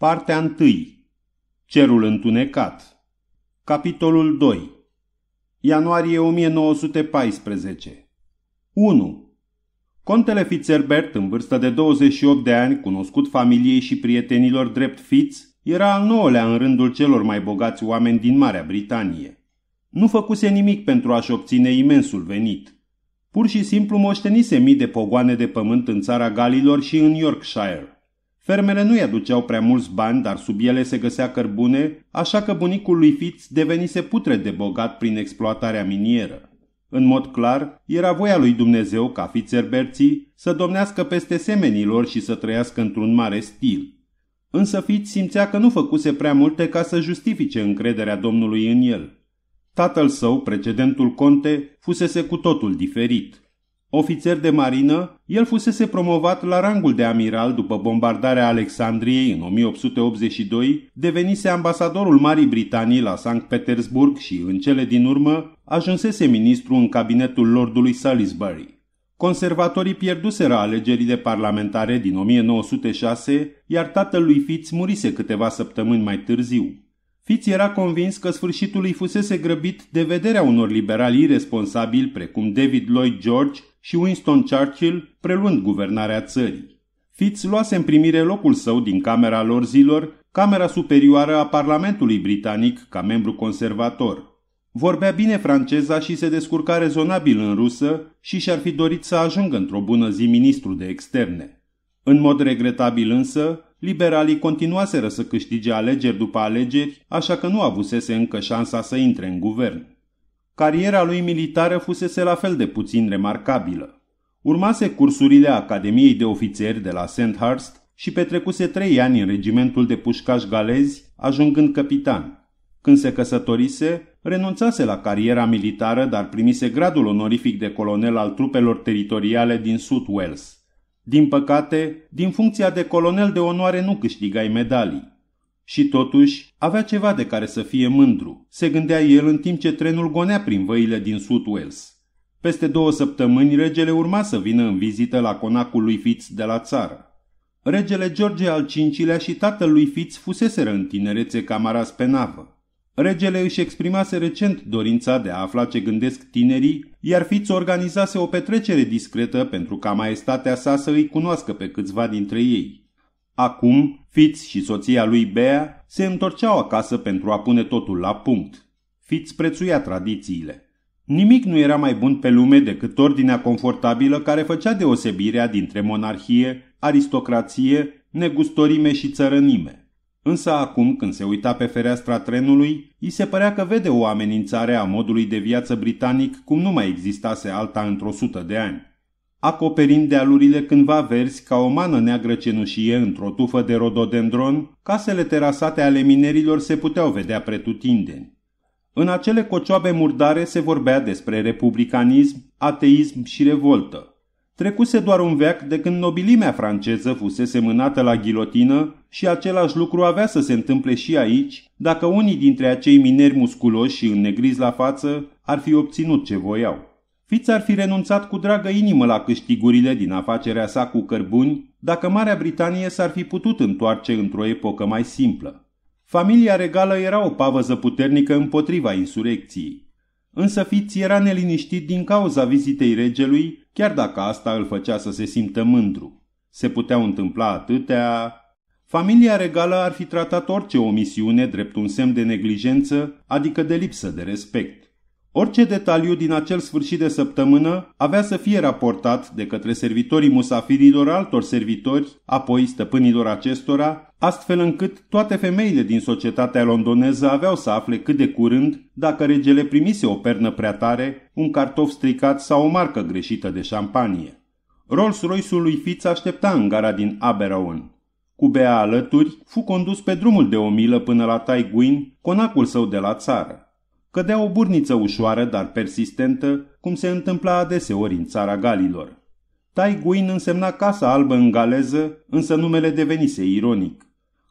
Partea 1. Cerul întunecat. Capitolul 2. Ianuarie 1914. 1. Contele Fitzherbert, în vârstă de 28 de ani, cunoscut familiei și prietenilor drept Fitz, era al nouălea în rândul celor mai bogați oameni din Marea Britanie. Nu făcuse nimic pentru a-și obține imensul venit. Pur și simplu moștenise mii de pogoane de pământ în țara Galilor și în Yorkshire. Fermele nu-i aduceau prea mulți bani, dar sub ele se găsea cărbune, așa că bunicul lui Fitz devenise putre de bogat prin exploatarea minieră. În mod clar, era voia lui Dumnezeu ca Fitzerberții să domnească peste semenilor și să trăiască într-un mare stil. Însă Fitz simțea că nu făcuse prea multe ca să justifice încrederea Domnului în el. Tatăl său, precedentul conte, fusese cu totul diferit. Ofițer de marină, el fusese promovat la rangul de amiral după bombardarea Alexandriei în 1882, devenise ambasadorul Marii Britanii la Sankt Petersburg și, în cele din urmă, ajunsese ministru în cabinetul lordului Salisbury. Conservatorii pierduseră de parlamentare din 1906, iar tatăl lui Fitz murise câteva săptămâni mai târziu. Fitz era convins că sfârșitul îi fusese grăbit de vederea unor liberali irresponsabili precum David Lloyd George și Winston Churchill preluând guvernarea țării. Fitz luase în primire locul său din Camera lor zilor, Camera Superioară a Parlamentului Britanic ca membru conservator. Vorbea bine franceza și se descurca rezonabil în rusă și și-ar fi dorit să ajungă într-o bună zi ministru de externe. În mod regretabil însă, liberalii continuaseră să câștige alegeri după alegeri, așa că nu avusese încă șansa să intre în guvern. Cariera lui militară fusese la fel de puțin remarcabilă. Urmase cursurile Academiei de Ofițeri de la Sandhurst și petrecuse trei ani în regimentul de pușcași galezi, ajungând capitan. Când se căsătorise, renunțase la cariera militară, dar primise gradul onorific de colonel al trupelor teritoriale din Sud Wales. Din păcate, din funcția de colonel de onoare nu câștigai medalii. Și totuși avea ceva de care să fie mândru, se gândea el în timp ce trenul gonea prin văile din South Wales. Peste două săptămâni, regele urma să vină în vizită la conacul lui Fitz de la țară. Regele George al V-lea și tatăl lui Fitz fuseseră în tinerețe camaras pe navă. Regele își exprimase recent dorința de a afla ce gândesc tinerii, iar Fitz organizase o petrecere discretă pentru ca maestatea sa să îi cunoască pe câțiva dintre ei. Acum, Fitz și soția lui Bea se întorceau acasă pentru a pune totul la punct. Fitz prețuia tradițiile. Nimic nu era mai bun pe lume decât ordinea confortabilă care făcea deosebirea dintre monarhie, aristocrație, negustorime și țărănime. Însă acum, când se uita pe fereastra trenului, îi se părea că vede o amenințare a modului de viață britanic cum nu mai existase alta într-o sută de ani acoperind dealurile cândva verzi ca o mană neagră cenușie într-o tufă de rododendron, casele terasate ale minerilor se puteau vedea pretutindeni. În acele cocioabe murdare se vorbea despre republicanism, ateism și revoltă. Trecuse doar un veac de când nobilimea franceză fusese mânată la ghilotină și același lucru avea să se întâmple și aici, dacă unii dintre acei mineri musculoși și înnegriți la față ar fi obținut ce voiau. Fiț ar fi renunțat cu dragă inimă la câștigurile din afacerea sa cu cărbuni dacă Marea Britanie s-ar fi putut întoarce într-o epocă mai simplă. Familia regală era o pavăză puternică împotriva insurecției. Însă Fiț era neliniștit din cauza vizitei regelui, chiar dacă asta îl făcea să se simtă mândru. Se puteau întâmpla atâtea... Familia regală ar fi tratat orice omisiune drept un semn de neglijență, adică de lipsă de respect. Orice detaliu din acel sfârșit de săptămână avea să fie raportat de către servitorii musafirilor altor servitori, apoi stăpânilor acestora, astfel încât toate femeile din societatea londoneză aveau să afle cât de curând dacă regele primise o pernă prea tare, un cartof stricat sau o marcă greșită de șampanie. Rolls-Royce-ul lui Fitz aștepta în gara din Aberaun. Cu bea alături, fu condus pe drumul de o milă până la Taiguin, conacul său de la țară. Cădea o burniță ușoară, dar persistentă, cum se întâmpla adeseori în țara Galilor. Tai Guin însemna Casa Albă în galeză, însă numele devenise ironic.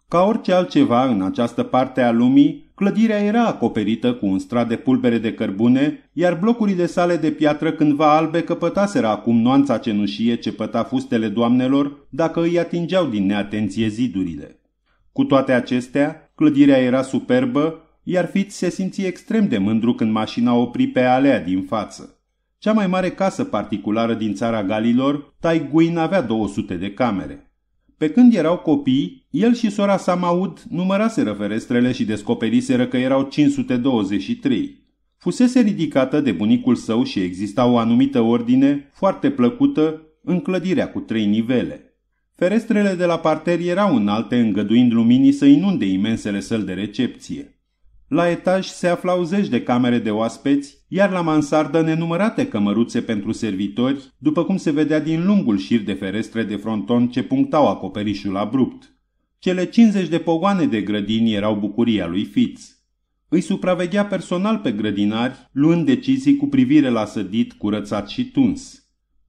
Ca orice altceva în această parte a lumii, clădirea era acoperită cu un strat de pulbere de cărbune, iar blocurile sale de piatră cândva albe căpătaseră acum nuanța cenușie ce păta fustele doamnelor dacă îi atingeau din neatenție zidurile. Cu toate acestea, clădirea era superbă, iar Fitz se simți extrem de mândru când mașina opri pe alea din față. Cea mai mare casă particulară din țara Galilor, Taiguin avea 200 de camere. Pe când erau copii, el și sora sa număraseră ferestrele și descoperiseră că erau 523. Fusese ridicată de bunicul său și exista o anumită ordine, foarte plăcută, în clădirea cu trei nivele. Ferestrele de la parter erau înalte, îngăduind luminii să inunde imensele săl de recepție. La etaj se aflau zeci de camere de oaspeți, iar la mansardă nenumărate cămăruțe pentru servitori, după cum se vedea din lungul șir de ferestre de fronton ce punctau acoperișul abrupt. Cele 50 de pogoane de grădini erau bucuria lui Fitz. Îi supraveghea personal pe grădinari, luând decizii cu privire la sădit, curățat și tuns.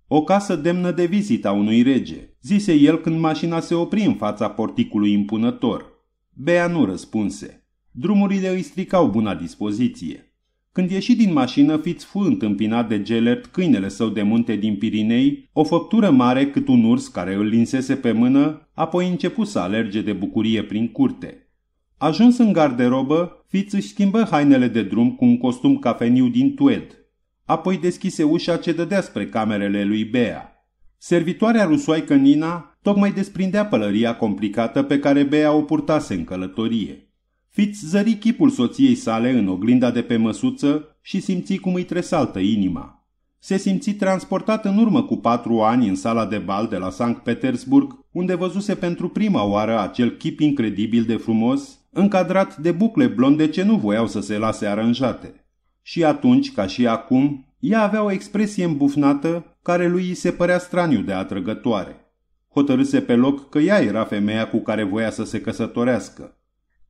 O casă demnă de vizita unui rege, zise el când mașina se opri în fața porticului impunător. Bea nu răspunse. Drumurile îi stricau buna dispoziție. Când ieși din mașină, fiți fu întâmpinat de Gelert, câinele său de munte din Pirinei, o făptură mare cât un urs care îl linsese pe mână, apoi începu să alerge de bucurie prin curte. Ajuns în garderobă, Fitz își schimbă hainele de drum cu un costum cafeniu din tuet. Apoi deschise ușa ce dădea spre camerele lui Bea. Servitoarea rusoaică Nina tocmai desprindea pălăria complicată pe care Bea o purtase în călătorie. Fitz zări chipul soției sale în oglinda de pe măsuță și simți cum îi tresaltă inima. Se simți transportat în urmă cu patru ani în sala de bal de la Sankt Petersburg, unde văzuse pentru prima oară acel chip incredibil de frumos, încadrat de bucle blonde ce nu voiau să se lase aranjate. Și atunci, ca și acum, ea avea o expresie îmbufnată care lui îi se părea straniu de atrăgătoare. Hotărâse pe loc că ea era femeia cu care voia să se căsătorească.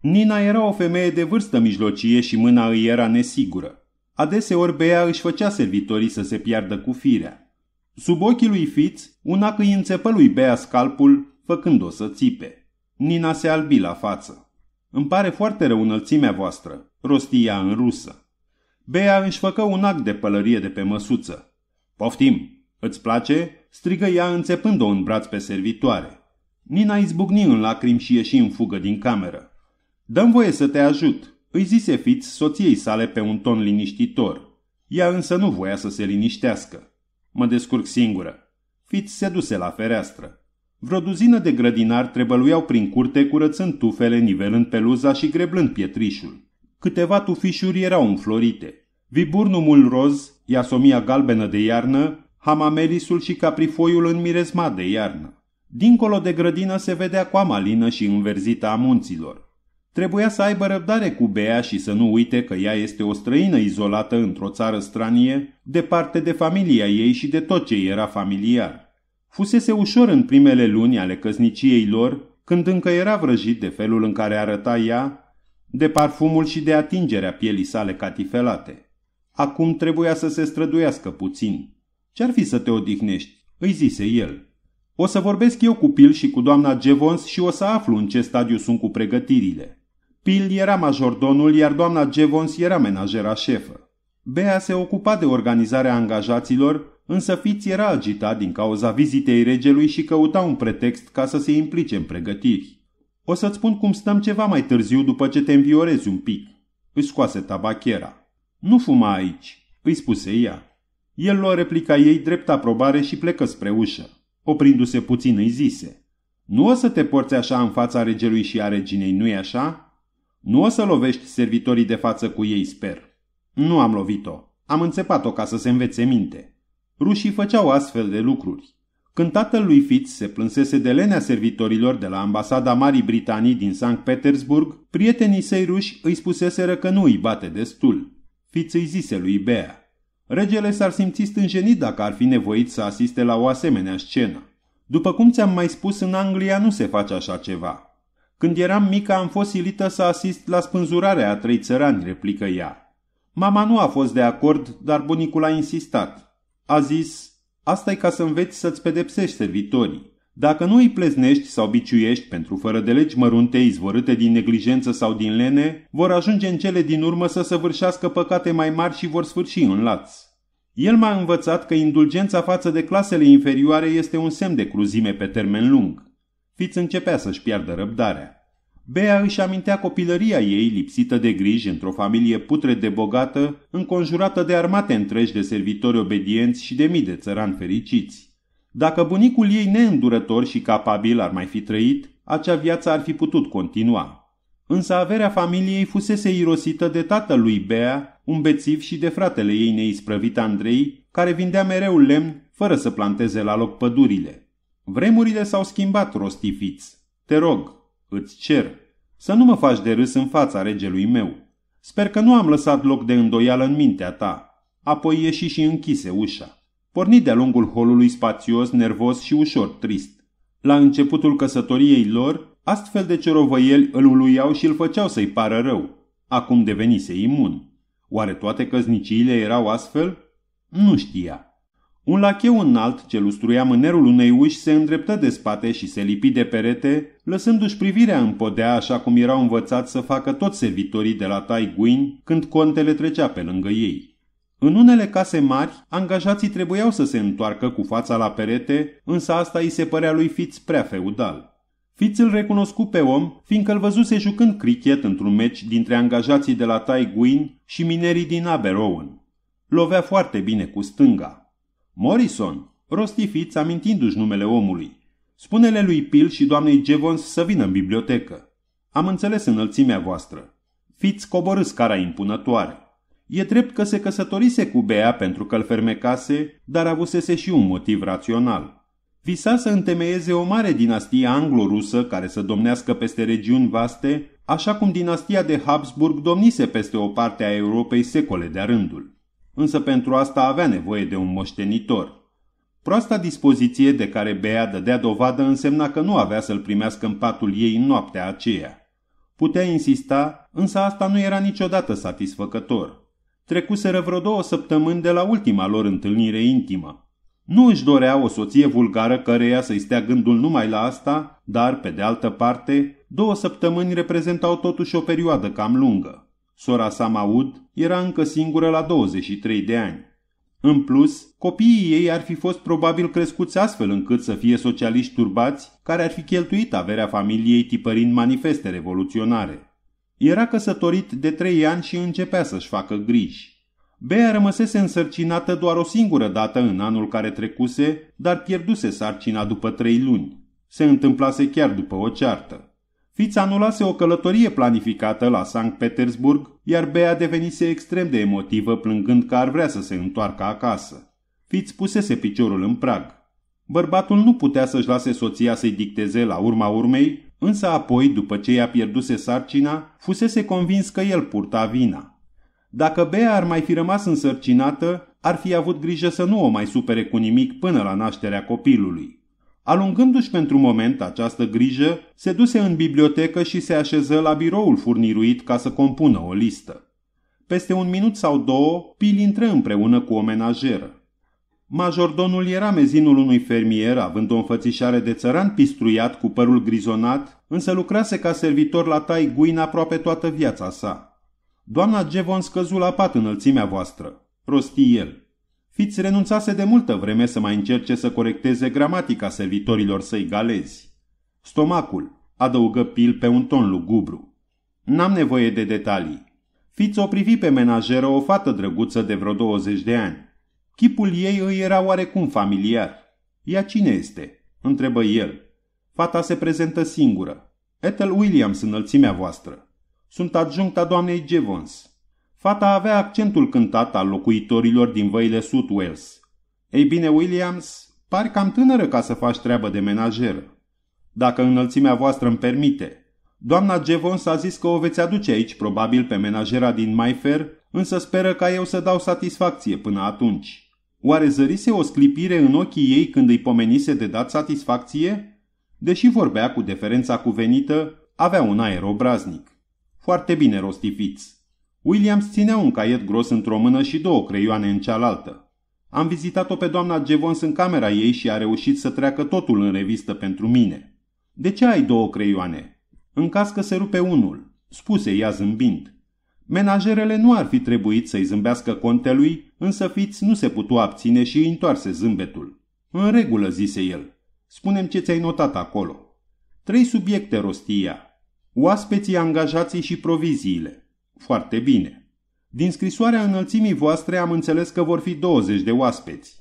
Nina era o femeie de vârstă mijlocie și mâna îi era nesigură. Adeseori Bea își făcea servitorii să se piardă cu firea. Sub ochii lui Fitz, ac îi înțepă lui Bea scalpul, făcând-o să țipe. Nina se albi la față. Îmi pare foarte rău înălțimea voastră, rostia în rusă. Bea își făcă un ac de pălărie de pe măsuță. Poftim, îți place? strigă ea înțepând-o în braț pe servitoare. Nina izbucni în lacrimi și ieși în fugă din cameră. Dăm voie să te ajut, îi zise Fitz soției sale pe un ton liniștitor. Ea însă nu voia să se liniștească. Mă descurc singură. Fitz se duse la fereastră. Vreo duzină de grădinar trebăluiau prin curte curățând tufele, nivelând peluza și greblând pietrișul. Câteva tufișuri erau înflorite. Viburnumul roz, iasomia galbenă de iarnă, hamamelisul și caprifoiul mirezma de iarnă. Dincolo de grădină se vedea coama lină și înverzită a munților. Trebuia să aibă răbdare cu Bea și să nu uite că ea este o străină izolată într-o țară stranie, departe de familia ei și de tot ce era familiar. Fusese ușor în primele luni ale căsniciei lor, când încă era vrăjit de felul în care arăta ea, de parfumul și de atingerea pielii sale catifelate. Acum trebuia să se străduiască puțin. Ce-ar fi să te odihnești? îi zise el. O să vorbesc eu cu Pil și cu doamna Jevons și o să aflu în ce stadiu sunt cu pregătirile. Pil era majordonul, iar doamna Jevons era menajera șefă. Bea se ocupa de organizarea angajaților, însă Fitz era agitat din cauza vizitei regelui și căuta un pretext ca să se implice în pregătiri. O să-ți spun cum stăm ceva mai târziu după ce te înviorezi un pic. Îi scoase tabachera. Nu fuma aici, îi spuse ea. El lua replica ei drept aprobare și plecă spre ușă. Oprindu-se puțin îi zise. Nu o să te porți așa în fața regelui și a reginei, nu-i așa? Nu o să lovești servitorii de față cu ei, sper. Nu am lovit-o. Am înțepat-o ca să se învețe minte. Rușii făceau astfel de lucruri. Când tatăl lui Fitz se plânsese de lenea servitorilor de la ambasada Marii Britanii din Sankt Petersburg, prietenii săi ruși îi spuseseră că nu îi bate destul. Fitz îi zise lui Bea. Regele s-ar simți stânjenit dacă ar fi nevoit să asiste la o asemenea scenă. După cum ți-am mai spus, în Anglia nu se face așa ceva. Când eram mică am fost silită să asist la spânzurarea a trei țărani, replică ea. Mama nu a fost de acord, dar bunicul a insistat. A zis, asta e ca să înveți să-ți pedepsești servitorii. Dacă nu îi pleznești sau biciuiești pentru fără de legi mărunte izvorâte din neglijență sau din lene, vor ajunge în cele din urmă să săvârșească păcate mai mari și vor sfârși în laț. El m-a învățat că indulgența față de clasele inferioare este un semn de cruzime pe termen lung. Fiți începea să-și piardă răbdarea. Bea își amintea copilăria ei lipsită de griji într-o familie putre de bogată, înconjurată de armate întregi de servitori obedienți și de mii de țărani fericiți. Dacă bunicul ei neîndurător și capabil ar mai fi trăit, acea viață ar fi putut continua. Însă averea familiei fusese irosită de tatălui Bea, un bețiv și de fratele ei neisprăvit Andrei, care vindea mereu lemn fără să planteze la loc pădurile. Vremurile s-au schimbat, rostifiț. Te rog, îți cer, să nu mă faci de râs în fața regelui meu. Sper că nu am lăsat loc de îndoială în mintea ta. Apoi ieși și închise ușa. Porni de-a lungul holului spațios, nervos și ușor trist. La începutul căsătoriei lor, astfel de cerovăieli îl uluiau și îl făceau să-i pară rău. Acum devenise imun. Oare toate căzniciile erau astfel? Nu știa. Un lacheu înalt ce lustruia mânerul unei uși se îndreptă de spate și se lipi de perete, lăsându-și privirea în podea așa cum erau învățați să facă toți servitorii de la Tai Guin când contele trecea pe lângă ei. În unele case mari, angajații trebuiau să se întoarcă cu fața la perete, însă asta îi se părea lui Fitz prea feudal. Fitz îl recunoscu pe om, fiindcă îl văzuse jucând cricket într-un meci dintre angajații de la Taiguin și minerii din Aberowen. Lovea foarte bine cu stânga. Morrison, rostifiți amintindu-și numele omului. Spune-le lui Pil și doamnei Jevons să vină în bibliotecă. Am înțeles înălțimea voastră. Fiți coborâți cara impunătoare. E drept că se căsătorise cu Bea pentru că îl fermecase, dar avusese și un motiv rațional. Visa să întemeieze o mare dinastie anglo-rusă care să domnească peste regiuni vaste, așa cum dinastia de Habsburg domnise peste o parte a Europei secole de-a rândul însă pentru asta avea nevoie de un moștenitor. Proasta dispoziție de care Bea dădea dovadă însemna că nu avea să-l primească în patul ei în noaptea aceea. Putea insista, însă asta nu era niciodată satisfăcător. Trecuseră vreo două săptămâni de la ultima lor întâlnire intimă. Nu își dorea o soție vulgară căreia să-i stea gândul numai la asta, dar, pe de altă parte, două săptămâni reprezentau totuși o perioadă cam lungă. Sora sa Maud era încă singură la 23 de ani. În plus, copiii ei ar fi fost probabil crescuți astfel încât să fie socialiști turbați care ar fi cheltuit averea familiei tipărind manifeste revoluționare. Era căsătorit de trei ani și începea să-și facă griji. Bea rămăsese însărcinată doar o singură dată în anul care trecuse, dar pierduse sarcina după trei luni. Se întâmplase chiar după o ceartă. Fița anulase o călătorie planificată la Sankt Petersburg, iar Bea devenise extrem de emotivă plângând că ar vrea să se întoarcă acasă. Fiț pusese piciorul în prag. Bărbatul nu putea să-și lase soția să-i dicteze la urma urmei, însă apoi, după ce i-a pierduse sarcina, fusese convins că el purta vina. Dacă Bea ar mai fi rămas însărcinată, ar fi avut grijă să nu o mai supere cu nimic până la nașterea copilului. Alungându-și pentru moment această grijă, se duse în bibliotecă și se așeză la biroul furniruit ca să compună o listă. Peste un minut sau două, Pil intră împreună cu o menajeră. Majordonul era mezinul unui fermier, având o înfățișare de țăran pistruiat cu părul grizonat, însă lucrase ca servitor la tai guin aproape toată viața sa. Doamna Jevon scăzu la pat înălțimea voastră, rosti el. Fiți renunțase de multă vreme să mai încerce să corecteze gramatica servitorilor săi galezi. Stomacul, adăugă pil pe un ton lugubru. N-am nevoie de detalii. Fiți o privi pe menajeră o fată drăguță de vreo 20 de ani. Chipul ei îi era oarecum familiar. Ea cine este? întrebă el. Fata se prezentă singură. Ethel Williams, înălțimea voastră. Sunt a doamnei Jevons. Fata avea accentul cântat al locuitorilor din văile South Wales. Ei bine, Williams, pari cam tânără ca să faci treabă de menajeră. Dacă înălțimea voastră îmi permite. Doamna Jevons a zis că o veți aduce aici, probabil pe menajera din Mayfair, însă speră ca eu să dau satisfacție până atunci. Oare zărise o sclipire în ochii ei când îi pomenise de dat satisfacție? Deși vorbea cu deferența cuvenită, avea un aer obraznic. Foarte bine rostifiți. Williams ținea un caiet gros într-o mână și două creioane în cealaltă. Am vizitat-o pe doamna Jevons în camera ei și a reușit să treacă totul în revistă pentru mine. De ce ai două creioane? În caz că se rupe unul, spuse ea zâmbind. Menajerele nu ar fi trebuit să-i zâmbească contelui, însă fiți nu se putu abține și îi întoarse zâmbetul. În regulă, zise el. Spunem ce ți-ai notat acolo. Trei subiecte rostia. Oaspeții, angajații și proviziile. Foarte bine. Din scrisoarea înălțimii voastre am înțeles că vor fi 20 de oaspeți.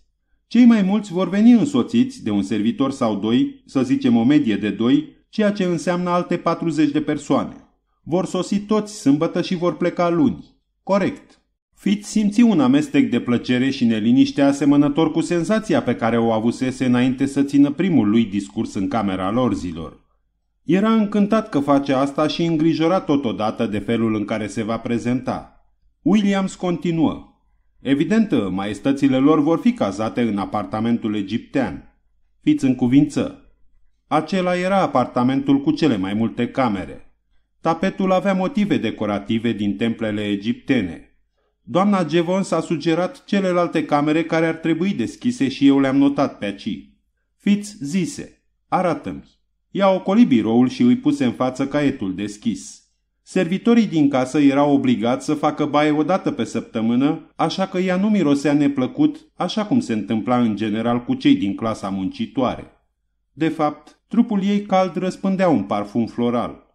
Cei mai mulți vor veni însoțiți de un servitor sau doi, să zicem o medie de doi, ceea ce înseamnă alte 40 de persoane. Vor sosi toți sâmbătă și vor pleca luni. Corect. Fiți simți un amestec de plăcere și neliniște asemănător cu senzația pe care o avusese înainte să țină primul lui discurs în camera lorzilor. Era încântat că face asta și îngrijorat totodată de felul în care se va prezenta. Williams continuă. Evident, maestățile lor vor fi cazate în apartamentul egiptean. Fiți în cuvință. Acela era apartamentul cu cele mai multe camere. Tapetul avea motive decorative din templele egiptene. Doamna Jevons a sugerat celelalte camere care ar trebui deschise și eu le-am notat pe aici. Fiți zise, arată-mi. Ea ocoli biroul și îi puse în față caietul deschis. Servitorii din casă erau obligați să facă baie o dată pe săptămână, așa că ea nu mirosea neplăcut, așa cum se întâmpla în general cu cei din clasa muncitoare. De fapt, trupul ei cald răspândea un parfum floral.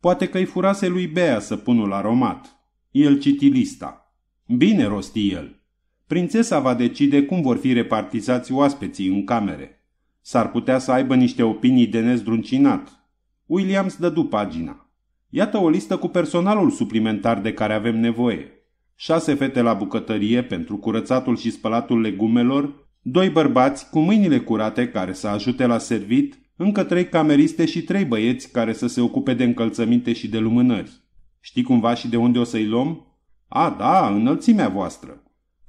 Poate că-i furase lui Bea săpunul aromat. El citi lista. Bine rosti el. Prințesa va decide cum vor fi repartizați oaspeții în camere. S-ar putea să aibă niște opinii de nezdruncinat. Williams dădu pagina. Iată o listă cu personalul suplimentar de care avem nevoie. șase fete la bucătărie pentru curățatul și spălatul legumelor, doi bărbați cu mâinile curate care să ajute la servit, încă trei cameriste și trei băieți care să se ocupe de încălțăminte și de lumânări. Știi cumva și de unde o să-i luăm? A, da, înălțimea voastră.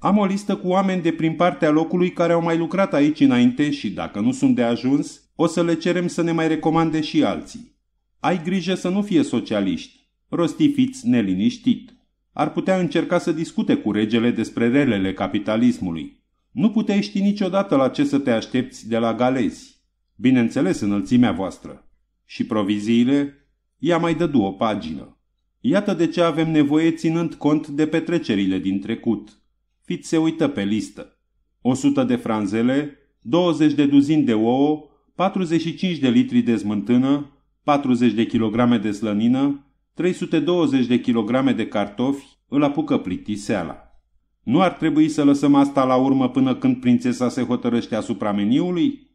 Am o listă cu oameni de prin partea locului care au mai lucrat aici înainte și, dacă nu sunt de ajuns, o să le cerem să ne mai recomande și alții. Ai grijă să nu fie socialiști, rostifiți neliniștit. Ar putea încerca să discute cu regele despre relele capitalismului. Nu puteai ști niciodată la ce să te aștepți de la galezi. Bineînțeles înălțimea voastră. Și proviziile? Ea mai dădu o pagină. Iată de ce avem nevoie ținând cont de petrecerile din trecut – Fit se uită pe listă. 100 de franzele, 20 de duzini de ouă, 45 de litri de smântână, 40 de kilograme de slănină, 320 de kilograme de cartofi, îl apucă plictiseala. Nu ar trebui să lăsăm asta la urmă până când prințesa se hotărăște asupra meniului?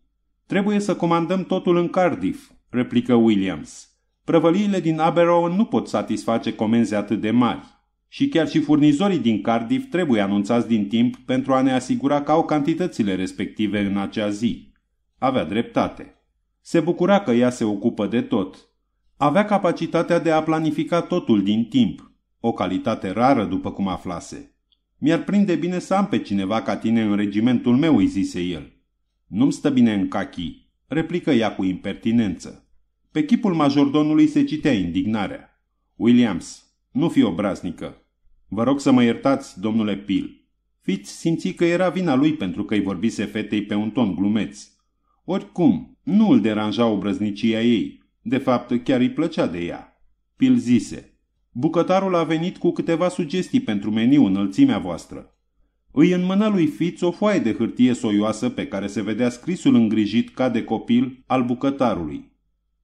Trebuie să comandăm totul în Cardiff, replică Williams. Prăvăliile din Aberowen nu pot satisface comenzi atât de mari. Și chiar și furnizorii din Cardiff trebuie anunțați din timp pentru a ne asigura că au cantitățile respective în acea zi. Avea dreptate. Se bucura că ea se ocupă de tot. Avea capacitatea de a planifica totul din timp, o calitate rară după cum aflase. Mi-ar prinde bine să am pe cineva ca tine în regimentul meu, îi zise el. Nu-mi stă bine în cachi, replică ea cu impertinență. Pe chipul majordonului se citea indignarea. Williams, nu fi obraznică. Vă rog să mă iertați, domnule Pil. Fiți simți că era vina lui pentru că îi vorbise fetei pe un ton glumeț. Oricum, nu îl deranja obrăznicia ei. De fapt, chiar îi plăcea de ea. Pil zise, bucătarul a venit cu câteva sugestii pentru meniu înălțimea voastră. Îi înmână lui Fiț o foaie de hârtie soioasă pe care se vedea scrisul îngrijit ca de copil al bucătarului.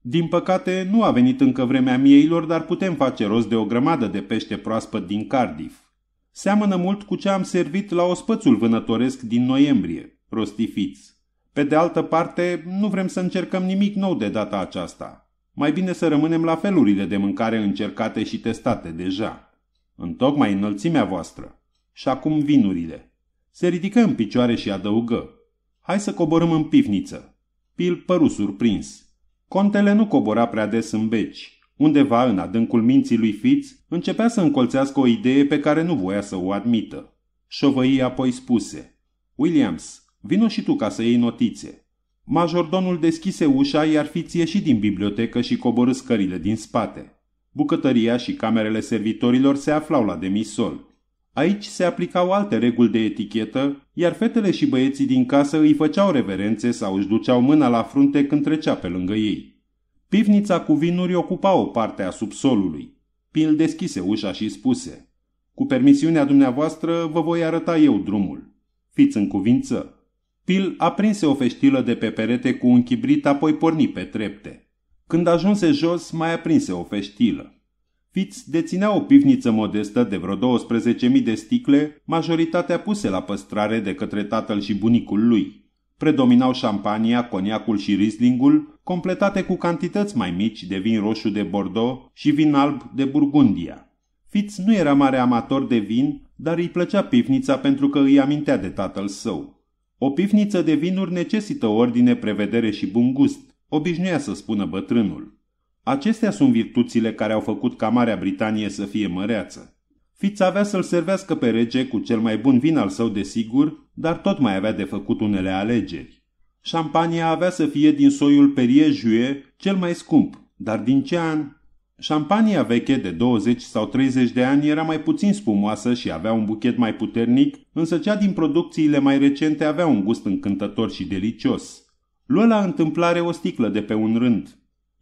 Din păcate, nu a venit încă vremea mieilor, dar putem face rost de o grămadă de pește proaspăt din Cardiff. Seamănă mult cu ce am servit la ospățul vânătoresc din noiembrie, rostifiți. Pe de altă parte, nu vrem să încercăm nimic nou de data aceasta. Mai bine să rămânem la felurile de mâncare încercate și testate deja. Întocmai înălțimea voastră. Și acum vinurile. Se ridică în picioare și adăugă. Hai să coborâm în pifniță. Pil păru surprins. Contele nu cobora prea des în beci. Undeva în adâncul minții lui Fitz începea să încolțească o idee pe care nu voia să o admită. Șovăii apoi spuse, Williams, vino și tu ca să iei notițe. Majordonul deschise ușa, iar Fiț ieși din bibliotecă și coborâ scările din spate. Bucătăria și camerele servitorilor se aflau la demisol. Aici se aplicau alte reguli de etichetă, iar fetele și băieții din casă îi făceau reverențe sau își duceau mâna la frunte când trecea pe lângă ei. Pivnița cu vinuri ocupa o parte a subsolului. Pil deschise ușa și spuse Cu permisiunea dumneavoastră vă voi arăta eu drumul. Fiți în cuvință. Pil aprinse o feștilă de pe perete cu un chibrit, apoi porni pe trepte. Când ajunse jos, mai aprinse o feștilă. Fitz deținea o pivniță modestă de vreo 12.000 de sticle, majoritatea puse la păstrare de către tatăl și bunicul lui. Predominau șampania, coniacul și rislingul, completate cu cantități mai mici de vin roșu de Bordeaux și vin alb de Burgundia. Fitz nu era mare amator de vin, dar îi plăcea pivnița pentru că îi amintea de tatăl său. O pivniță de vinuri necesită ordine, prevedere și bun gust, obișnuia să spună bătrânul. Acestea sunt virtuțile care au făcut ca Marea Britanie să fie măreață. Fiți avea să-l servească pe rege cu cel mai bun vin al său de sigur, dar tot mai avea de făcut unele alegeri. Șampania avea să fie din soiul Periejuie, cel mai scump, dar din ce an? Șampania veche de 20 sau 30 de ani era mai puțin spumoasă și avea un buchet mai puternic, însă cea din producțiile mai recente avea un gust încântător și delicios. Lua la întâmplare o sticlă de pe un rând,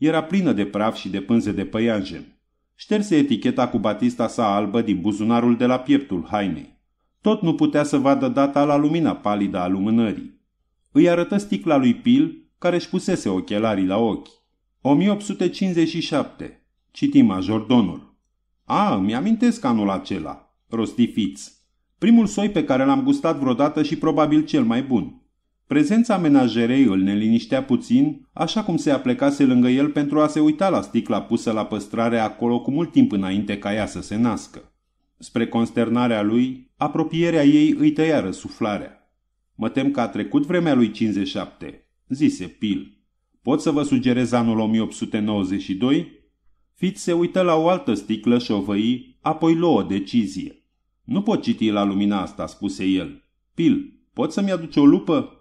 era plină de praf și de pânze de păianjen. Șterse eticheta cu batista sa albă din buzunarul de la pieptul hainei. Tot nu putea să vadă data la lumina palidă a lumânării. Îi arătă sticla lui Pil, care își pusese ochelarii la ochi. 1857. Citi majordonul. A, îmi amintesc anul acela, rosti Fitz. Primul soi pe care l-am gustat vreodată și probabil cel mai bun. Prezența menajerei îl neliniștea puțin, așa cum se aplecase lângă el pentru a se uita la sticla pusă la păstrare acolo cu mult timp înainte ca ea să se nască. Spre consternarea lui, apropierea ei îi tăia răsuflarea. Mă tem că a trecut vremea lui 57, zise Pil. Pot să vă sugerez anul 1892? Fit se uită la o altă sticlă și o văi, apoi luă o decizie. Nu pot citi la lumina asta, spuse el. Pil, pot să-mi aduci o lupă?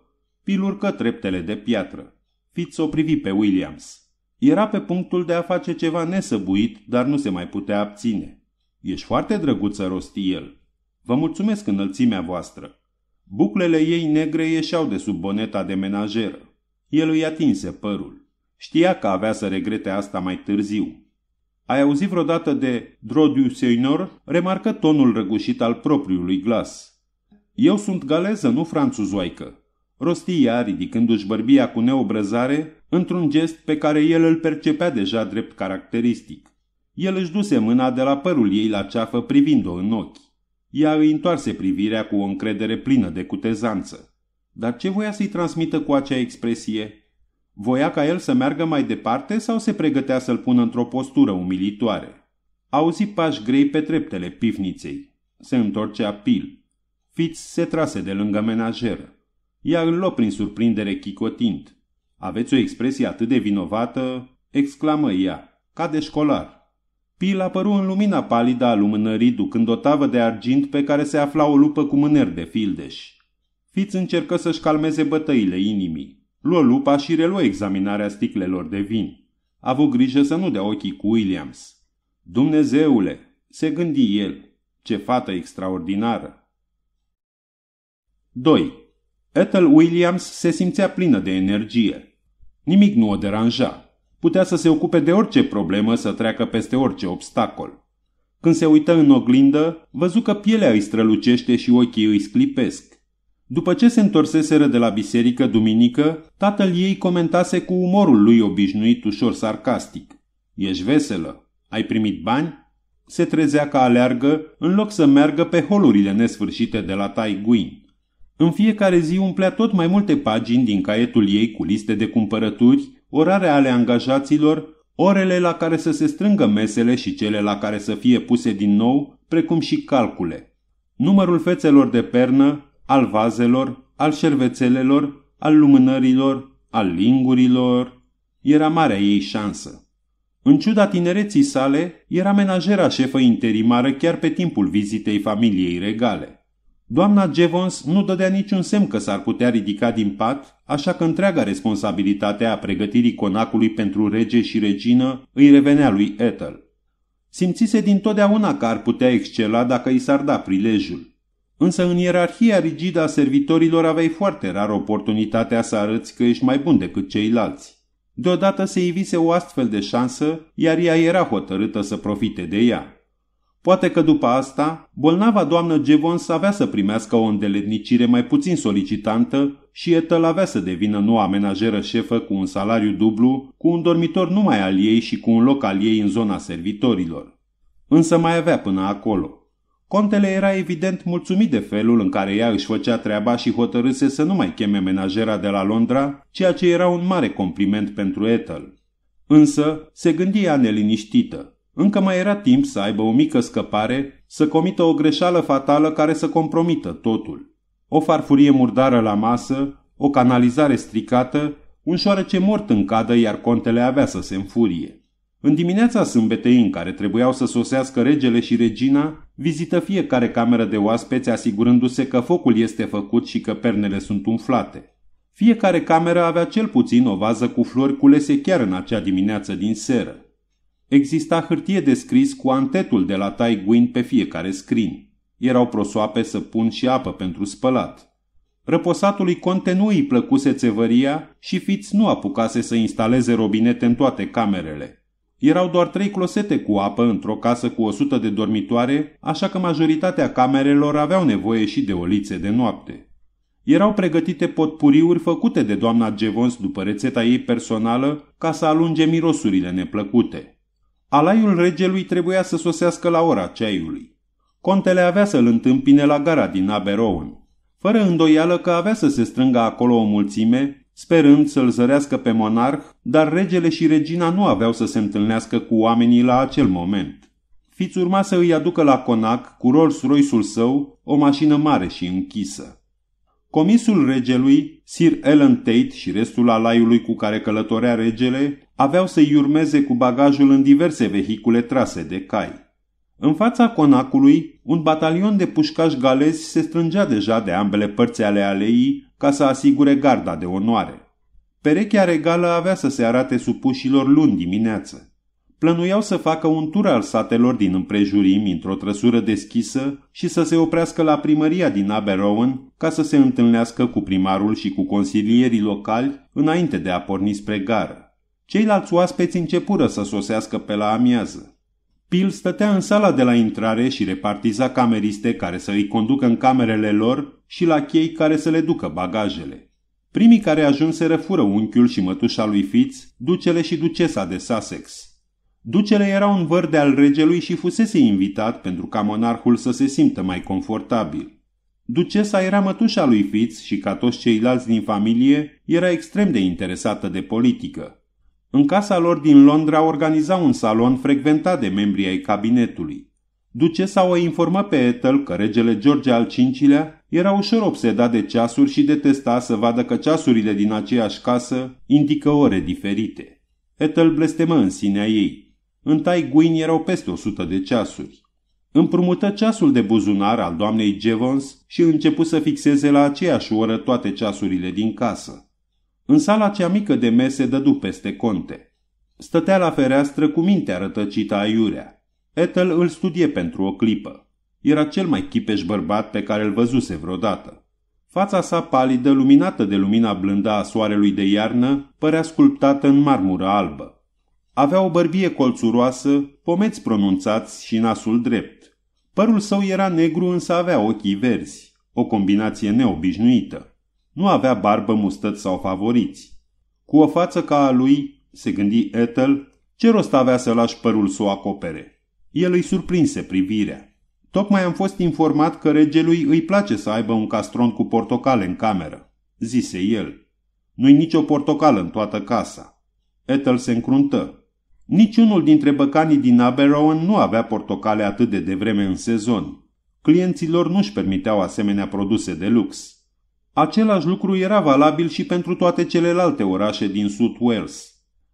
urcă treptele de piatră. Fitz o privi pe Williams. Era pe punctul de a face ceva nesăbuit, dar nu se mai putea abține. Ești foarte drăguță, rosti el. Vă mulțumesc înălțimea voastră. Buclele ei negre ieșeau de sub boneta de menajeră. El îi atinse părul. Știa că avea să regrete asta mai târziu. Ai auzit vreodată de Drodiu Seynor? Remarcă tonul răgușit al propriului glas. Eu sunt galeză, nu franțuzoaică rostia ridicându-și bărbia cu neobrăzare, într-un gest pe care el îl percepea deja drept caracteristic. El își duse mâna de la părul ei la ceafă privind-o în ochi. Ea îi întoarse privirea cu o încredere plină de cutezanță. Dar ce voia să-i transmită cu acea expresie? Voia ca el să meargă mai departe sau se pregătea să-l pună într-o postură umilitoare? Auzi pași grei pe treptele pivniței. Se întorcea pil. Fitz se trase de lângă menajeră iar îl lua prin surprindere chicotind. Aveți o expresie atât de vinovată?" exclamă ea, ca de școlar. Pil apăru în lumina palidă a lumânării, ducând o tavă de argint pe care se afla o lupă cu mâneri de fildeș. Fiți încercă să-și calmeze bătăile inimii. Luă lupa și reluă examinarea sticlelor de vin. A avut grijă să nu dea ochii cu Williams. Dumnezeule, se gândi el, ce fată extraordinară. 2. Ethel Williams se simțea plină de energie. Nimic nu o deranja. Putea să se ocupe de orice problemă, să treacă peste orice obstacol. Când se uită în oglindă, văzu că pielea îi strălucește și ochii îi sclipesc. După ce se întorseseră de la biserică duminică, tatăl ei comentase cu umorul lui obișnuit ușor sarcastic. Ești veselă? Ai primit bani?" Se trezea ca aleargă în loc să meargă pe holurile nesfârșite de la Tai Guin. În fiecare zi umplea tot mai multe pagini din caietul ei cu liste de cumpărături, orare ale angajaților, orele la care să se strângă mesele și cele la care să fie puse din nou, precum și calcule. Numărul fețelor de pernă, al vazelor, al șervețelelor, al lumânărilor, al lingurilor, era marea ei șansă. În ciuda tinereții sale, era menajera șefă interimară chiar pe timpul vizitei familiei regale. Doamna Jevons nu dădea niciun semn că s-ar putea ridica din pat, așa că întreaga responsabilitate a pregătirii conacului pentru rege și regină îi revenea lui Ethel. Simțise din totdeauna că ar putea excela dacă i s-ar da prilejul. Însă în ierarhia rigidă a servitorilor aveai foarte rar oportunitatea să arăți că ești mai bun decât ceilalți. Deodată se ivise o astfel de șansă, iar ea era hotărâtă să profite de ea. Poate că după asta, bolnava doamnă Jevons avea să primească o îndeletnicire mai puțin solicitantă și avea să devină noua menajeră șefă cu un salariu dublu, cu un dormitor numai al ei și cu un loc al ei în zona servitorilor. Însă mai avea până acolo. Contele era evident mulțumit de felul în care ea își făcea treaba și hotărâse să nu mai cheme menajera de la Londra, ceea ce era un mare compliment pentru Ethel. Însă se gândia neliniștită. Încă mai era timp să aibă o mică scăpare, să comită o greșeală fatală care să compromită totul. O farfurie murdară la masă, o canalizare stricată, un șoarece mort în cadă, iar contele avea să se înfurie. În dimineața sâmbetei în care trebuiau să sosească regele și regina, vizită fiecare cameră de oaspeți asigurându-se că focul este făcut și că pernele sunt umflate. Fiecare cameră avea cel puțin o vază cu flori culese chiar în acea dimineață din seră. Exista hârtie de scris cu antetul de la Tai Guin pe fiecare scrin. Erau prosoape să pun și apă pentru spălat. Răposatului conte nu îi plăcuse țevăria și Fitz nu apucase să instaleze robinete în toate camerele. Erau doar trei closete cu apă într-o casă cu 100 de dormitoare, așa că majoritatea camerelor aveau nevoie și de olițe de noapte. Erau pregătite potpuriuri făcute de doamna Gevons după rețeta ei personală ca să alunge mirosurile neplăcute. Alaiul regelui trebuia să sosească la ora ceaiului. Contele avea să-l întâmpine la gara din Aberoun, fără îndoială că avea să se strângă acolo o mulțime, sperând să-l zărească pe monarh, dar regele și regina nu aveau să se întâlnească cu oamenii la acel moment. Fiți urma să îi aducă la conac, cu Rolls-Royce-ul său, o mașină mare și închisă. Comisul regelui, Sir Ellen Tate și restul alaiului cu care călătorea regele, aveau să-i urmeze cu bagajul în diverse vehicule trase de cai. În fața conacului, un batalion de pușcași galezi se strângea deja de ambele părți ale aleii ca să asigure garda de onoare. Perechea regală avea să se arate supușilor luni dimineață plănuiau să facă un tur al satelor din împrejurim într-o trăsură deschisă și să se oprească la primăria din Aberowen ca să se întâlnească cu primarul și cu consilierii locali înainte de a porni spre gară. Ceilalți oaspeți începură să sosească pe la amiază. Pil stătea în sala de la intrare și repartiza cameriste care să îi conducă în camerele lor și la chei care să le ducă bagajele. Primii care ajunseră fură unchiul și mătușa lui Fitz, ducele și ducesa de Sussex – Ducele era un văr de al regelui și fusese invitat pentru ca monarhul să se simtă mai confortabil. Ducesa era mătușa lui Fitz și ca toți ceilalți din familie era extrem de interesată de politică. În casa lor din Londra organiza un salon frecventat de membrii ai cabinetului. Ducesa o informă pe Ethel că regele George al V-lea era ușor obsedat de ceasuri și detesta să vadă că ceasurile din aceeași casă indică ore diferite. Ethel blestemă în sinea ei. În guin erau peste 100 de ceasuri. Împrumută ceasul de buzunar al doamnei Jevons și începu să fixeze la aceeași oră toate ceasurile din casă. În sala cea mică de mese dădu peste conte. Stătea la fereastră cu mintea rătăcită aiurea. Ethel îl studie pentru o clipă. Era cel mai chipeș bărbat pe care îl văzuse vreodată. Fața sa palidă, luminată de lumina blândă a soarelui de iarnă, părea sculptată în marmură albă. Avea o bărbie colțuroasă, pomeți pronunțați și nasul drept. Părul său era negru, însă avea ochii verzi, o combinație neobișnuită. Nu avea barbă, mustăt sau favoriți. Cu o față ca a lui, se gândi Ethel, ce rost avea să lași părul să o acopere? El îi surprinse privirea. Tocmai am fost informat că regelui îi place să aibă un castron cu portocale în cameră, zise el. Nu-i nicio portocală în toată casa. Ethel se încruntă. Niciunul dintre băcanii din Aberowen nu avea portocale atât de devreme în sezon. Clienților nu-și permiteau asemenea produse de lux. Același lucru era valabil și pentru toate celelalte orașe din Sud Wales.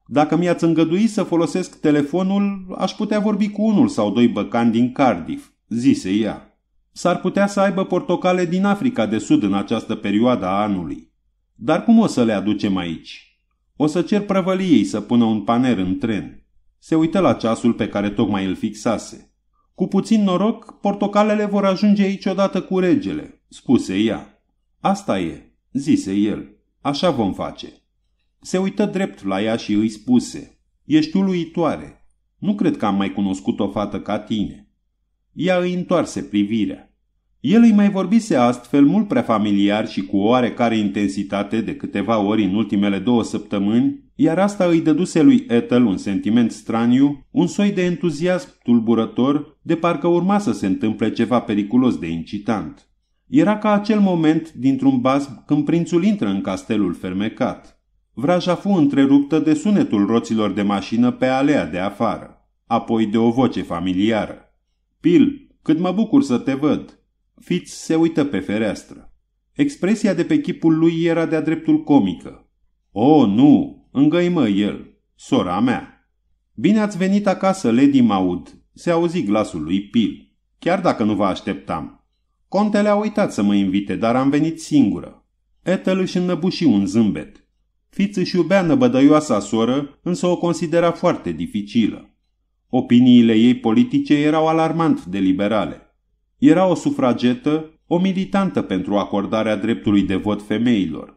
Dacă mi-ați îngădui să folosesc telefonul, aș putea vorbi cu unul sau doi băcani din Cardiff, zise ea. S-ar putea să aibă portocale din Africa de Sud în această perioadă a anului. Dar cum o să le aducem aici? O să cer prăvăliei să pună un paner în tren. Se uită la ceasul pe care tocmai îl fixase. Cu puțin noroc, portocalele vor ajunge aici odată cu regele, spuse ea. Asta e, zise el. Așa vom face. Se uită drept la ea și îi spuse. Ești uluitoare. Nu cred că am mai cunoscut o fată ca tine. Ea îi întoarse privirea. El îi mai vorbise astfel mult prea familiar și cu oarecare intensitate de câteva ori în ultimele două săptămâni iar asta îi dăduse lui Ethel un sentiment straniu, un soi de entuziasm tulburător, de parcă urma să se întâmple ceva periculos de incitant. Era ca acel moment dintr-un basm când prințul intră în castelul fermecat. Vraja fu întreruptă de sunetul roților de mașină pe alea de afară, apoi de o voce familiară. Pil, cât mă bucur să te văd!" Fitz se uită pe fereastră. Expresia de pe chipul lui era de-a dreptul comică. O, nu!" Îngăimă el, sora mea. Bine ați venit acasă, Lady Maud, se auzi glasul lui Pil, chiar dacă nu vă așteptam. Contele a uitat să mă invite, dar am venit singură. Etel își înnăbuși un zâmbet. Fiț își iubea năbădăioasa soră, însă o considera foarte dificilă. Opiniile ei politice erau alarmant de liberale. Era o sufragetă, o militantă pentru acordarea dreptului de vot femeilor.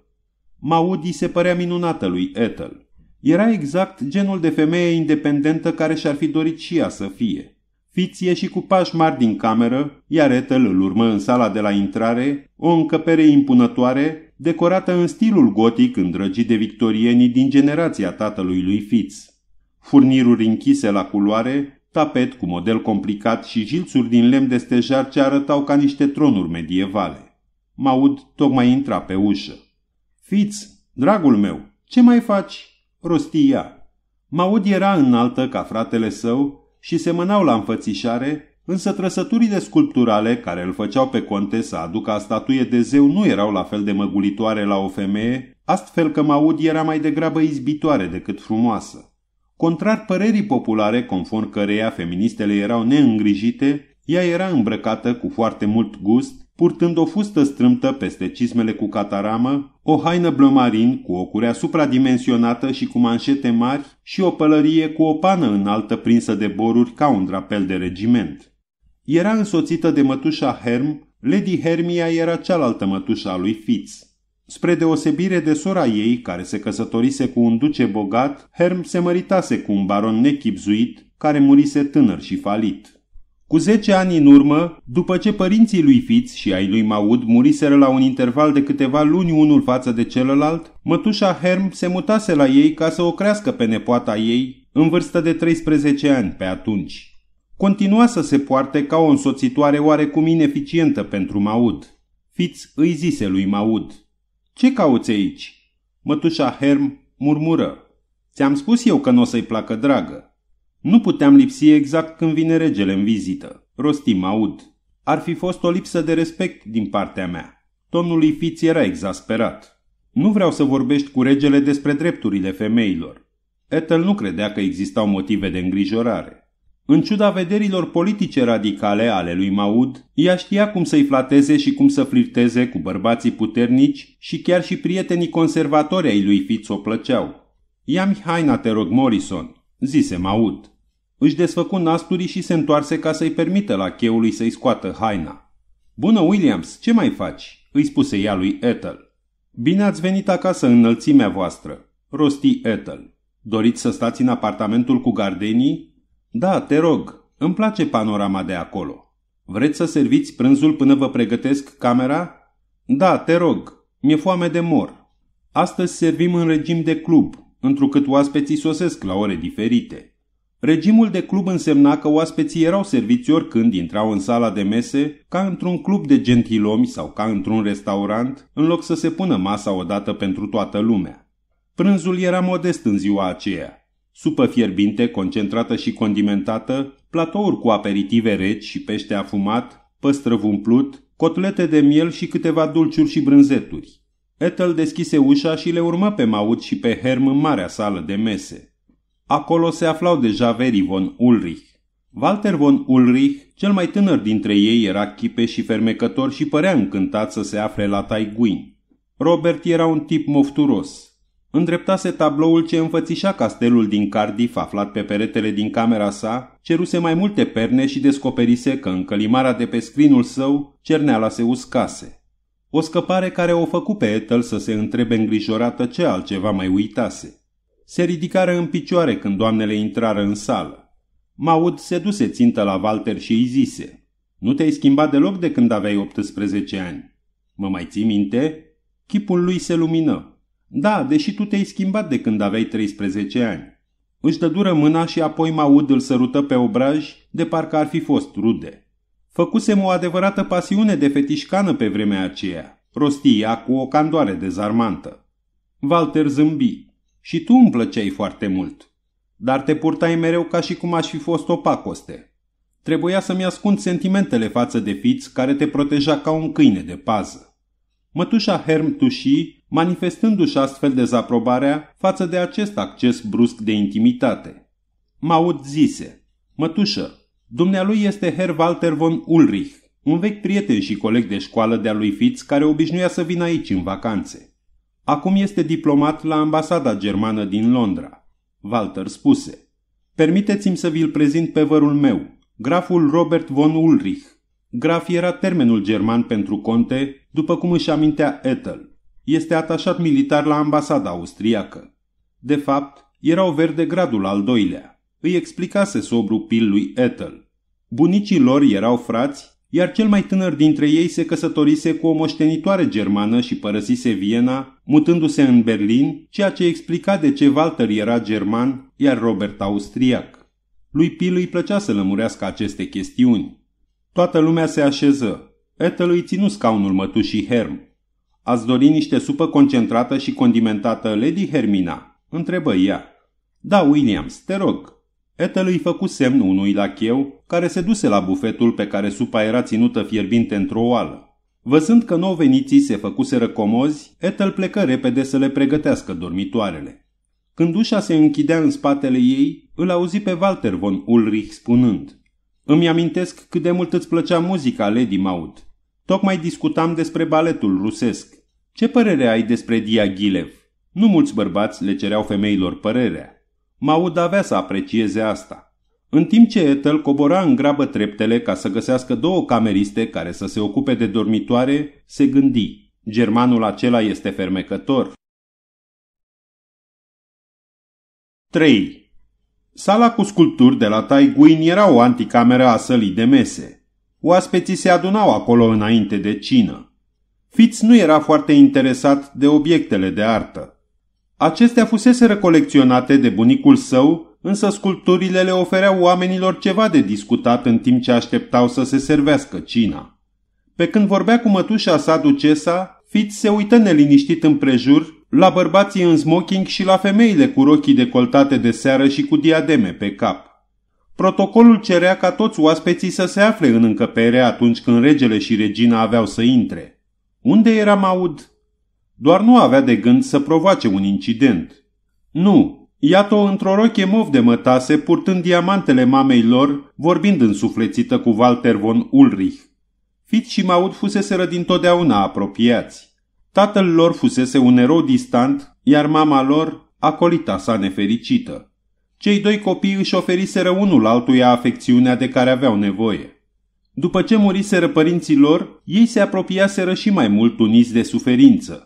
Maudi se părea minunată lui Ethel. Era exact genul de femeie independentă care și-ar fi dorit și ea să fie. Fiție ieși cu pași mari din cameră, iar Ethel îl urmă în sala de la intrare, o încăpere impunătoare, decorată în stilul gotic îndrăgit de victorienii din generația tatălui lui Fitz. Furniruri închise la culoare, tapet cu model complicat și jilțuri din lemn de stejar ce arătau ca niște tronuri medievale. Maud tocmai intra pe ușă. Fiț, dragul meu, ce mai faci?" rostia. Maud era înaltă ca fratele său și semănau la înfățișare, însă trăsăturile sculpturale care îl făceau pe conte să aducă a statuie de zeu nu erau la fel de măgulitoare la o femeie, astfel că Maud era mai degrabă izbitoare decât frumoasă. Contrar părerii populare, conform căreia feministele erau neîngrijite, ea era îmbrăcată cu foarte mult gust purtând o fustă strâmtă peste cismele cu cataramă, o haină blămarin cu o curea supradimensionată și cu manșete mari și o pălărie cu o pană înaltă prinsă de boruri ca un drapel de regiment. Era însoțită de mătușa Herm, Lady Hermia era cealaltă mătușa lui Fitz. Spre deosebire de sora ei, care se căsătorise cu un duce bogat, Herm se măritase cu un baron nechipzuit, care murise tânăr și falit. Cu zece ani în urmă, după ce părinții lui Fiț și ai lui Maud muriseră la un interval de câteva luni unul față de celălalt, mătușa Herm se mutase la ei ca să o crească pe nepoata ei, în vârstă de 13 ani pe atunci. Continua să se poarte ca o însoțitoare oarecum ineficientă pentru Maud. Fiț îi zise lui Maud, Ce cauți aici?" Mătușa Herm murmură, Ți-am spus eu că nu o să-i placă dragă." Nu puteam lipsi exact când vine regele în vizită. Rostim aud. Ar fi fost o lipsă de respect din partea mea. Tonul lui Fiț era exasperat. Nu vreau să vorbești cu regele despre drepturile femeilor. Ethel nu credea că existau motive de îngrijorare. În ciuda vederilor politice radicale ale lui Maud, ea știa cum să-i flateze și cum să flirteze cu bărbații puternici și chiar și prietenii conservatori ai lui Fitz o plăceau. Ia-mi haina, te rog, Morrison, zise Maud. Își desfăcu nasturii și se întoarse ca să-i permită la cheului să-i scoată haina. Bună, Williams, ce mai faci?" îi spuse ea lui Ethel. Bine ați venit acasă, în înălțimea voastră," rosti Ethel. Doriți să stați în apartamentul cu gardenii?" Da, te rog, îmi place panorama de acolo." Vreți să serviți prânzul până vă pregătesc camera?" Da, te rog, mi-e foame de mor." Astăzi servim în regim de club, întrucât oaspeții sosesc la ore diferite. Regimul de club însemna că oaspeții erau serviți oricând intrau în sala de mese, ca într-un club de gentilomi sau ca într-un restaurant, în loc să se pună masa odată pentru toată lumea. Prânzul era modest în ziua aceea. Supă fierbinte, concentrată și condimentată, platouri cu aperitive reci și pește afumat, păstrăv umplut, cotlete de miel și câteva dulciuri și brânzeturi. Ethel deschise ușa și le urmă pe Maud și pe Herm în marea sală de mese. Acolo se aflau deja verii von Ulrich. Walter von Ulrich, cel mai tânăr dintre ei, era chipe și fermecător și părea încântat să se afle la taiguin. Robert era un tip mofturos. Îndreptase tabloul ce înfățișa castelul din Cardiff aflat pe peretele din camera sa, ceruse mai multe perne și descoperise că în de pe scrinul său cerneala se uscase. O scăpare care o făcu pe Ethel să se întrebe îngrijorată ce altceva mai uitase. Se ridicară în picioare când doamnele intrară în sală. Maud se duse țintă la Walter și îi zise Nu te-ai schimbat deloc de când aveai 18 ani. Mă mai ții minte?" Chipul lui se lumină. Da, deși tu te-ai schimbat de când aveai 13 ani. Își dă dură mâna și apoi Maud îl sărută pe obraj, de parcă ar fi fost rude. Făcusem o adevărată pasiune de fetișcană pe vremea aceea, prostia cu o candoare dezarmantă. Walter zâmbi. Și tu îmi plăceai foarte mult. Dar te purtai mereu ca și cum aș fi fost o pacoste. Trebuia să-mi ascund sentimentele față de Fitz care te proteja ca un câine de pază. Mătușa Herm Tuși, manifestându-și astfel dezaprobarea față de acest acces brusc de intimitate. Maud zise, Mătușă, Dumnealui este Herr Walter von Ulrich, un vechi prieten și coleg de școală de-a lui Fitz care obișnuia să vină aici în vacanțe. Acum este diplomat la ambasada germană din Londra. Walter spuse, Permiteți-mi să vi-l prezint pe vărul meu, graful Robert von Ulrich. Graf era termenul german pentru conte, după cum își amintea Ethel. Este atașat militar la ambasada austriacă. De fapt, era o verde gradul al doilea îi explicase pil lui Ethel. Bunicii lor erau frați, iar cel mai tânăr dintre ei se căsătorise cu o moștenitoare germană și părăsise Viena, mutându-se în Berlin, ceea ce explica de ce Walter era german, iar Robert austriac. Lui Pil îi plăcea să lămurească aceste chestiuni. Toată lumea se așeză. Ethel îi ținu scaunul mătușii Herm. Ați dori niște supă concentrată și condimentată, Lady Hermina?" întrebă ea. Da, Williams, te rog." Etel îi făcu semn unui lacheu, care se duse la bufetul pe care supa era ținută fierbinte într-o oală. Văzând că nou veniții se făcuseră comozi, Etel plecă repede să le pregătească dormitoarele. Când ușa se închidea în spatele ei, îl auzi pe Walter von Ulrich spunând Îmi amintesc cât de mult îți plăcea muzica, Lady Maud. Tocmai discutam despre baletul rusesc. Ce părere ai despre Diaghilev? Nu mulți bărbați le cereau femeilor părerea. Maud avea să aprecieze asta. În timp ce Ethel cobora în grabă treptele ca să găsească două cameriste care să se ocupe de dormitoare, se gândi. Germanul acela este fermecător. 3. Sala cu sculpturi de la Taiguin era o anticameră a sălii de mese. Oaspeții se adunau acolo înainte de cină. Fitz nu era foarte interesat de obiectele de artă. Acestea fusese recolecționate de bunicul său, însă sculpturile le ofereau oamenilor ceva de discutat în timp ce așteptau să se servească cina. Pe când vorbea cu mătușa sa ducesa, Fitz se uită neliniștit prejur la bărbații în smoking și la femeile cu rochii decoltate de seară și cu diademe pe cap. Protocolul cerea ca toți oaspeții să se afle în încăpere atunci când regele și regina aveau să intre. Unde era Maud? doar nu avea de gând să provoace un incident. Nu, iată-o într-o roche mov de mătase, purtând diamantele mamei lor, vorbind însuflețită cu Walter von Ulrich. Fit și Maud fuseseră dintotdeauna apropiați. Tatăl lor fusese un erou distant, iar mama lor, acolita sa nefericită. Cei doi copii își oferiseră unul altuia afecțiunea de care aveau nevoie. După ce muriseră părinții lor, ei se apropiaseră și mai mult uniți de suferință.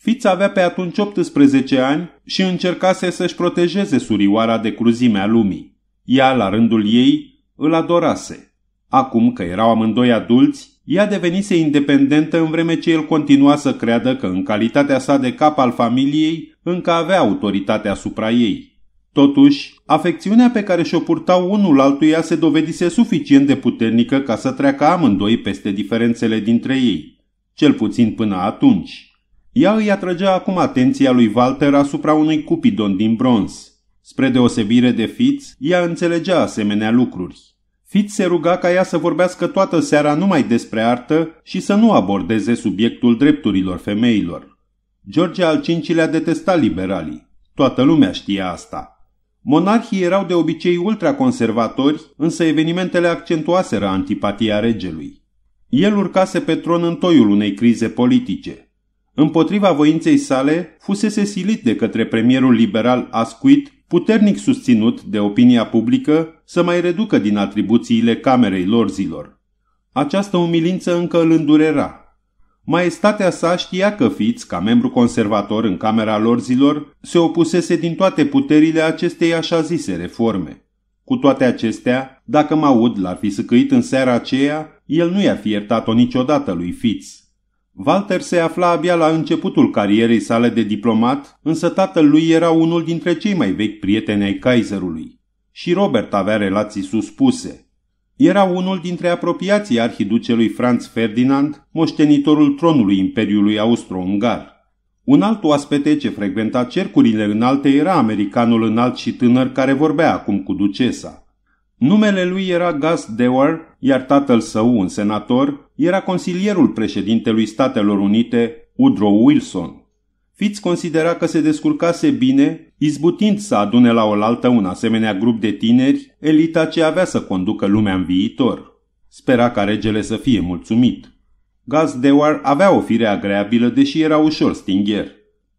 Fița avea pe atunci 18 ani și încercase să-și protejeze surioara de cruzimea lumii. Ea, la rândul ei, îl adorase. Acum că erau amândoi adulți, ea devenise independentă în vreme ce el continua să creadă că în calitatea sa de cap al familiei încă avea autoritatea asupra ei. Totuși, afecțiunea pe care și-o purtau unul altuia se dovedise suficient de puternică ca să treacă amândoi peste diferențele dintre ei, cel puțin până atunci. Ea îi atrăgea acum atenția lui Walter asupra unui cupidon din bronz. Spre deosebire de Fitz, ea înțelegea asemenea lucruri. Fitz se ruga ca ea să vorbească toată seara numai despre artă și să nu abordeze subiectul drepturilor femeilor. George al V-lea detesta liberalii. Toată lumea știa asta. Monarhii erau de obicei ultraconservatori, însă evenimentele accentuaseră antipatia regelui. El urcase pe tron în toiul unei crize politice – împotriva voinței sale, fusese silit de către premierul liberal Ascuit, puternic susținut de opinia publică, să mai reducă din atribuțiile Camerei lor zilor. Această umilință încă îl îndurera. Maestatea sa știa că Fitz, ca membru conservator în Camera lor zilor, se opusese din toate puterile acestei așa zise reforme. Cu toate acestea, dacă Maud l-ar fi săcăit în seara aceea, el nu i ar fi iertat-o niciodată lui Fitz. Walter se afla abia la începutul carierei sale de diplomat, însă tatăl lui era unul dintre cei mai vechi prieteni ai Kaiserului și Robert avea relații suspuse. Era unul dintre apropiații arhiducelui Franz Ferdinand, moștenitorul tronului Imperiului Austro-Ungar. Un alt oaspete ce frecventa cercurile înalte era americanul înalt și tânăr care vorbea acum cu ducesa. Numele lui era Gus Dewar, iar tatăl său, un senator, era consilierul președintelui Statelor Unite, Woodrow Wilson. Fiți considera că se descurcase bine, izbutind să adune la oaltă un asemenea grup de tineri, elita ce avea să conducă lumea în viitor. Spera ca regele să fie mulțumit. Gaz Dewar avea o fire agreabilă, deși era ușor stingher.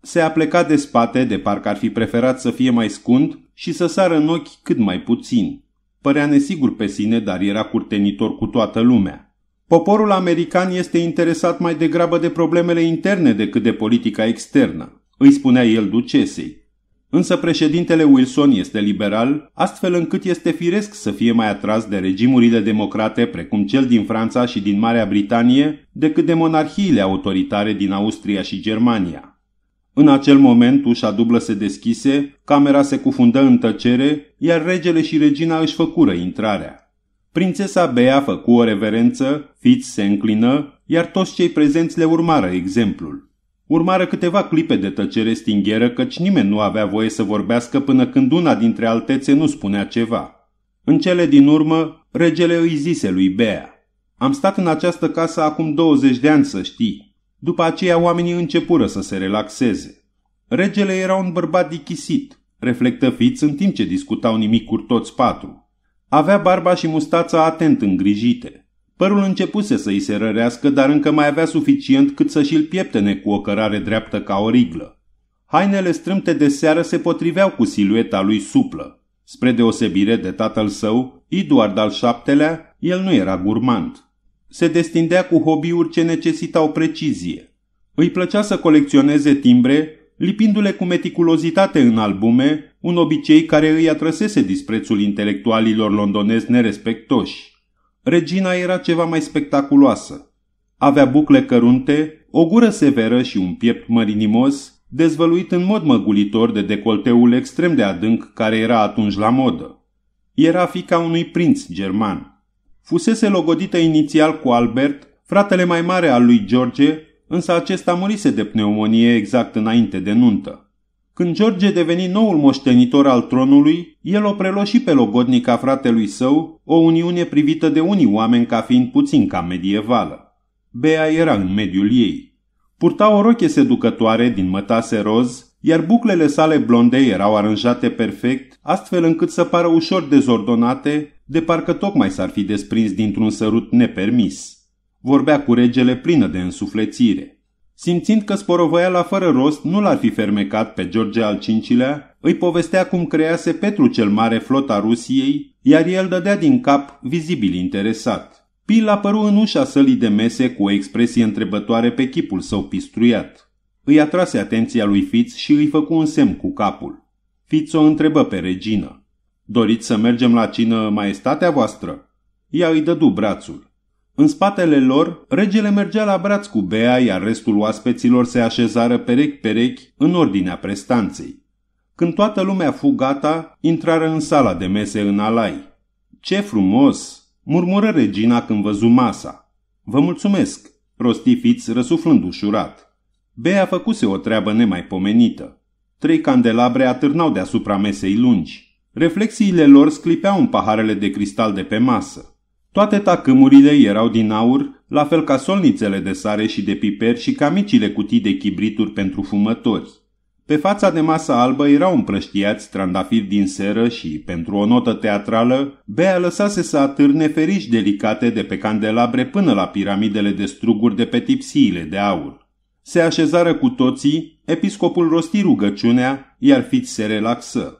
Se apleca de spate, de parcă ar fi preferat să fie mai scund și să sară în ochi cât mai puțin. Părea nesigur pe sine, dar era curtenitor cu toată lumea. Poporul american este interesat mai degrabă de problemele interne decât de politica externă, îi spunea el ducesei. Însă președintele Wilson este liberal, astfel încât este firesc să fie mai atras de regimurile democrate precum cel din Franța și din Marea Britanie decât de monarhiile autoritare din Austria și Germania. În acel moment ușa dublă se deschise, camera se cufundă în tăcere, iar regele și regina își făcură intrarea. Prințesa Bea făcu o reverență, Fitz se înclină, iar toți cei prezenți le urmară exemplul. Urmară câteva clipe de tăcere stingheră, căci nimeni nu avea voie să vorbească până când una dintre altețe nu spunea ceva. În cele din urmă, regele îi zise lui Bea, Am stat în această casă acum 20 de ani, să știi. După aceea oamenii începură să se relaxeze. Regele era un bărbat dichisit, reflectă fiți în timp ce discutau nimicuri toți patru. Avea barba și mustața atent îngrijite. Părul începuse să îi se rărească, dar încă mai avea suficient cât să și-l pieptene cu o cărare dreaptă ca o riglă. Hainele strâmte de seară se potriveau cu silueta lui suplă. Spre deosebire de tatăl său, Eduard al VII-lea, el nu era gurmand. Se destindea cu hobby-uri ce necesitau precizie. Îi plăcea să colecționeze timbre, lipindu-le cu meticulozitate în albume, un obicei care îi atrăsese disprețul intelectualilor londonezi nerespectoși. Regina era ceva mai spectaculoasă. Avea bucle cărunte, o gură severă și un piept mărinimos, dezvăluit în mod măgulitor de decolteul extrem de adânc care era atunci la modă. Era fica unui prinț german. Fusese logodită inițial cu Albert, fratele mai mare al lui George, însă acesta murise de pneumonie exact înainte de nuntă. Când George deveni noul moștenitor al tronului, el o preluă și pe logodnica fratelui său, o uniune privită de unii oameni ca fiind puțin ca medievală. Bea era în mediul ei. Purta o roche seducătoare din mătase roz, iar buclele sale blonde erau aranjate perfect, astfel încât să pară ușor dezordonate, de parcă tocmai s-ar fi desprins dintr-un sărut nepermis. Vorbea cu regele plină de însuflețire. Simțind că sporovăiala fără rost nu l-ar fi fermecat pe George al V-lea, îi povestea cum crease Petru cel Mare flota Rusiei, iar el dădea din cap vizibil interesat. Pil apăru în ușa sălii de mese cu o expresie întrebătoare pe chipul său pistruiat. Îi atrase atenția lui Fitz și îi făcu un semn cu capul. Fitz o întrebă pe regină. Doriți să mergem la cină maestatea voastră?" Ea îi dădu brațul. În spatele lor, regele mergea la braț cu Bea, iar restul oaspeților se așezară perechi-perechi în ordinea prestanței. Când toată lumea fu gata, intrară în sala de mese în alai. Ce frumos!" murmură regina când văzu masa. Vă mulțumesc!" Fitz, răsuflând ușurat. Bea făcuse o treabă nemaipomenită. Trei candelabre atârnau deasupra mesei lungi. Reflexiile lor sclipeau în paharele de cristal de pe masă. Toate tacâmurile erau din aur, la fel ca solnițele de sare și de piper și micile cutii de chibrituri pentru fumători. Pe fața de masă albă erau împrăștiați trandafiri din seră și, pentru o notă teatrală, Bea lăsase să atârne ferici delicate de pe candelabre până la piramidele de struguri de pe tipsiile de aur. Se așezară cu toții, episcopul rosti rugăciunea, iar fiți se relaxă.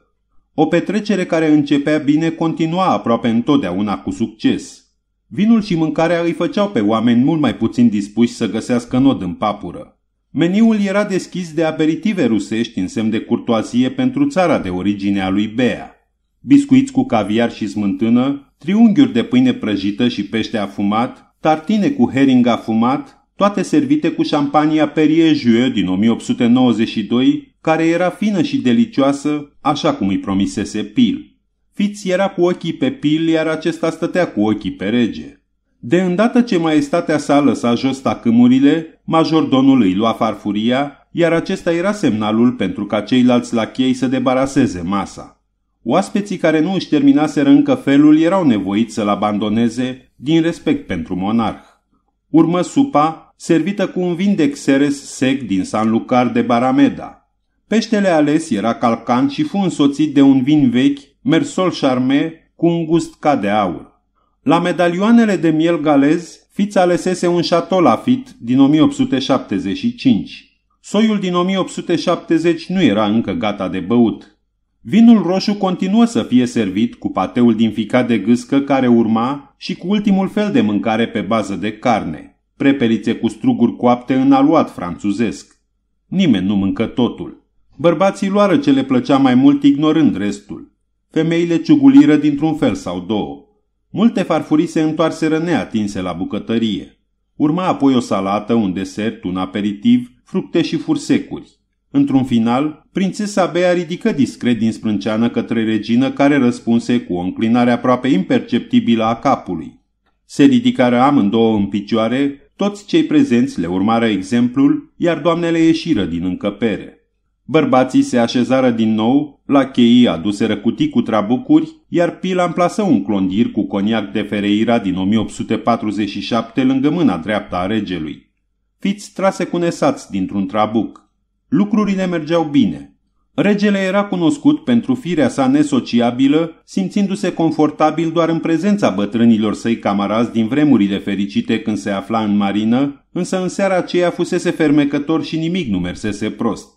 O petrecere care începea bine continua aproape întotdeauna cu succes. Vinul și mâncarea îi făceau pe oameni mult mai puțin dispuși să găsească nod în papură. Meniul era deschis de aperitive rusești în semn de curtoazie pentru țara de origine a lui Bea. Biscuiți cu caviar și smântână, triunghiuri de pâine prăjită și pește afumat, tartine cu hering afumat, toate servite cu șampania Perrier Jouet din 1892, care era fină și delicioasă, așa cum îi promisese Pil. Fitz era cu ochii pe Pil, iar acesta stătea cu ochii pe rege. De îndată ce maestatea sa lăsa jos tacâmurile, majordonul îi lua farfuria, iar acesta era semnalul pentru ca ceilalți la chei să debaraseze masa. Oaspeții care nu își terminaseră încă felul erau nevoiți să-l abandoneze din respect pentru monarh. Urmă supa, servită cu un vin de xeres sec din San Lucar de Barameda. Peștele ales era calcan și fu însoțit de un vin vechi, mersol charme, cu un gust ca de aur. La medalioanele de miel galez, fița alesese un șatou lafit din 1875. Soiul din 1870 nu era încă gata de băut. Vinul roșu continuă să fie servit cu pateul din ficat de gâscă care urma și cu ultimul fel de mâncare pe bază de carne preperițe cu struguri coapte în aluat franțuzesc. Nimeni nu mâncă totul. Bărbații luară ce le plăcea mai mult ignorând restul. Femeile ciuguliră dintr-un fel sau două. Multe farfurii se întoarseră neatinse la bucătărie. Urma apoi o salată, un desert, un aperitiv, fructe și fursecuri. Într-un final, prințesa Bea ridică discret din sprânceană către regină care răspunse cu o înclinare aproape imperceptibilă a capului. Se ridicară amândouă în picioare, toți cei prezenți le urmară exemplul, iar doamnele ieșiră din încăpere. Bărbații se așezară din nou, la cheii aduseră cutii cu trabucuri, iar Pila amplasă un clondir cu coniac de Fereira din 1847 lângă mâna dreapta a regelui. Fiți trase cu nesați dintr-un trabuc. Lucrurile mergeau bine. Regele era cunoscut pentru firea sa nesociabilă, simțindu-se confortabil doar în prezența bătrânilor săi camarazi din vremurile fericite când se afla în marină, însă în seara aceea fusese fermecător și nimic nu mersese prost.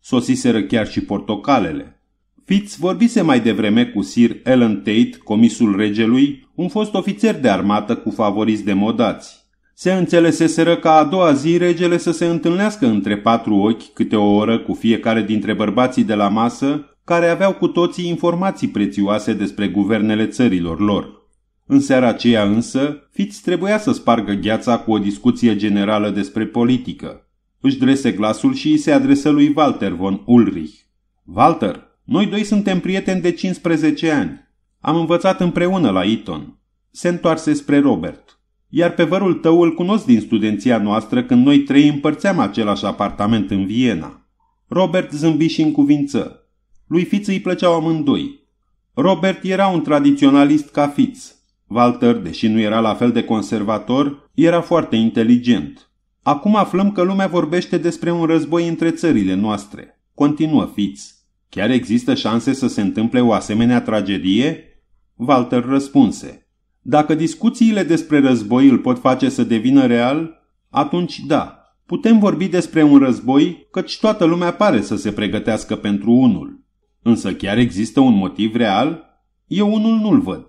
Sosiseră chiar și portocalele. Fitz vorbise mai devreme cu Sir Ellen Tate, comisul regelui, un fost ofițer de armată cu favoriți demodați se înțeleseseră ca a doua zi regele să se întâlnească între patru ochi câte o oră cu fiecare dintre bărbații de la masă, care aveau cu toții informații prețioase despre guvernele țărilor lor. În seara aceea însă, Fiți trebuia să spargă gheața cu o discuție generală despre politică. Își drese glasul și îi se adresă lui Walter von Ulrich. Walter, noi doi suntem prieteni de 15 ani. Am învățat împreună la Eton. Se întoarse spre Robert. Iar pe vărul tău îl cunosc din studenția noastră când noi trei împărțeam același apartament în Viena. Robert zâmbi și cuvință. Lui Fiț îi plăceau amândoi. Robert era un tradiționalist ca Fiț. Walter, deși nu era la fel de conservator, era foarte inteligent. Acum aflăm că lumea vorbește despre un război între țările noastre. Continuă Fiț. Chiar există șanse să se întâmple o asemenea tragedie? Walter răspunse. Dacă discuțiile despre război îl pot face să devină real, atunci da, putem vorbi despre un război, căci toată lumea pare să se pregătească pentru unul. Însă chiar există un motiv real? Eu unul nu-l văd.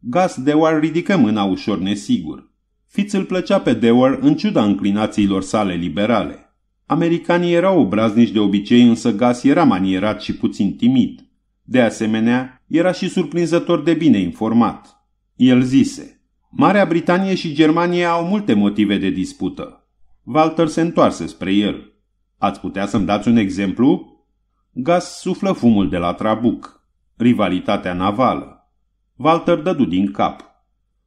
Gas Dewar ridică mâna ușor nesigur. Fitz îl plăcea pe Dewar în ciuda înclinațiilor sale liberale. Americanii erau obraznici de obicei, însă Gas era manierat și puțin timid. De asemenea, era și surprinzător de bine informat. El zise, Marea Britanie și Germania au multe motive de dispută. Walter se întoarse spre el. Ați putea să-mi dați un exemplu? Gas suflă fumul de la Trabuc. Rivalitatea navală. Walter dădu din cap.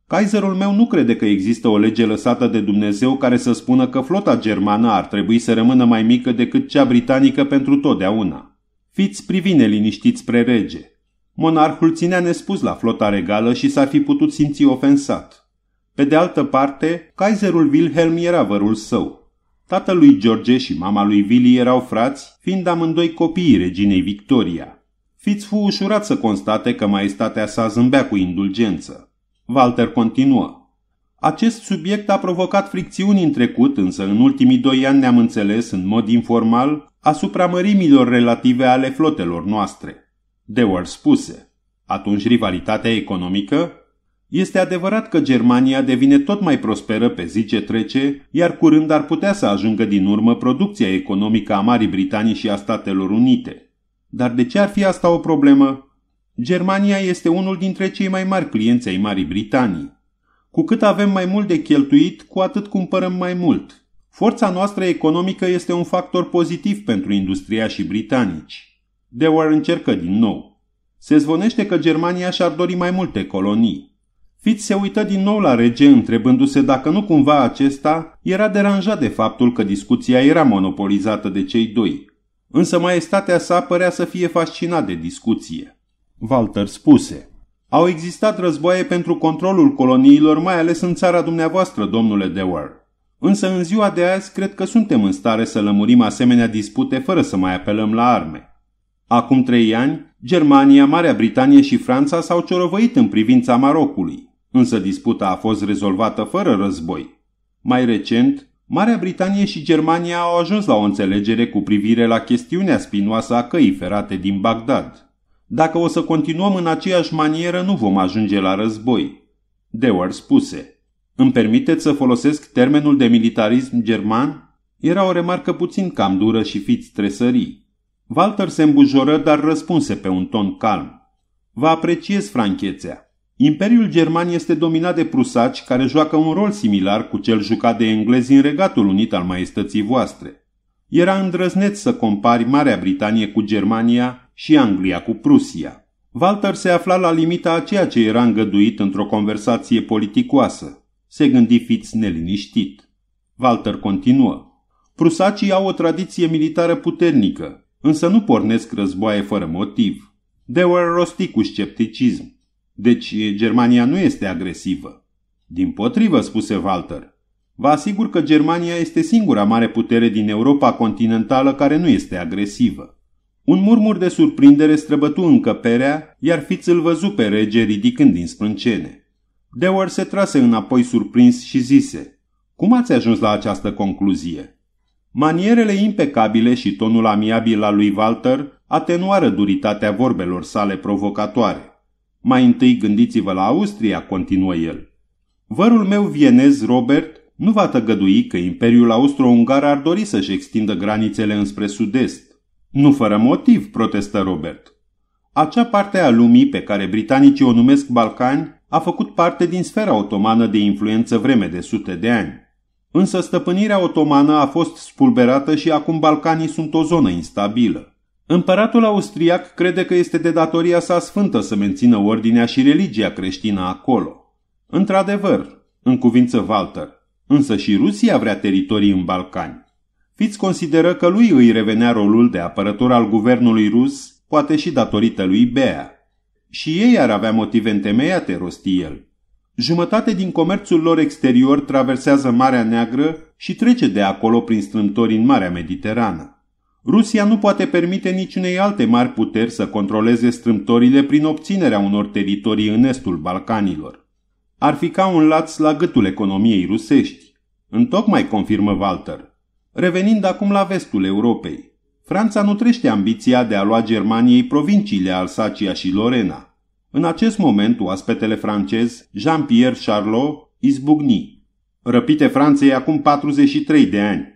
Kaiserul meu nu crede că există o lege lăsată de Dumnezeu care să spună că flota germană ar trebui să rămână mai mică decât cea britanică pentru totdeauna. Fiți privine liniștiți spre rege. Monarhul ținea nespus la flota regală și s-ar fi putut simți ofensat. Pe de altă parte, Kaiserul Wilhelm era vărul său. Tatălui George și mama lui Willy erau frați, fiind amândoi copiii reginei Victoria. Fiți fu ușurat să constate că maestatea sa zâmbea cu indulgență. Walter continuă. Acest subiect a provocat fricțiuni în trecut, însă în ultimii doi ani ne-am înțeles în mod informal asupra mărimilor relative ale flotelor noastre de ori spuse. Atunci rivalitatea economică? Este adevărat că Germania devine tot mai prosperă pe zi ce trece, iar curând ar putea să ajungă din urmă producția economică a Marii Britanii și a Statelor Unite. Dar de ce ar fi asta o problemă? Germania este unul dintre cei mai mari clienți ai Marii Britanii. Cu cât avem mai mult de cheltuit, cu atât cumpărăm mai mult. Forța noastră economică este un factor pozitiv pentru industria și britanici. De ori încercă din nou. Se zvonește că Germania și-ar dori mai multe colonii. Fitz se uită din nou la rege întrebându-se dacă nu cumva acesta era deranjat de faptul că discuția era monopolizată de cei doi. Însă maestatea sa părea să fie fascinat de discuție. Walter spuse – au existat războaie pentru controlul coloniilor, mai ales în țara dumneavoastră, domnule Dewar. Însă în ziua de azi cred că suntem în stare să lămurim asemenea dispute fără să mai apelăm la arme. Acum trei ani, Germania, Marea Britanie și Franța s-au ciorovăit în privința Marocului, însă disputa a fost rezolvată fără război. Mai recent, Marea Britanie și Germania au ajuns la o înțelegere cu privire la chestiunea spinoasă a căii ferate din Bagdad. Dacă o să continuăm în aceeași manieră, nu vom ajunge la război. Dewar spuse, îmi permiteți să folosesc termenul de militarism german? Era o remarcă puțin cam dură și fiți tresării. Walter se îmbujoră, dar răspunse pe un ton calm. Vă apreciez franchețea. Imperiul German este dominat de prusaci care joacă un rol similar cu cel jucat de englezi în Regatul Unit al Maestății voastre. Era îndrăzneț să compari Marea Britanie cu Germania și Anglia cu Prusia. Walter se afla la limita a ceea ce era îngăduit într-o conversație politicoasă. Se gândi fiți neliniștit. Walter continuă. Prusacii au o tradiție militară puternică. Însă nu pornesc războaie fără motiv. De ori rosti cu scepticism. Deci Germania nu este agresivă. Din potrivă, spuse Walter. Vă asigur că Germania este singura mare putere din Europa continentală care nu este agresivă. Un murmur de surprindere străbătu încăperea, iar fiți îl văzu pe rege ridicând din sprâncene. Dewar se trase înapoi surprins și zise, Cum ați ajuns la această concluzie?" Manierele impecabile și tonul amiabil al lui Walter atenuară duritatea vorbelor sale provocatoare. Mai întâi gândiți-vă la Austria, continuă el. Vărul meu vienez, Robert, nu va tăgădui că Imperiul Austro-Ungar ar dori să-și extindă granițele înspre sud-est. Nu fără motiv, protestă Robert. Acea parte a lumii pe care britanicii o numesc Balcani a făcut parte din sfera otomană de influență vreme de sute de ani. Însă stăpânirea otomană a fost spulberată și acum Balcanii sunt o zonă instabilă. Împăratul austriac crede că este de datoria sa sfântă să mențină ordinea și religia creștină acolo. Într-adevăr, în cuvință Walter, însă și Rusia vrea teritorii în Balcani. Fiți consideră că lui îi revenea rolul de apărător al guvernului rus, poate și datorită lui Bea. Și ei ar avea motive întemeiate, rosti el. Jumătate din comerțul lor exterior traversează Marea Neagră și trece de acolo prin strâmtori în Marea Mediterană. Rusia nu poate permite niciunei alte mari puteri să controleze strâmtorile prin obținerea unor teritorii în estul Balcanilor. Ar fi ca un laț la gâtul economiei rusești. Întocmai confirmă Walter. Revenind acum la vestul Europei, Franța nu trește ambiția de a lua Germaniei provinciile Alsacia și Lorena. În acest moment, oaspetele francez, Jean-Pierre Charlot, izbucni. Răpite Franței acum 43 de ani.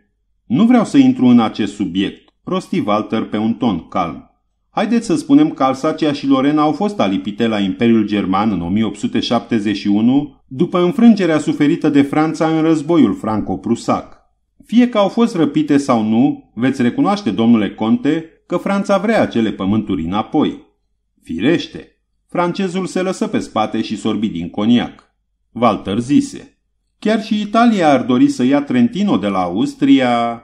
Nu vreau să intru în acest subiect, prosti Walter pe un ton calm. Haideți să spunem că Alsacia și Lorena au fost alipite la Imperiul German în 1871, după înfrângerea suferită de Franța în războiul franco-prusac. Fie că au fost răpite sau nu, veți recunoaște, domnule Conte, că Franța vrea acele pământuri înapoi. Firește! francezul se lăsă pe spate și sorbi din coniac. Walter zise, chiar și Italia ar dori să ia Trentino de la Austria,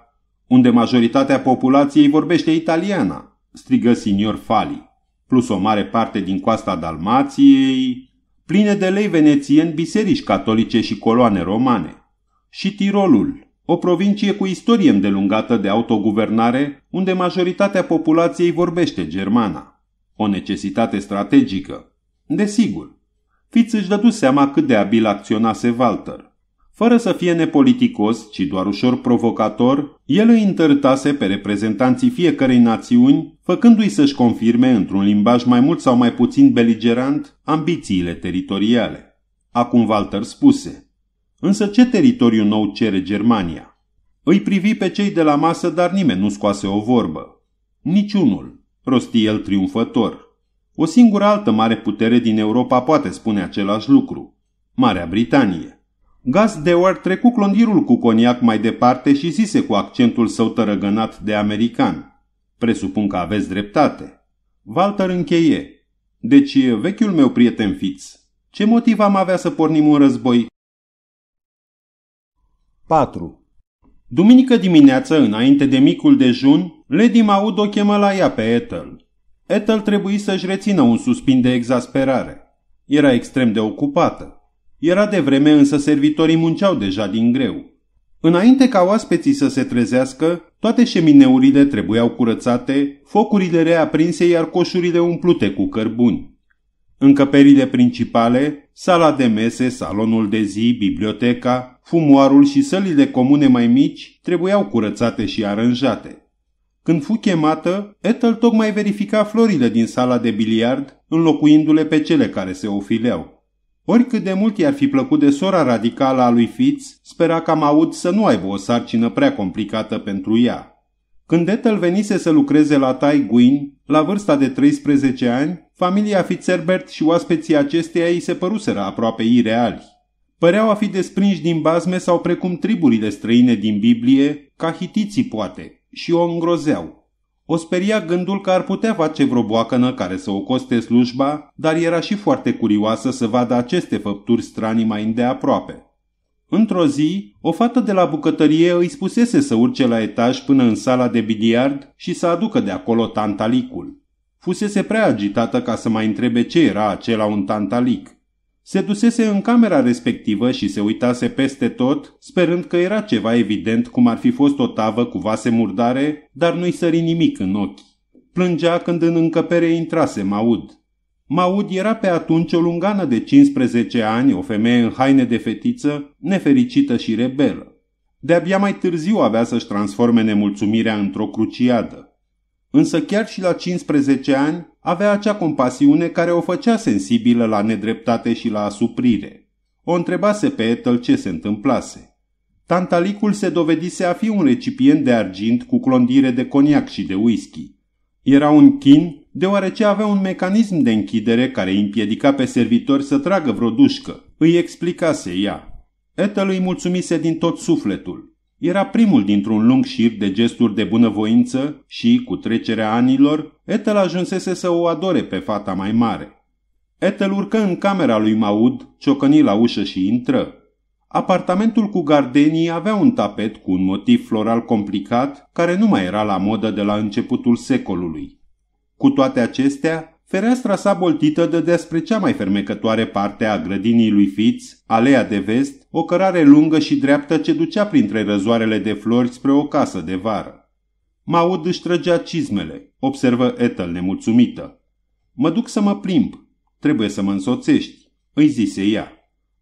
unde majoritatea populației vorbește italiana, strigă signor Fali, plus o mare parte din coasta Dalmației, pline de lei venețieni, biserici catolice și coloane romane. Și Tirolul, o provincie cu istorie îndelungată de autoguvernare, unde majoritatea populației vorbește germana. O necesitate strategică. Desigur. Fiți își dădu seama cât de abil acționase Walter. Fără să fie nepoliticos, ci doar ușor provocator, el îi întărtase pe reprezentanții fiecărei națiuni, făcându-i să-și confirme într-un limbaj mai mult sau mai puțin beligerant ambițiile teritoriale. Acum Walter spuse, însă ce teritoriu nou cere Germania? Îi privi pe cei de la masă, dar nimeni nu scoase o vorbă. Niciunul rosti el triumfător. O singură altă mare putere din Europa poate spune același lucru. Marea Britanie. Gas Dewar trecu clondirul cu coniac mai departe și zise cu accentul său tărăgănat de american. Presupun că aveți dreptate. Walter încheie. Deci, vechiul meu prieten Fitz, ce motiv am avea să pornim un război? 4. Duminică dimineață, înainte de micul dejun, Lady Maud o chemă la ea pe Ethel. Ethel trebuie să-și rețină un suspin de exasperare. Era extrem de ocupată. Era de vreme însă servitorii munceau deja din greu. Înainte ca oaspeții să se trezească, toate șemineurile trebuiau curățate, focurile reaprinse, iar coșurile umplute cu cărbuni. Încăperile principale, sala de mese, salonul de zi, biblioteca, fumoarul și sălile comune mai mici trebuiau curățate și aranjate. Când fu chemată, Ethel tocmai verifica florile din sala de biliard, înlocuindu-le pe cele care se ofileau. Oricât de mult i-ar fi plăcut de sora radicală a lui Fitz, spera ca Maud să nu aibă o sarcină prea complicată pentru ea. Când Ethel venise să lucreze la Tai Guin, la vârsta de 13 ani, familia Fitzherbert și oaspeții acesteia îi se păruseră aproape ireali. Păreau a fi desprinși din bazme sau precum triburile străine din Biblie, ca hitiții poate, și o îngrozeau. O speria gândul că ar putea face vreo boacănă care să o coste slujba, dar era și foarte curioasă să vadă aceste făpturi stranii mai îndeaproape. Într-o zi, o fată de la bucătărie îi spusese să urce la etaj până în sala de biliard și să aducă de acolo tantalicul. Fusese prea agitată ca să mai întrebe ce era acela un tantalic – se dusese în camera respectivă și se uitase peste tot, sperând că era ceva evident cum ar fi fost o tavă cu vase murdare, dar nu-i sări nimic în ochi. Plângea când în încăpere intrase Maud. Maud era pe atunci o lungană de 15 ani, o femeie în haine de fetiță, nefericită și rebelă. De-abia mai târziu avea să-și transforme nemulțumirea într-o cruciadă. Însă chiar și la 15 ani avea acea compasiune care o făcea sensibilă la nedreptate și la asuprire. O întrebase pe Ethel ce se întâmplase. Tantalicul se dovedise a fi un recipient de argint cu clondire de coniac și de whisky. Era un chin deoarece avea un mecanism de închidere care îi împiedica pe servitori să tragă vreo dușcă, îi explicase ea. Ethel îi mulțumise din tot sufletul. Era primul dintr-un lung șir de gesturi de bunăvoință și, cu trecerea anilor, Ethel ajunsese să o adore pe fata mai mare. Ethel urcă în camera lui Maud, ciocăni la ușă și intră. Apartamentul cu gardenii avea un tapet cu un motiv floral complicat, care nu mai era la modă de la începutul secolului. Cu toate acestea, Fereastra sa boltită dădea spre cea mai fermecătoare parte a grădinii lui Fitz, aleea de vest, o cărare lungă și dreaptă ce ducea printre răzoarele de flori spre o casă de vară. Maud își trăgea cizmele, observă Ethel nemulțumită. Mă duc să mă plimb. Trebuie să mă însoțești, îi zise ea.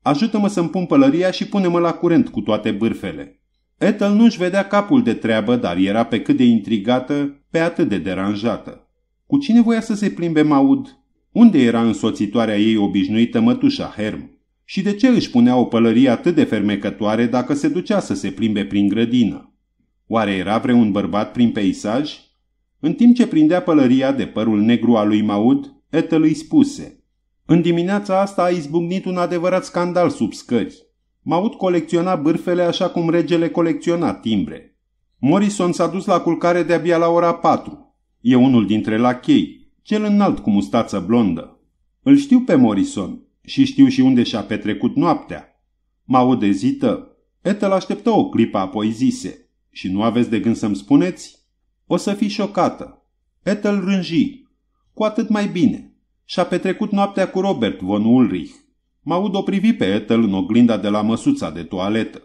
Ajută-mă să-mi pun pălăria și pune-mă la curent cu toate bârfele. Ethel nu-și vedea capul de treabă, dar era pe cât de intrigată, pe atât de deranjată. Cu cine voia să se plimbe Maud? Unde era însoțitoarea ei obișnuită mătușa Herm? Și de ce își punea o pălărie atât de fermecătoare dacă se ducea să se plimbe prin grădină? Oare era vreun bărbat prin peisaj? În timp ce prindea pălăria de părul negru al lui Maud, Ethel îi spuse În dimineața asta a izbucnit un adevărat scandal sub scări. Maud colecționa bârfele așa cum regele colecționa timbre. Morrison s-a dus la culcare de-abia la ora 4. E unul dintre lachei, cel înalt cu mustață blondă. Îl știu pe Morrison și știu și unde și-a petrecut noaptea. M aude ezită. Etel așteptă o clipă, apoi zise. Și nu aveți de gând să-mi spuneți? O să fi șocată. Etel rânji. Cu atât mai bine. Și-a petrecut noaptea cu Robert von Ulrich. Mă aud o privi pe Etel în oglinda de la măsuța de toaletă.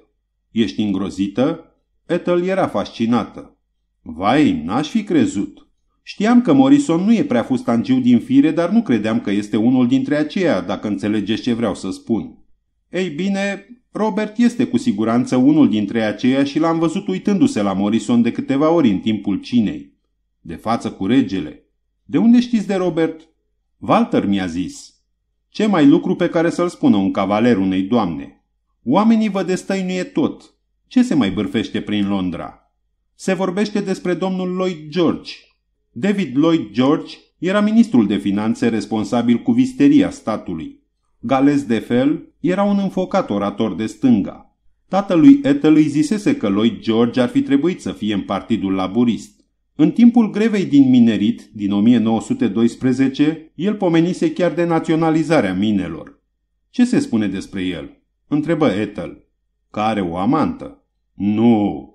Ești îngrozită? Etel era fascinată. Vai, n-aș fi crezut. Știam că Morrison nu e prea fustangiu din fire, dar nu credeam că este unul dintre aceia, dacă înțelegeți ce vreau să spun. Ei bine, Robert este cu siguranță unul dintre aceia și l-am văzut uitându-se la Morrison de câteva ori în timpul cinei. De față cu regele. De unde știți de Robert? Walter mi-a zis. Ce mai lucru pe care să-l spună un cavaler unei doamne? Oamenii vă destăinuie tot. Ce se mai bârfește prin Londra? Se vorbește despre domnul Lloyd George, David Lloyd George era ministrul de finanțe responsabil cu visteria statului. Gales de fel era un înfocat orator de stânga. Tatălui Ethel îi zisese că Lloyd George ar fi trebuit să fie în Partidul Laburist. În timpul grevei din minerit, din 1912, el pomenise chiar de naționalizarea minelor. Ce se spune despre el? Întrebă Ethel. Care o amantă. Nu.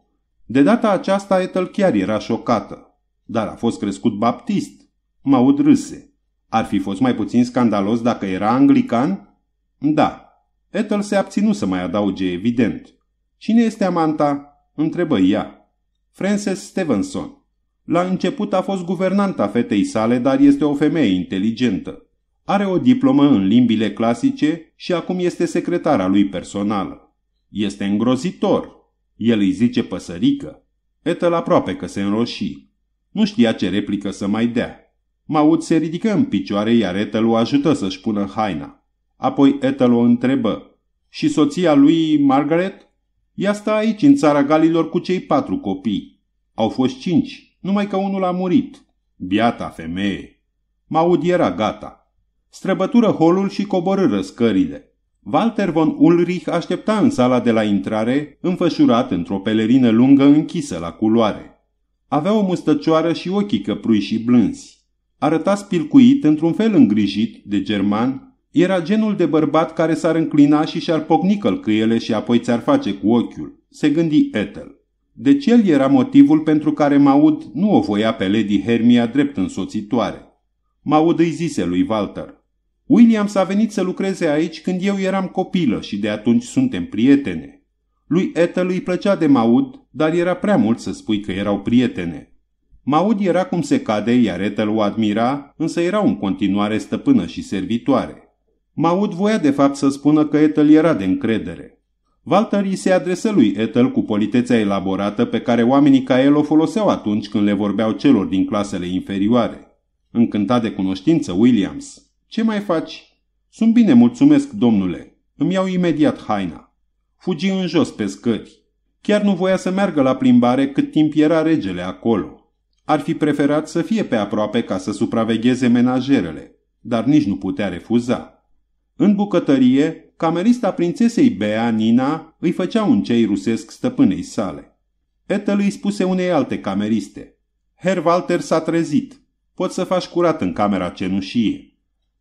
De data aceasta Ethel chiar era șocată. Dar a fost crescut baptist. Mă aud râse. Ar fi fost mai puțin scandalos dacă era anglican? Da. Ethel se abținu să mai adauge evident. Cine este amanta? Întrebă ea. Frances Stevenson. La început a fost guvernanta fetei sale, dar este o femeie inteligentă. Are o diplomă în limbile clasice și acum este secretara lui personală. Este îngrozitor. El îi zice păsărică. Ethel aproape că se înroșie. Nu știa ce replică să mai dea. Maud se ridică în picioare, iar Ethel o ajută să-și pună haina. Apoi Ethel o întrebă. Și soția lui Margaret? Ea stă aici, în țara galilor, cu cei patru copii. Au fost cinci, numai că unul a murit. Biata femeie! Maud era gata. Străbătură holul și coborâră scările. Walter von Ulrich aștepta în sala de la intrare, înfășurat într-o pelerină lungă închisă la culoare. Avea o mustăcioară și ochii căprui și blânzi. Arăta spilcuit, într-un fel îngrijit, de german, era genul de bărbat care s-ar înclina și și-ar pocni călcâiele și apoi ți-ar face cu ochiul, se gândi Ethel. Deci el era motivul pentru care Maud nu o voia pe Lady Hermia drept însoțitoare. Maud îi zise lui Walter, William s-a venit să lucreze aici când eu eram copilă și de atunci suntem prietene. Lui Ethel îi plăcea de Maud, dar era prea mult să spui că erau prietene. Maud era cum se cade, iar Ethel o admira, însă era în continuare stăpână și servitoare. Maud voia de fapt să spună că Ethel era de încredere. Walter îi se adresă lui Ethel cu politețea elaborată pe care oamenii ca el o foloseau atunci când le vorbeau celor din clasele inferioare. Încântat de cunoștință, Williams. Ce mai faci? Sunt bine, mulțumesc, domnule. Îmi iau imediat haina fugi în jos pe scări. Chiar nu voia să meargă la plimbare cât timp era regele acolo. Ar fi preferat să fie pe aproape ca să supravegheze menajerele, dar nici nu putea refuza. În bucătărie, camerista prințesei Bea, Nina, îi făcea un cei rusesc stăpânei sale. Etel îi spuse unei alte cameriste. Herr Walter s-a trezit. Poți să faci curat în camera cenușie.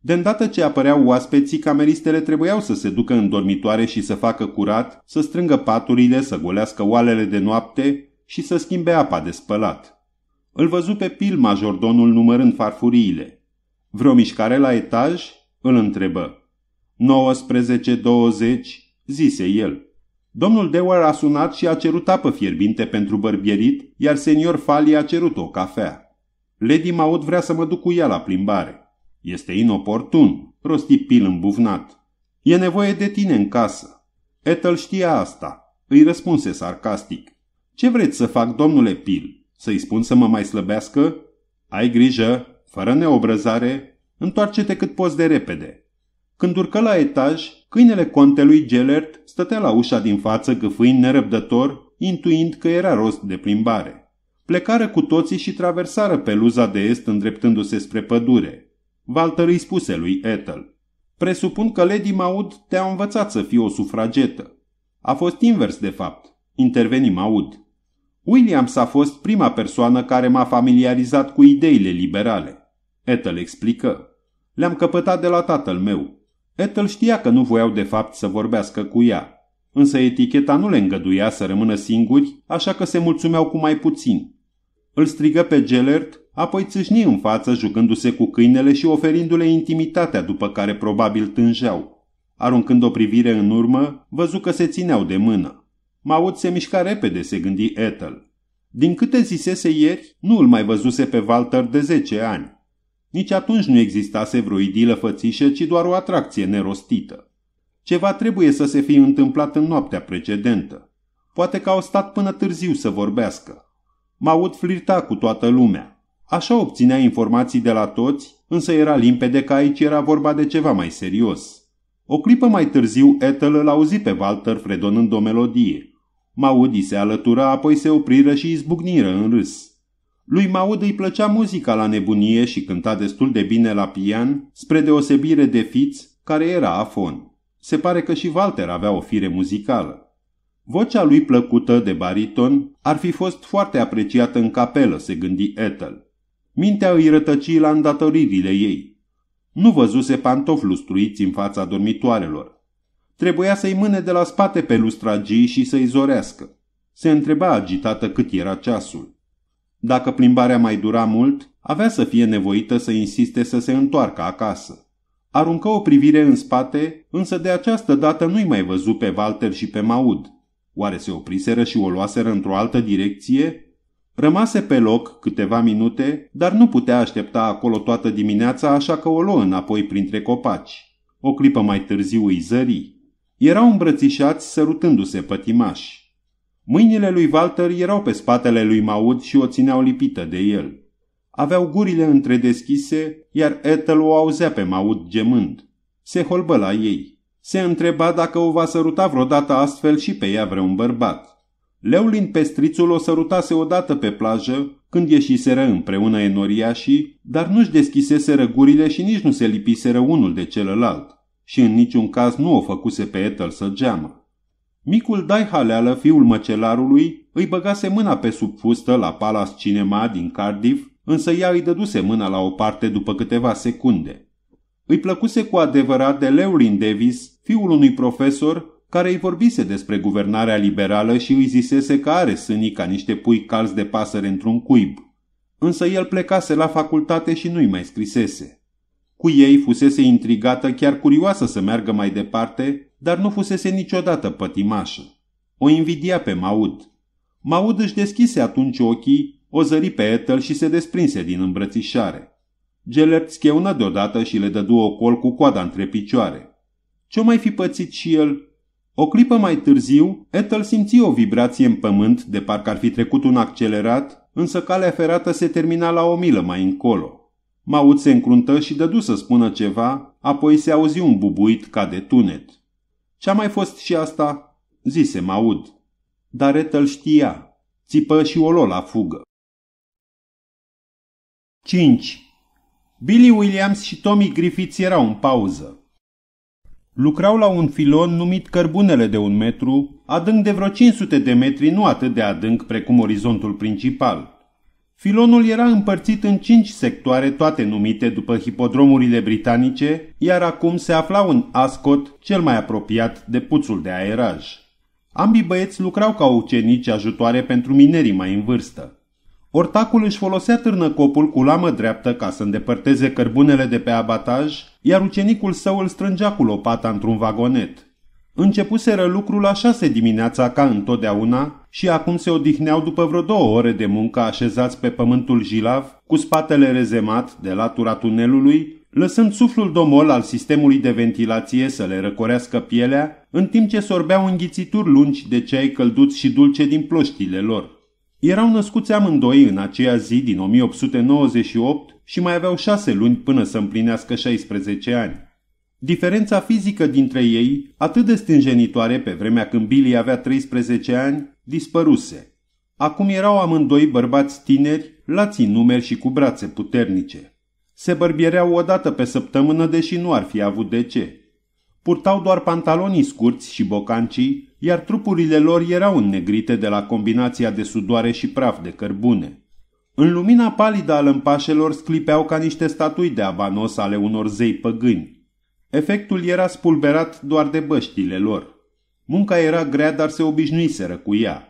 De îndată ce apăreau oaspeții, cameristele trebuiau să se ducă în dormitoare și să facă curat, să strângă paturile, să golească oalele de noapte și să schimbe apa de spălat. Îl văzu pe pil majordonul numărând farfuriile. Vreo mișcare la etaj? Îl întrebă. 19, 20, zise el. Domnul Dewar a sunat și a cerut apă fierbinte pentru bărbierit, iar senior Fali a cerut o cafea. Lady Maud vrea să mă duc cu ea la plimbare. Este inoportun, rosti Pil îmbufnat. E nevoie de tine în casă. Etel știa asta, îi răspunse sarcastic. Ce vreți să fac, domnule Pil? Să-i spun să mă mai slăbească? Ai grijă, fără neobrăzare, întoarce-te cât poți de repede. Când urcă la etaj, câinele contelui Gelert stătea la ușa din față gâfâind nerăbdător, intuind că era rost de plimbare. Plecară cu toții și traversară peluza de est îndreptându-se spre pădure. Walter îi spuse lui Ethel. Presupun că Lady Maud te-a învățat să fii o sufragetă. A fost invers, de fapt. Interveni Maud. Williams a fost prima persoană care m-a familiarizat cu ideile liberale. Ethel explică. Le-am căpătat de la tatăl meu. Ethel știa că nu voiau de fapt să vorbească cu ea, însă eticheta nu le îngăduia să rămână singuri, așa că se mulțumeau cu mai puțin. Îl strigă pe Gellert apoi țâșni în față jucându-se cu câinele și oferindu-le intimitatea după care probabil tânjeau. Aruncând o privire în urmă, văzu că se țineau de mână. Maud se mișca repede, se gândi Ethel. Din câte zisese ieri, nu îl mai văzuse pe Walter de 10 ani. Nici atunci nu existase vreo idilă fățișă, ci doar o atracție nerostită. Ceva trebuie să se fi întâmplat în noaptea precedentă. Poate că au stat până târziu să vorbească. Maud flirta cu toată lumea, Așa obținea informații de la toți, însă era limpede că aici era vorba de ceva mai serios. O clipă mai târziu, Ethel îl auzi pe Walter fredonând o melodie. Maudi se alătură, apoi se opriră și izbucniră în râs. Lui Maud îi plăcea muzica la nebunie și cânta destul de bine la pian, spre deosebire de Fitz, care era afon. Se pare că și Walter avea o fire muzicală. Vocea lui plăcută de bariton ar fi fost foarte apreciată în capelă, se gândi Ethel. Mintea îi rătăci la îndatoririle ei. Nu văzuse pantofi lustruiți în fața dormitoarelor. Trebuia să-i mâne de la spate pe lustragii și să-i zorească. Se întreba agitată cât era ceasul. Dacă plimbarea mai dura mult, avea să fie nevoită să insiste să se întoarcă acasă. Aruncă o privire în spate, însă de această dată nu-i mai văzu pe Walter și pe Maud. Oare se opriseră și o luaseră într-o altă direcție Rămase pe loc câteva minute, dar nu putea aștepta acolo toată dimineața, așa că o luă înapoi printre copaci. O clipă mai târziu îi zări. Erau îmbrățișați sărutându-se pătimași. Mâinile lui Walter erau pe spatele lui Maud și o țineau lipită de el. Aveau gurile întredeschise, iar Ethel o auzea pe Maud gemând. Se holbă la ei. Se întreba dacă o va săruta vreodată astfel și pe ea vreun bărbat. Leulin Pestrițul o sărutase odată pe plajă, când ieșiseră împreună enoriașii, dar nu-și deschisese gurile și nici nu se lipiseră unul de celălalt și în niciun caz nu o făcuse pe Ethel să geamă. Micul Haleală, fiul măcelarului, îi băgase mâna pe sub fustă la Palace Cinema din Cardiff, însă ea îi dăduse mâna la o parte după câteva secunde. Îi plăcuse cu adevărat de Leurin Davis, fiul unui profesor, care îi vorbise despre guvernarea liberală și îi zisese că are sânii ca niște pui calzi de pasăre într-un cuib. Însă el plecase la facultate și nu-i mai scrisese. Cu ei fusese intrigată, chiar curioasă să meargă mai departe, dar nu fusese niciodată pătimașă. O invidia pe Maud. Maud își deschise atunci ochii, o zări pe Ethel și se desprinse din îmbrățișare. Gelert scheună deodată și le dădu o col cu coada între picioare. Ce-o mai fi pățit și el, o clipă mai târziu, Ethel simți o vibrație în pământ, de parcă ar fi trecut un accelerat, însă calea ferată se termina la o milă mai încolo. Maud se încruntă și dădu să spună ceva, apoi se auzi un bubuit ca de tunet. Ce-a mai fost și asta?" zise Maud. Dar Ethel știa. Țipă și o la fugă. 5. Billy Williams și Tommy Griffiths erau în pauză lucrau la un filon numit cărbunele de un metru, adânc de vreo 500 de metri, nu atât de adânc precum orizontul principal. Filonul era împărțit în cinci sectoare, toate numite după hipodromurile britanice, iar acum se aflau în Ascot, cel mai apropiat de puțul de aeraj. Ambii băieți lucrau ca ucenici ajutoare pentru minerii mai în vârstă. Ortacul își folosea târnăcopul cu lamă dreaptă ca să îndepărteze cărbunele de pe abataj iar ucenicul său îl strângea cu lopata într-un vagonet. Începuseră lucrul la șase dimineața ca întotdeauna și acum se odihneau după vreo două ore de muncă așezați pe pământul jilav, cu spatele rezemat de latura tunelului, lăsând suflul domol al sistemului de ventilație să le răcorească pielea, în timp ce sorbeau înghițituri lungi de ceai călduți și dulce din ploștile lor. Erau născuți amândoi în aceea zi din 1898 și mai aveau șase luni până să împlinească 16 ani. Diferența fizică dintre ei, atât de stânjenitoare pe vremea când Billy avea 13 ani, dispăruse. Acum erau amândoi bărbați tineri, lați în numeri și cu brațe puternice. Se bărbiereau o dată pe săptămână, deși nu ar fi avut de ce. Purtau doar pantalonii scurți și bocancii, iar trupurile lor erau înnegrite de la combinația de sudoare și praf de cărbune. În lumina palidă a lămpașelor sclipeau ca niște statui de avanos ale unor zei păgâni. Efectul era spulberat doar de băștile lor. Munca era grea, dar se obișnuiseră cu ea.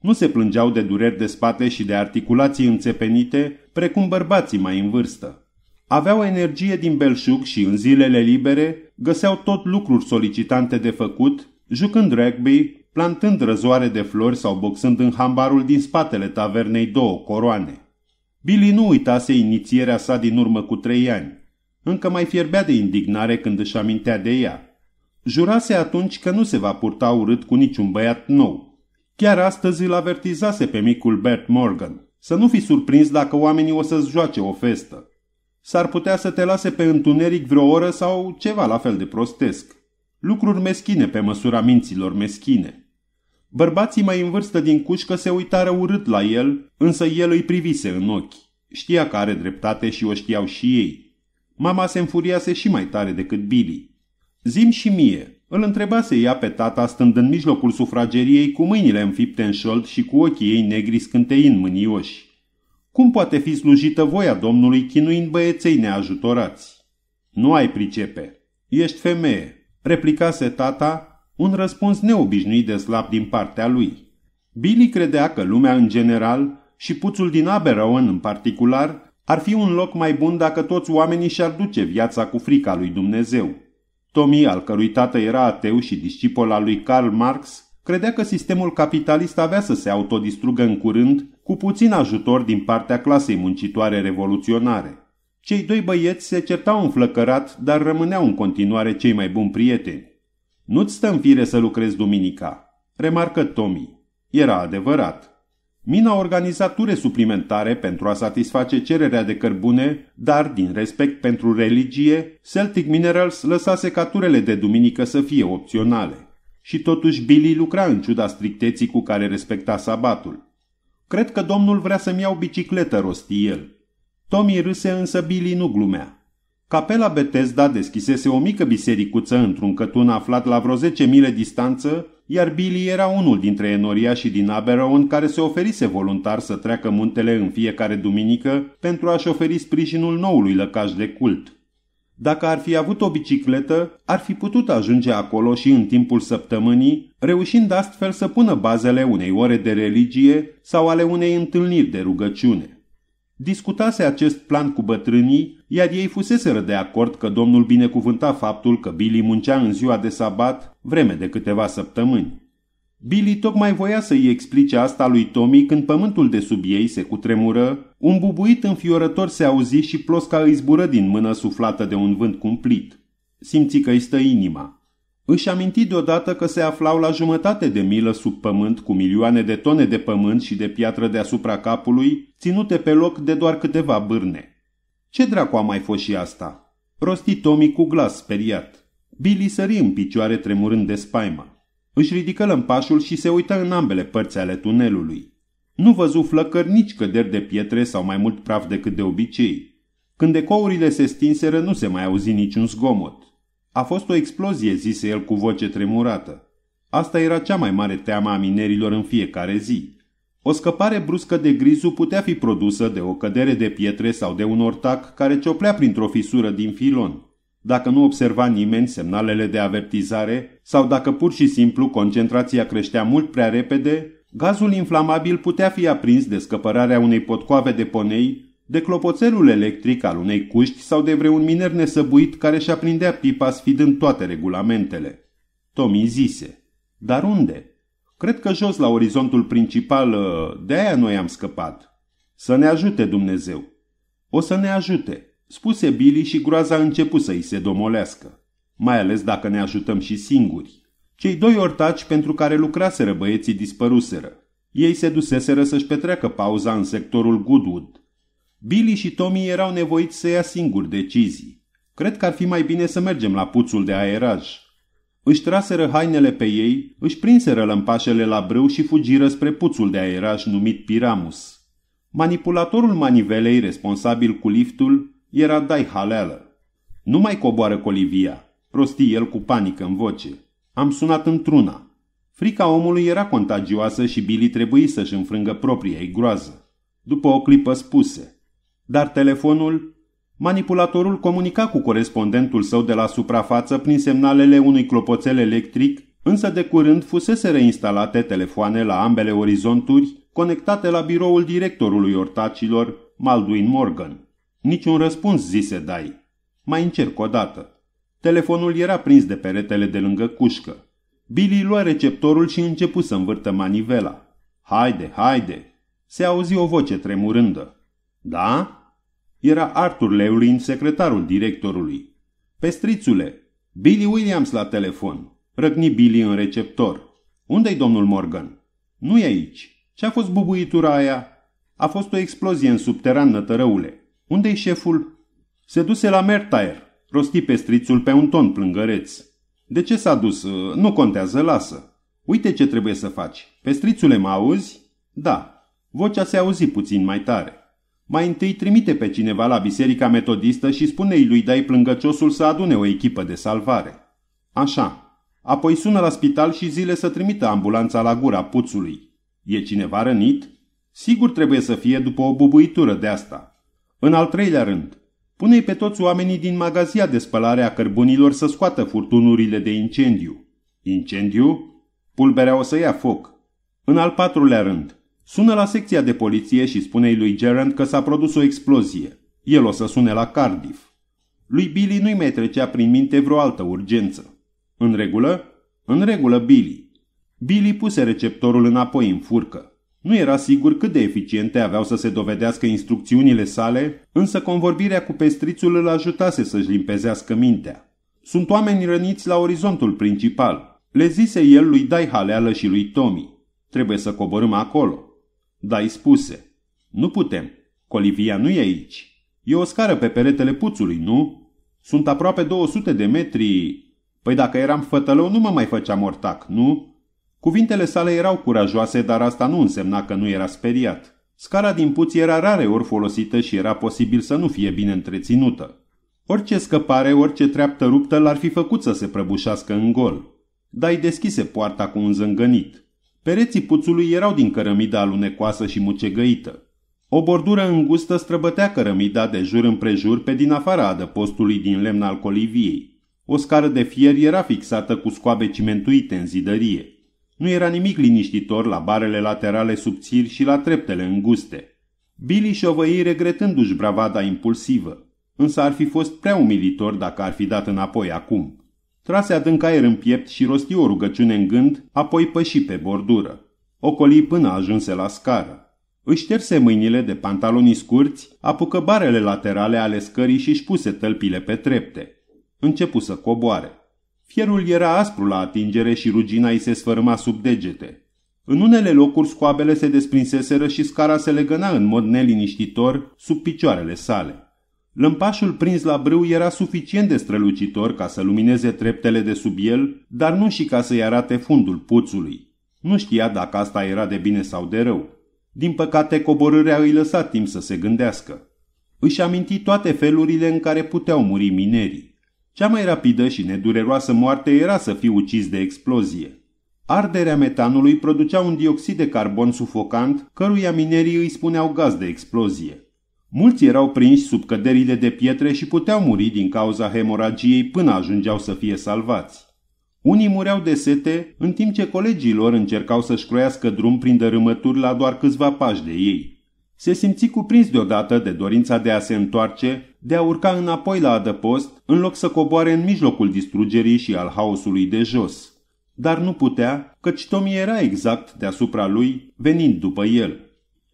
Nu se plângeau de dureri de spate și de articulații înțepenite, precum bărbații mai în vârstă. Aveau energie din belșug și în zilele libere găseau tot lucruri solicitante de făcut, jucând rugby, plantând răzoare de flori sau boxând în hambarul din spatele tavernei două coroane. Billy nu uitase inițierea sa din urmă cu trei ani. Încă mai fierbea de indignare când își amintea de ea. Jurase atunci că nu se va purta urât cu niciun băiat nou. Chiar astăzi îl avertizase pe micul Bert Morgan să nu fi surprins dacă oamenii o să-ți joace o festă. S-ar putea să te lase pe întuneric vreo oră sau ceva la fel de prostesc. Lucruri meschine pe măsura minților meschine. Bărbații mai în vârstă din cușcă se uitară urât la el, însă el îi privise în ochi. Știa că are dreptate și o știau și ei. Mama se înfuriase și mai tare decât Billy. Zim și mie, îl întrebase ea pe tata stând în mijlocul sufrageriei cu mâinile înfipte în șold și cu ochii ei negri scânteind mânioși. Cum poate fi slujită voia Domnului chinuind băieței neajutorați? Nu ai pricepe. Ești femeie, replicase tata un răspuns neobișnuit de slab din partea lui. Billy credea că lumea în general și puțul din Aberowen în particular ar fi un loc mai bun dacă toți oamenii și-ar duce viața cu frica lui Dumnezeu. Tommy, al cărui tată era ateu și discipol al lui Karl Marx, credea că sistemul capitalist avea să se autodistrugă în curând, cu puțin ajutor din partea clasei muncitoare revoluționare. Cei doi băieți se certau înflăcărat, dar rămâneau în continuare cei mai buni prieteni. Nu-ți stă în fire să lucrezi duminica, remarcă Tommy. Era adevărat. Mina a organizat ture suplimentare pentru a satisface cererea de cărbune, dar, din respect pentru religie, Celtic Minerals lăsase ca turele de duminică să fie opționale. Și totuși Billy lucra în ciuda stricteții cu care respecta sabatul. Cred că domnul vrea să-mi iau bicicletă, rosti el. Tommy râse însă Billy nu glumea. Capela Betesda deschisese o mică bisericuță într-un cătun aflat la vreo 10 mile distanță, iar Billy era unul dintre și din Aberon care se oferise voluntar să treacă muntele în fiecare duminică pentru a-și oferi sprijinul noului lăcaș de cult. Dacă ar fi avut o bicicletă, ar fi putut ajunge acolo și în timpul săptămânii, reușind astfel să pună bazele unei ore de religie sau ale unei întâlniri de rugăciune. Discutase acest plan cu bătrânii, iar ei fuseseră de acord că domnul binecuvânta faptul că Billy muncea în ziua de sabat, vreme de câteva săptămâni. Billy tocmai voia să-i explice asta lui Tommy când pământul de sub ei se cutremură, un bubuit înfiorător se auzi și plosca îi zbură din mână suflată de un vânt cumplit. Simți că îi stă inima. Își aminti deodată că se aflau la jumătate de milă sub pământ cu milioane de tone de pământ și de piatră deasupra capului, ținute pe loc de doar câteva bârne. Ce dracu a mai fost și asta? Rosti Tommy cu glas speriat. Billy sări în picioare tremurând de spaimă. Își ridică lămpașul și se uită în ambele părți ale tunelului. Nu văzu flăcări nici căderi de pietre sau mai mult praf decât de obicei. Când ecourile se stinseră, nu se mai auzi niciun zgomot. A fost o explozie, zise el cu voce tremurată. Asta era cea mai mare teamă a minerilor în fiecare zi. O scăpare bruscă de grizu putea fi produsă de o cădere de pietre sau de un ortac care cioplea printr-o fisură din filon. Dacă nu observa nimeni semnalele de avertizare sau dacă pur și simplu concentrația creștea mult prea repede, gazul inflamabil putea fi aprins de scăpărarea unei potcoave de ponei de clopoțelul electric al unei cuști sau de vreun miner nesăbuit care și-a prindea pipa sfidând toate regulamentele. Tomi zise, dar unde? Cred că jos la orizontul principal, ă, de-aia noi am scăpat. Să ne ajute Dumnezeu. O să ne ajute, spuse Billy și groaza a început să îi se domolească, mai ales dacă ne ajutăm și singuri. Cei doi ortaci pentru care lucraseră băieții dispăruseră. Ei se duseseră să-și petreacă pauza în sectorul Goodwood, Billy și Tommy erau nevoiți să ia singuri decizii. Cred că ar fi mai bine să mergem la puțul de aeraj. Își traseră hainele pe ei, își prinseră lămpașele la brâu și fugiră spre puțul de aeraj numit Piramus. Manipulatorul manivelei responsabil cu liftul era Dai Haleală. Nu mai coboară colivia, prosti el cu panică în voce. Am sunat într-una. Frica omului era contagioasă și Billy trebuie să-și înfrângă propria ei groază. După o clipă spuse, dar telefonul... Manipulatorul comunica cu corespondentul său de la suprafață prin semnalele unui clopoțel electric, însă de curând fusese reinstalate telefoane la ambele orizonturi, conectate la biroul directorului ortacilor, Maldwin Morgan. Niciun răspuns, zise Dai. Mai încerc o dată. Telefonul era prins de peretele de lângă cușcă. Billy lua receptorul și începu să învârtă manivela. Haide, haide! Se auzi o voce tremurândă. Da? Era Arthur Leulin, secretarul directorului. Pestrițule, Billy Williams la telefon. Răgni Billy în receptor. Unde-i domnul Morgan? Nu e aici. Ce-a fost bubuitura aia? A fost o explozie în subteran, nătărăule. Unde-i șeful? Se duse la Mertair, rosti pestrițul pe un ton plângăreț. De ce s-a dus? Nu contează, lasă. Uite ce trebuie să faci. Pestrițule, mă auzi? Da. Vocea se auzi puțin mai tare. Mai întâi trimite pe cineva la biserica metodistă și spune-i lui Dai plângăciosul să adune o echipă de salvare. Așa. Apoi sună la spital și zile să trimită ambulanța la gura puțului. E cineva rănit? Sigur trebuie să fie după o bubuitură de asta. În al treilea rând, pune pe toți oamenii din magazia de spălare a cărbunilor să scoată furtunurile de incendiu. Incendiu? Pulberea o să ia foc. În al patrulea rând, Sună la secția de poliție și spune lui Gerand că s-a produs o explozie. El o să sune la Cardiff. Lui Billy nu-i mai trecea prin minte vreo altă urgență. În regulă? În regulă, Billy. Billy puse receptorul înapoi în furcă. Nu era sigur cât de eficiente aveau să se dovedească instrucțiunile sale, însă convorbirea cu pestrițul îl ajutase să-și limpezească mintea. Sunt oameni răniți la orizontul principal, le zise el lui Dai Haleală și lui Tommy. Trebuie să coborâm acolo îi spuse. Nu putem. Colivia nu e aici. E o scară pe peretele puțului, nu? Sunt aproape 200 de metri... Păi dacă eram fătălău, nu mă mai făcea mortac, nu? Cuvintele sale erau curajoase, dar asta nu însemna că nu era speriat. Scara din puț era rare ori folosită și era posibil să nu fie bine întreținută. Orice scăpare, orice treaptă ruptă l-ar fi făcut să se prăbușească în gol. Dai deschise poarta cu un zângănit. Pereții puțului erau din cărămida alunecoasă și mucegăită. O bordură îngustă străbătea cărămida de jur împrejur pe din afara adăpostului din lemn al coliviei. O scară de fier era fixată cu scoabe cimentuite în zidărie. Nu era nimic liniștitor la barele laterale subțiri și la treptele înguste. Billy șovăi regretându-și bravada impulsivă, însă ar fi fost prea umilitor dacă ar fi dat înapoi acum. Trase adânc aer în piept și rosti o rugăciune în gând, apoi păși pe bordură. Ocoli până ajunse la scară. Își șterse mâinile de pantalonii scurți, apucă barele laterale ale scării și își puse tălpile pe trepte. Începu să coboare. Fierul era aspru la atingere și rugina îi se sfărma sub degete. În unele locuri scoabele se desprinseseră și scara se legăna în mod neliniștitor sub picioarele sale. Lămpașul prins la brâu era suficient de strălucitor ca să lumineze treptele de sub el, dar nu și ca să-i arate fundul puțului. Nu știa dacă asta era de bine sau de rău. Din păcate, coborârea îi lăsa timp să se gândească. Își aminti toate felurile în care puteau muri minerii. Cea mai rapidă și nedureroasă moarte era să fii ucis de explozie. Arderea metanului producea un dioxid de carbon sufocant, căruia minerii îi spuneau gaz de explozie. Mulți erau prinși sub căderile de pietre și puteau muri din cauza hemoragiei până ajungeau să fie salvați. Unii mureau de sete, în timp ce colegii lor încercau să-și croiască drum prin dărâmături la doar câțiva pași de ei. Se simți cuprins deodată de dorința de a se întoarce, de a urca înapoi la adăpost, în loc să coboare în mijlocul distrugerii și al haosului de jos. Dar nu putea, căci Tomi era exact deasupra lui, venind după el.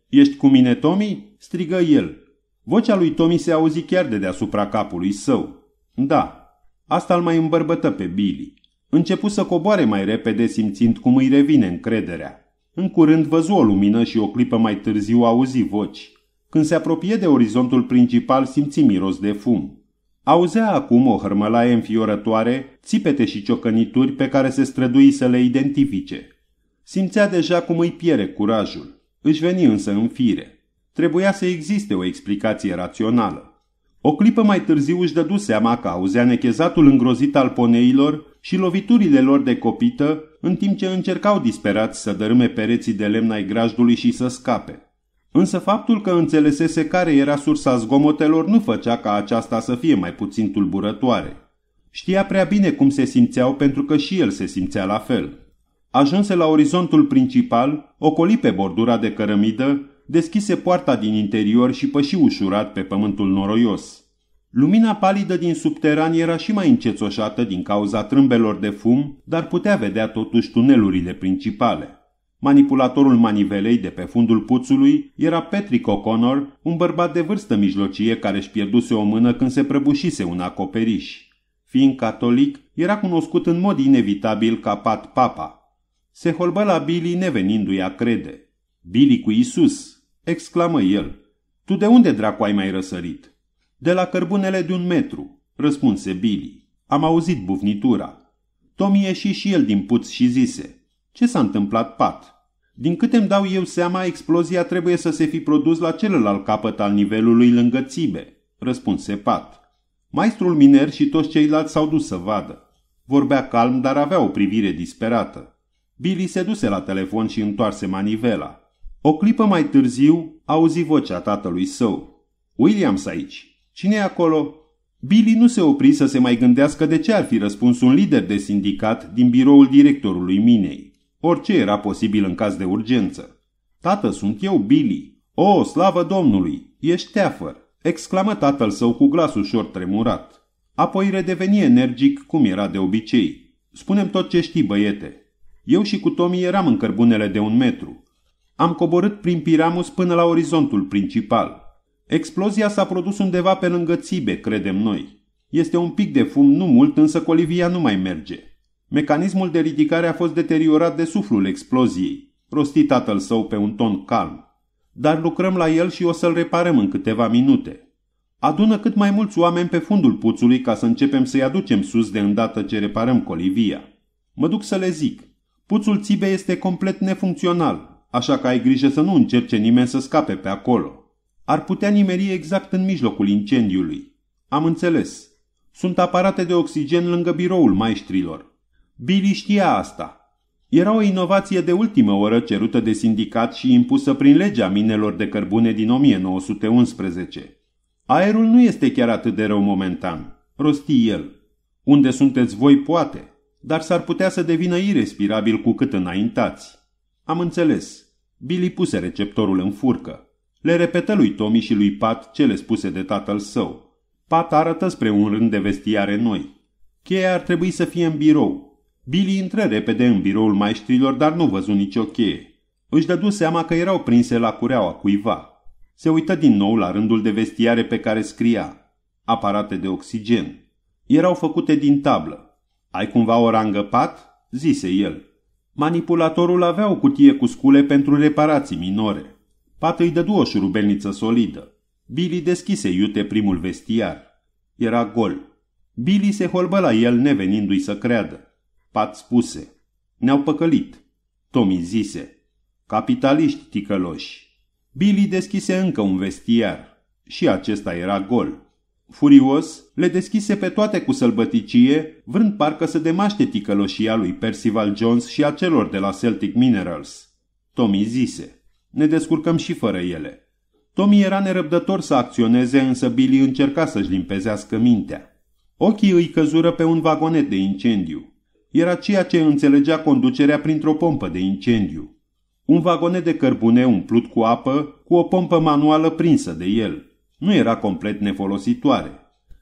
Ești cu mine, Tomi?" strigă el. Vocea lui Tommy se auzi chiar de deasupra capului său. Da, asta îl mai îmbărbătă pe Billy. Începu să coboare mai repede simțind cum îi revine încrederea. În curând văzu o lumină și o clipă mai târziu auzi voci. Când se apropie de orizontul principal, simți miros de fum. Auzea acum o hârmălaie înfiorătoare, țipete și ciocănituri pe care se strădui să le identifice. Simțea deja cum îi piere curajul. Își veni însă în fire. Trebuia să existe o explicație rațională. O clipă mai târziu își dădu seama că auzea nechezatul îngrozit al poneilor și loviturile lor de copită, în timp ce încercau disperați să dărâme pereții de lemn ai grajdului și să scape. Însă faptul că înțelesese care era sursa zgomotelor nu făcea ca aceasta să fie mai puțin tulburătoare. Știa prea bine cum se simțeau pentru că și el se simțea la fel. Ajunse la orizontul principal, ocoli pe bordura de cărămidă, deschise poarta din interior și păși ușurat pe pământul noroios. Lumina palidă din subteran era și mai încețoșată din cauza trâmbelor de fum, dar putea vedea totuși tunelurile principale. Manipulatorul manivelei de pe fundul puțului era Patrick O'Connor, un bărbat de vârstă mijlocie care își pierduse o mână când se prăbușise un acoperiș. Fiind catolic, era cunoscut în mod inevitabil ca Pat Papa. Se holbă la Billy nevenindu-i a crede. Billy cu Isus, exclamă el. Tu de unde dracu ai mai răsărit? De la cărbunele de un metru, răspunse Billy. Am auzit bufnitura. Tom ieși și el din puț și zise. Ce s-a întâmplat, Pat? Din câte îmi dau eu seama, explozia trebuie să se fi produs la celălalt capăt al nivelului lângă țibe, răspunse Pat. Maestrul miner și toți ceilalți s-au dus să vadă. Vorbea calm, dar avea o privire disperată. Billy se duse la telefon și întoarse manivela. O clipă mai târziu auzi vocea tatălui său. Williams aici. cine e acolo?" Billy nu se opri să se mai gândească de ce ar fi răspuns un lider de sindicat din biroul directorului minei. Orice era posibil în caz de urgență. Tată, sunt eu, Billy. O, slavă Domnului, ești teafăr, exclamă tatăl său cu glas ușor tremurat. Apoi redeveni energic cum era de obicei. Spunem tot ce știi, băiete. Eu și cu Tommy eram în cărbunele de un metru. Am coborât prin Piramus până la orizontul principal. Explozia s-a produs undeva pe lângă Țibe, credem noi. Este un pic de fum, nu mult, însă colivia nu mai merge. Mecanismul de ridicare a fost deteriorat de suflul exploziei, rosti tatăl său pe un ton calm. Dar lucrăm la el și o să-l reparăm în câteva minute. Adună cât mai mulți oameni pe fundul puțului ca să începem să-i aducem sus de îndată ce reparăm colivia. Mă duc să le zic. Puțul Țibe este complet nefuncțional așa că ai grijă să nu încerce nimeni să scape pe acolo. Ar putea nimeri exact în mijlocul incendiului. Am înțeles. Sunt aparate de oxigen lângă biroul maestrilor. Billy știa asta. Era o inovație de ultimă oră cerută de sindicat și impusă prin legea minelor de cărbune din 1911. Aerul nu este chiar atât de rău momentan, rosti el. Unde sunteți voi poate, dar s-ar putea să devină irespirabil cu cât înaintați. Am înțeles. Billy puse receptorul în furcă. Le repetă lui Tommy și lui Pat ce le spuse de tatăl său. Pat arătă spre un rând de vestiare noi. Cheia ar trebui să fie în birou. Billy intră repede în biroul maestrilor, dar nu văzu nicio cheie. Își dădu seama că erau prinse la cureaua cuiva. Se uită din nou la rândul de vestiare pe care scria aparate de oxigen. Erau făcute din tablă. Ai cumva o rangă pat?" zise el. Manipulatorul avea o cutie cu scule pentru reparații minore. Pat îi dădu o șurubelniță solidă. Billy deschise iute primul vestiar. Era gol. Billy se holbă la el nevenindu-i să creadă. Pat spuse. Ne-au păcălit. Tommy zise. Capitaliști ticăloși. Billy deschise încă un vestiar. Și acesta era gol. Furios, le deschise pe toate cu sălbăticie, vrând parcă să demaște ticăloșia lui Percival Jones și a celor de la Celtic Minerals. Tommy zise, ne descurcăm și fără ele. Tommy era nerăbdător să acționeze, însă Billy încerca să-și limpezească mintea. Ochii îi căzură pe un vagonet de incendiu. Era ceea ce înțelegea conducerea printr-o pompă de incendiu. Un vagonet de cărbune umplut cu apă, cu o pompă manuală prinsă de el – nu era complet nefolositoare.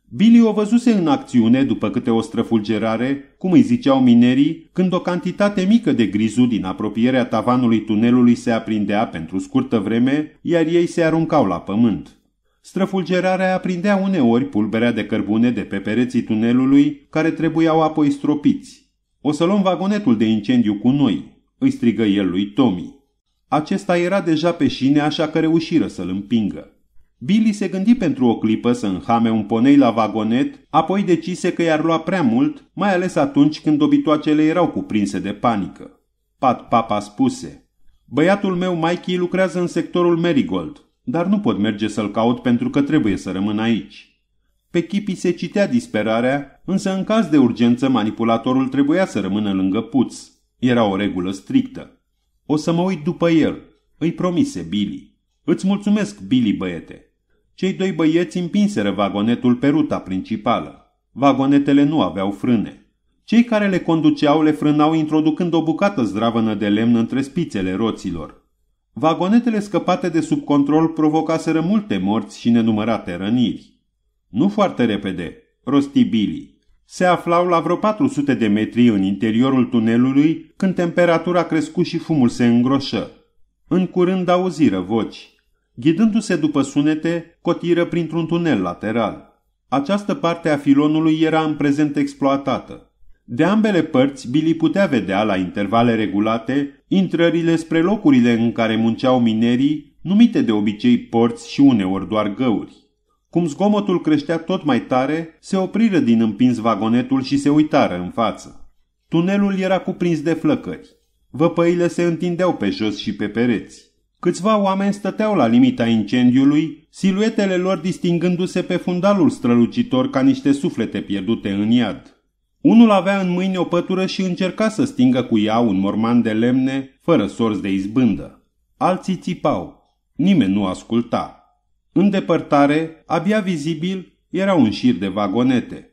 Billy o văzuse în acțiune după câte o străfulgerare, cum îi ziceau minerii, când o cantitate mică de grizu din apropierea tavanului tunelului se aprindea pentru scurtă vreme, iar ei se aruncau la pământ. Străfulgerarea aprindea uneori pulberea de cărbune de pe pereții tunelului, care trebuiau apoi stropiți. O să luăm vagonetul de incendiu cu noi, îi strigă el lui Tommy. Acesta era deja pe șine, așa că reușiră să-l împingă. Billy se gândi pentru o clipă să înhame un ponei la vagonet, apoi decise că i-ar lua prea mult, mai ales atunci când dobitoacele erau cuprinse de panică. Pat Papa spuse, Băiatul meu, Mikey, lucrează în sectorul Marigold, dar nu pot merge să-l caut pentru că trebuie să rămân aici. Pe chipi se citea disperarea, însă în caz de urgență manipulatorul trebuia să rămână lângă puț. Era o regulă strictă. O să mă uit după el, îi promise Billy. Îți mulțumesc, Billy, băiete. Cei doi băieți împinseră vagonetul pe ruta principală. Vagonetele nu aveau frâne. Cei care le conduceau le frânau introducând o bucată zdravănă de lemn între spițele roților. Vagonetele scăpate de sub control provocaseră multe morți și nenumărate răniri. Nu foarte repede, rosti Billy. Se aflau la vreo 400 de metri în interiorul tunelului când temperatura crescu și fumul se îngroșă. În curând auziră voci. Ghidându-se după sunete, cotiră printr-un tunel lateral. Această parte a filonului era în prezent exploatată. De ambele părți, Billy putea vedea, la intervale regulate, intrările spre locurile în care munceau minerii, numite de obicei porți și uneori doar găuri. Cum zgomotul creștea tot mai tare, se opriră din împins vagonetul și se uitară în față. Tunelul era cuprins de flăcări. Văpăile se întindeau pe jos și pe pereți. Câțiva oameni stăteau la limita incendiului, siluetele lor distingându-se pe fundalul strălucitor ca niște suflete pierdute în iad. Unul avea în mâini o pătură și încerca să stingă cu ea un morman de lemne, fără sorți de izbândă. Alții țipau. Nimeni nu asculta. În depărtare, abia vizibil, era un șir de vagonete.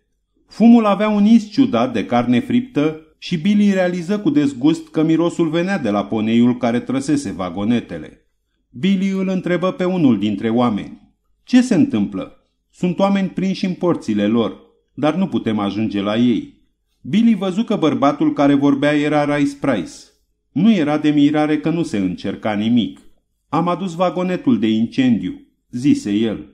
Fumul avea un iz ciudat de carne friptă și Billy realiză cu dezgust că mirosul venea de la poneiul care trăsese vagonetele. Billy îl întrebă pe unul dintre oameni. Ce se întâmplă? Sunt oameni prinși în porțile lor, dar nu putem ajunge la ei. Billy văzu că bărbatul care vorbea era Rice Price. Nu era de mirare că nu se încerca nimic. Am adus vagonetul de incendiu, zise el.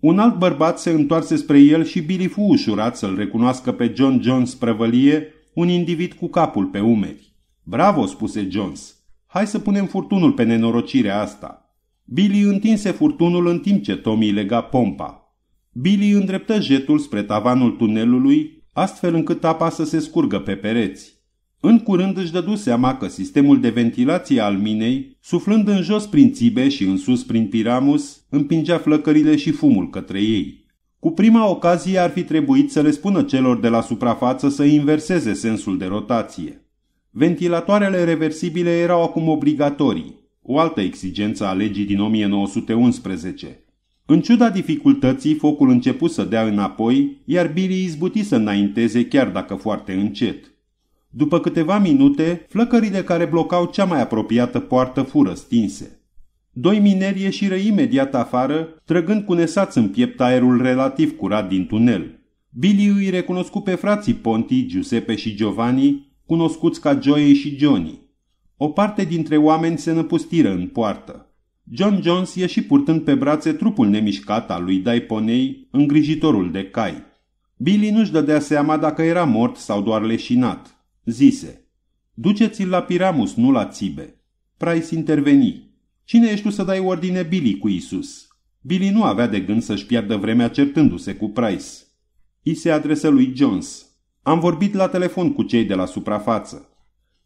Un alt bărbat se întoarse spre el și Billy fu ușurat să-l recunoască pe John Jones prăvălie, un individ cu capul pe umeri. Bravo, spuse Jones. Hai să punem furtunul pe nenorocirea asta. Billy întinse furtunul în timp ce Tommy lega pompa. Billy îndreptă jetul spre tavanul tunelului, astfel încât apa să se scurgă pe pereți. În curând își dădu seama că sistemul de ventilație al minei, suflând în jos prin țibe și în sus prin piramus, împingea flăcările și fumul către ei. Cu prima ocazie ar fi trebuit să le spună celor de la suprafață să inverseze sensul de rotație. Ventilatoarele reversibile erau acum obligatorii, o altă exigență a legii din 1911. În ciuda dificultății, focul început să dea înapoi, iar Billy izbuti să înainteze chiar dacă foarte încet. După câteva minute, flăcările care blocau cea mai apropiată poartă fură stinse. Doi mineri ieșiră imediat afară, trăgând cu nesaț în piept aerul relativ curat din tunel. Billy îi recunoscu pe frații Ponti, Giuseppe și Giovanni, cunoscuți ca Joey și Johnny. O parte dintre oameni se năpustiră în poartă. John Jones ieși purtând pe brațe trupul nemișcat al lui Daiponei, îngrijitorul de cai. Billy nu-și dădea seama dacă era mort sau doar leșinat. Zise, duceți-l la Piramus, nu la Țibe. Price interveni. Cine ești tu să dai ordine Billy cu Isus? Billy nu avea de gând să-și piardă vremea certându-se cu Price. I se adresă lui Jones. Am vorbit la telefon cu cei de la suprafață.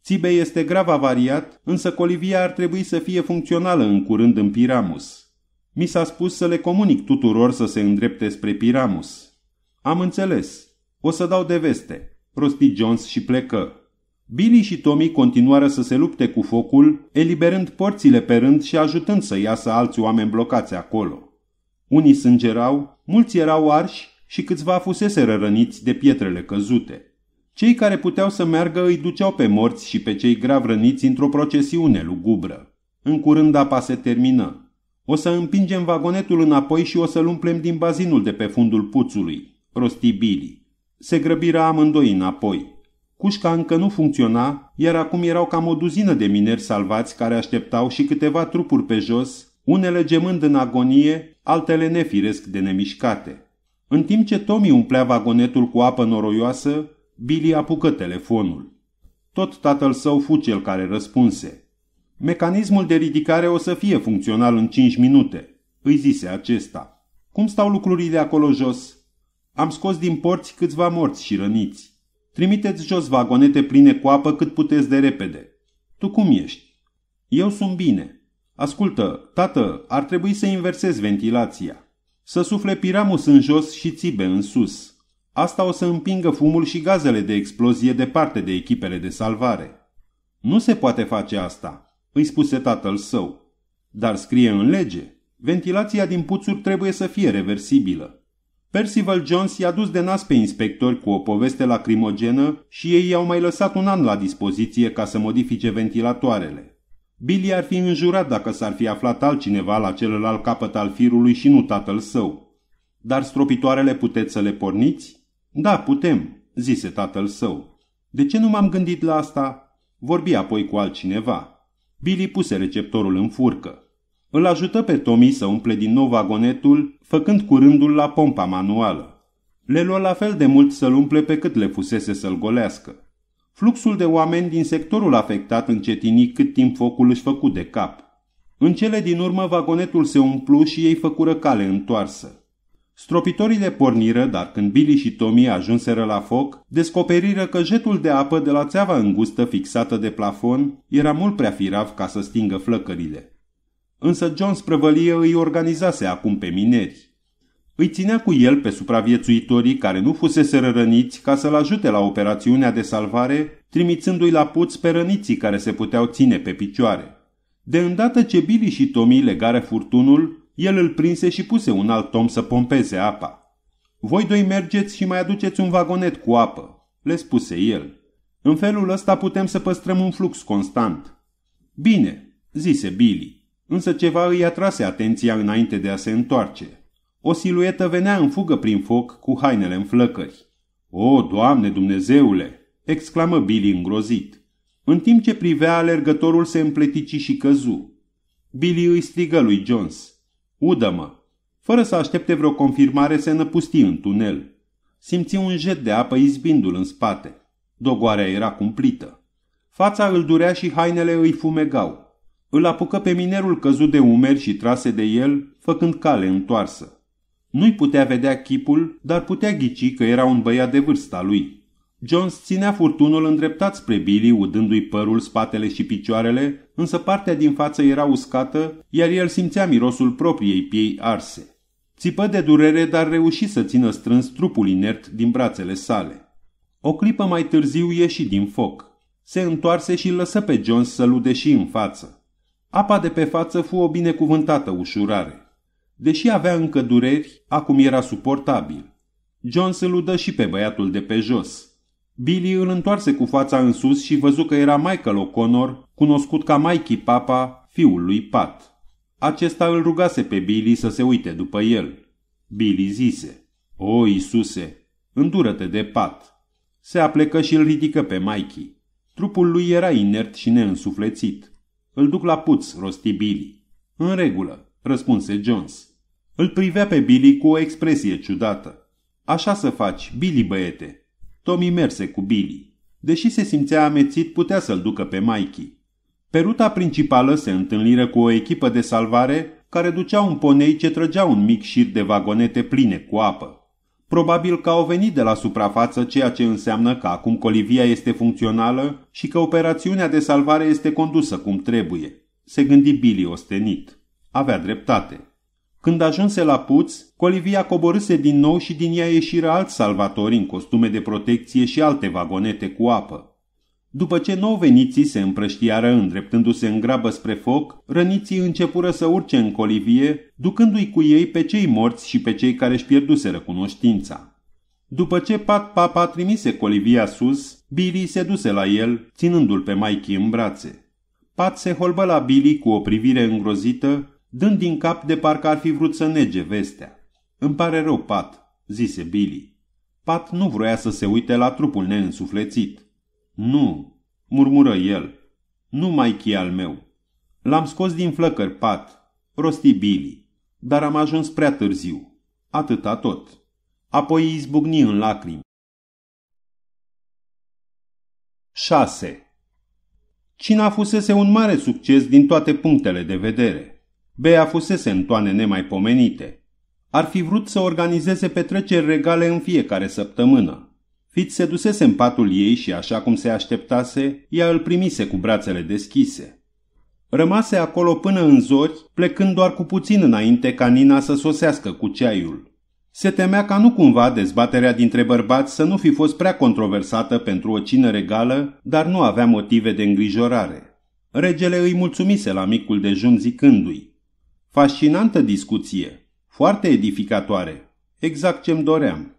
Țibe este grav avariat, însă colivia ar trebui să fie funcțională în curând în Piramus. Mi s-a spus să le comunic tuturor să se îndrepte spre Piramus. Am înțeles. O să dau de veste. Rosti Jones și plecă. Billy și Tommy continuară să se lupte cu focul, eliberând porțile pe rând și ajutând să iasă alți oameni blocați acolo. Unii sângerau, mulți erau arși și câțiva fusese răniți de pietrele căzute. Cei care puteau să meargă îi duceau pe morți și pe cei grav răniți într-o procesiune lugubră. În curând apa se termină. O să împingem vagonetul înapoi și o să-l umplem din bazinul de pe fundul puțului, rosti Billy. Se grăbirea amândoi înapoi. Cușca încă nu funcționa, iar acum erau cam o duzină de mineri salvați care așteptau și câteva trupuri pe jos, unele gemând în agonie, altele nefiresc de nemișcate. În timp ce Tommy umplea vagonetul cu apă noroioasă, Billy apucă telefonul. Tot tatăl său fu cel care răspunse. Mecanismul de ridicare o să fie funcțional în 5 minute, îi zise acesta. Cum stau lucrurile acolo jos? Am scos din porți câțiva morți și răniți. Trimiteți jos vagonete pline cu apă cât puteți de repede. Tu cum ești? Eu sunt bine. Ascultă, tată, ar trebui să inversez ventilația. Să sufle piramus în jos și țibe în sus. Asta o să împingă fumul și gazele de explozie departe de echipele de salvare. Nu se poate face asta, îi spuse tatăl său. Dar scrie în lege, ventilația din puțuri trebuie să fie reversibilă. Percival Jones i-a dus de nas pe inspectori cu o poveste lacrimogenă și ei i-au mai lăsat un an la dispoziție ca să modifice ventilatoarele. Billy ar fi înjurat dacă s-ar fi aflat altcineva la celălalt capăt al firului și nu tatăl său. Dar stropitoarele puteți să le porniți? Da, putem, zise tatăl său. De ce nu m-am gândit la asta? Vorbi apoi cu altcineva. Billy puse receptorul în furcă. Îl ajută pe Tommy să umple din nou vagonetul făcând curândul la pompa manuală. Le lua la fel de mult să-l umple pe cât le fusese să-l golească. Fluxul de oameni din sectorul afectat încetini cât timp focul își făcu de cap. În cele din urmă vagonetul se umplu și ei făcură cale întoarsă. Stropitorile porniră, dar când Billy și Tommy ajunseră la foc, descoperiră că jetul de apă de la țeava îngustă fixată de plafon era mult prea firav ca să stingă flăcările însă John Sprăvălie îi organizase acum pe mineri. Îi ținea cu el pe supraviețuitorii care nu fusese răniți ca să-l ajute la operațiunea de salvare, trimițându-i la puț pe răniții care se puteau ține pe picioare. De îndată ce Billy și Tommy legare furtunul, el îl prinse și puse un alt om să pompeze apa. Voi doi mergeți și mai aduceți un vagonet cu apă," le spuse el. În felul ăsta putem să păstrăm un flux constant." Bine," zise Billy însă ceva îi atrase atenția înainte de a se întoarce. O siluetă venea în fugă prin foc cu hainele în flăcări. O, Doamne Dumnezeule!" exclamă Billy îngrozit. În timp ce privea, alergătorul se împletici și căzu. Billy îi strigă lui Jones. Udă-mă! Fără să aștepte vreo confirmare, se năpusti în tunel. Simți un jet de apă izbindu-l în spate. Dogoarea era cumplită. Fața îl durea și hainele îi fumegau. Îl apucă pe minerul căzut de umeri și trase de el, făcând cale întoarsă. Nu-i putea vedea chipul, dar putea ghici că era un băiat de vârsta lui. Jones ținea furtunul îndreptat spre Billy, udându-i părul, spatele și picioarele, însă partea din față era uscată, iar el simțea mirosul propriei piei arse. Țipă de durere, dar reuși să țină strâns trupul inert din brațele sale. O clipă mai târziu ieși din foc. Se întoarse și lăsă pe Jones să lude și în față. Apa de pe față fu o binecuvântată ușurare. Deși avea încă dureri, acum era suportabil. John se ludă și pe băiatul de pe jos. Billy îl întoarse cu fața în sus și văzu că era Michael O'Connor, cunoscut ca Mikey Papa, fiul lui Pat. Acesta îl rugase pe Billy să se uite după el. Billy zise, O, Iisuse, îndură-te de Pat. Se aplecă și îl ridică pe Mikey. Trupul lui era inert și neînsuflețit. Îl duc la puț, rosti Billy. În regulă, răspunse Jones. Îl privea pe Billy cu o expresie ciudată. Așa să faci, Billy băiete. Tommy merse cu Billy. Deși se simțea amețit, putea să-l ducă pe Mikey. Pe ruta principală se întâlniră cu o echipă de salvare care ducea un ponei ce trăgea un mic șir de vagonete pline cu apă. Probabil că au venit de la suprafață, ceea ce înseamnă că acum colivia este funcțională și că operațiunea de salvare este condusă cum trebuie. Se gândi Billy ostenit. Avea dreptate. Când ajunse la puț, colivia coborâse din nou și din ea ieșiră alți salvatori în costume de protecție și alte vagonete cu apă. După ce nou veniții se împrăștiară îndreptându-se în grabă spre foc, răniții începură să urce în colivie, ducându-i cu ei pe cei morți și pe cei care își pierduseră cunoștința. După ce Pat Papa trimise colivia sus, Billy se duse la el, ținându-l pe Mikey în brațe. Pat se holbă la Billy cu o privire îngrozită, dând din cap de parcă ar fi vrut să nege vestea. Îmi pare rău, Pat," zise Billy. Pat nu vroia să se uite la trupul neînsuflețit. Nu, murmură el, nu mai chi al meu. L-am scos din flăcări pat, rosti Billy, dar am ajuns prea târziu. Atâta tot. Apoi izbucni în lacrimi. 6. Cina fusese un mare succes din toate punctele de vedere. Bea fusese în toane nemaipomenite. Ar fi vrut să organizeze petreceri regale în fiecare săptămână. Fit se dusese în patul ei și, așa cum se așteptase, ea îl primise cu brațele deschise. Rămase acolo până în zori, plecând doar cu puțin înainte ca Nina să sosească cu ceaiul. Se temea ca nu cumva dezbaterea dintre bărbați să nu fi fost prea controversată pentru o cină regală, dar nu avea motive de îngrijorare. Regele îi mulțumise la micul dejun zicându-i Fascinantă discuție, foarte edificatoare, exact ce-mi doream.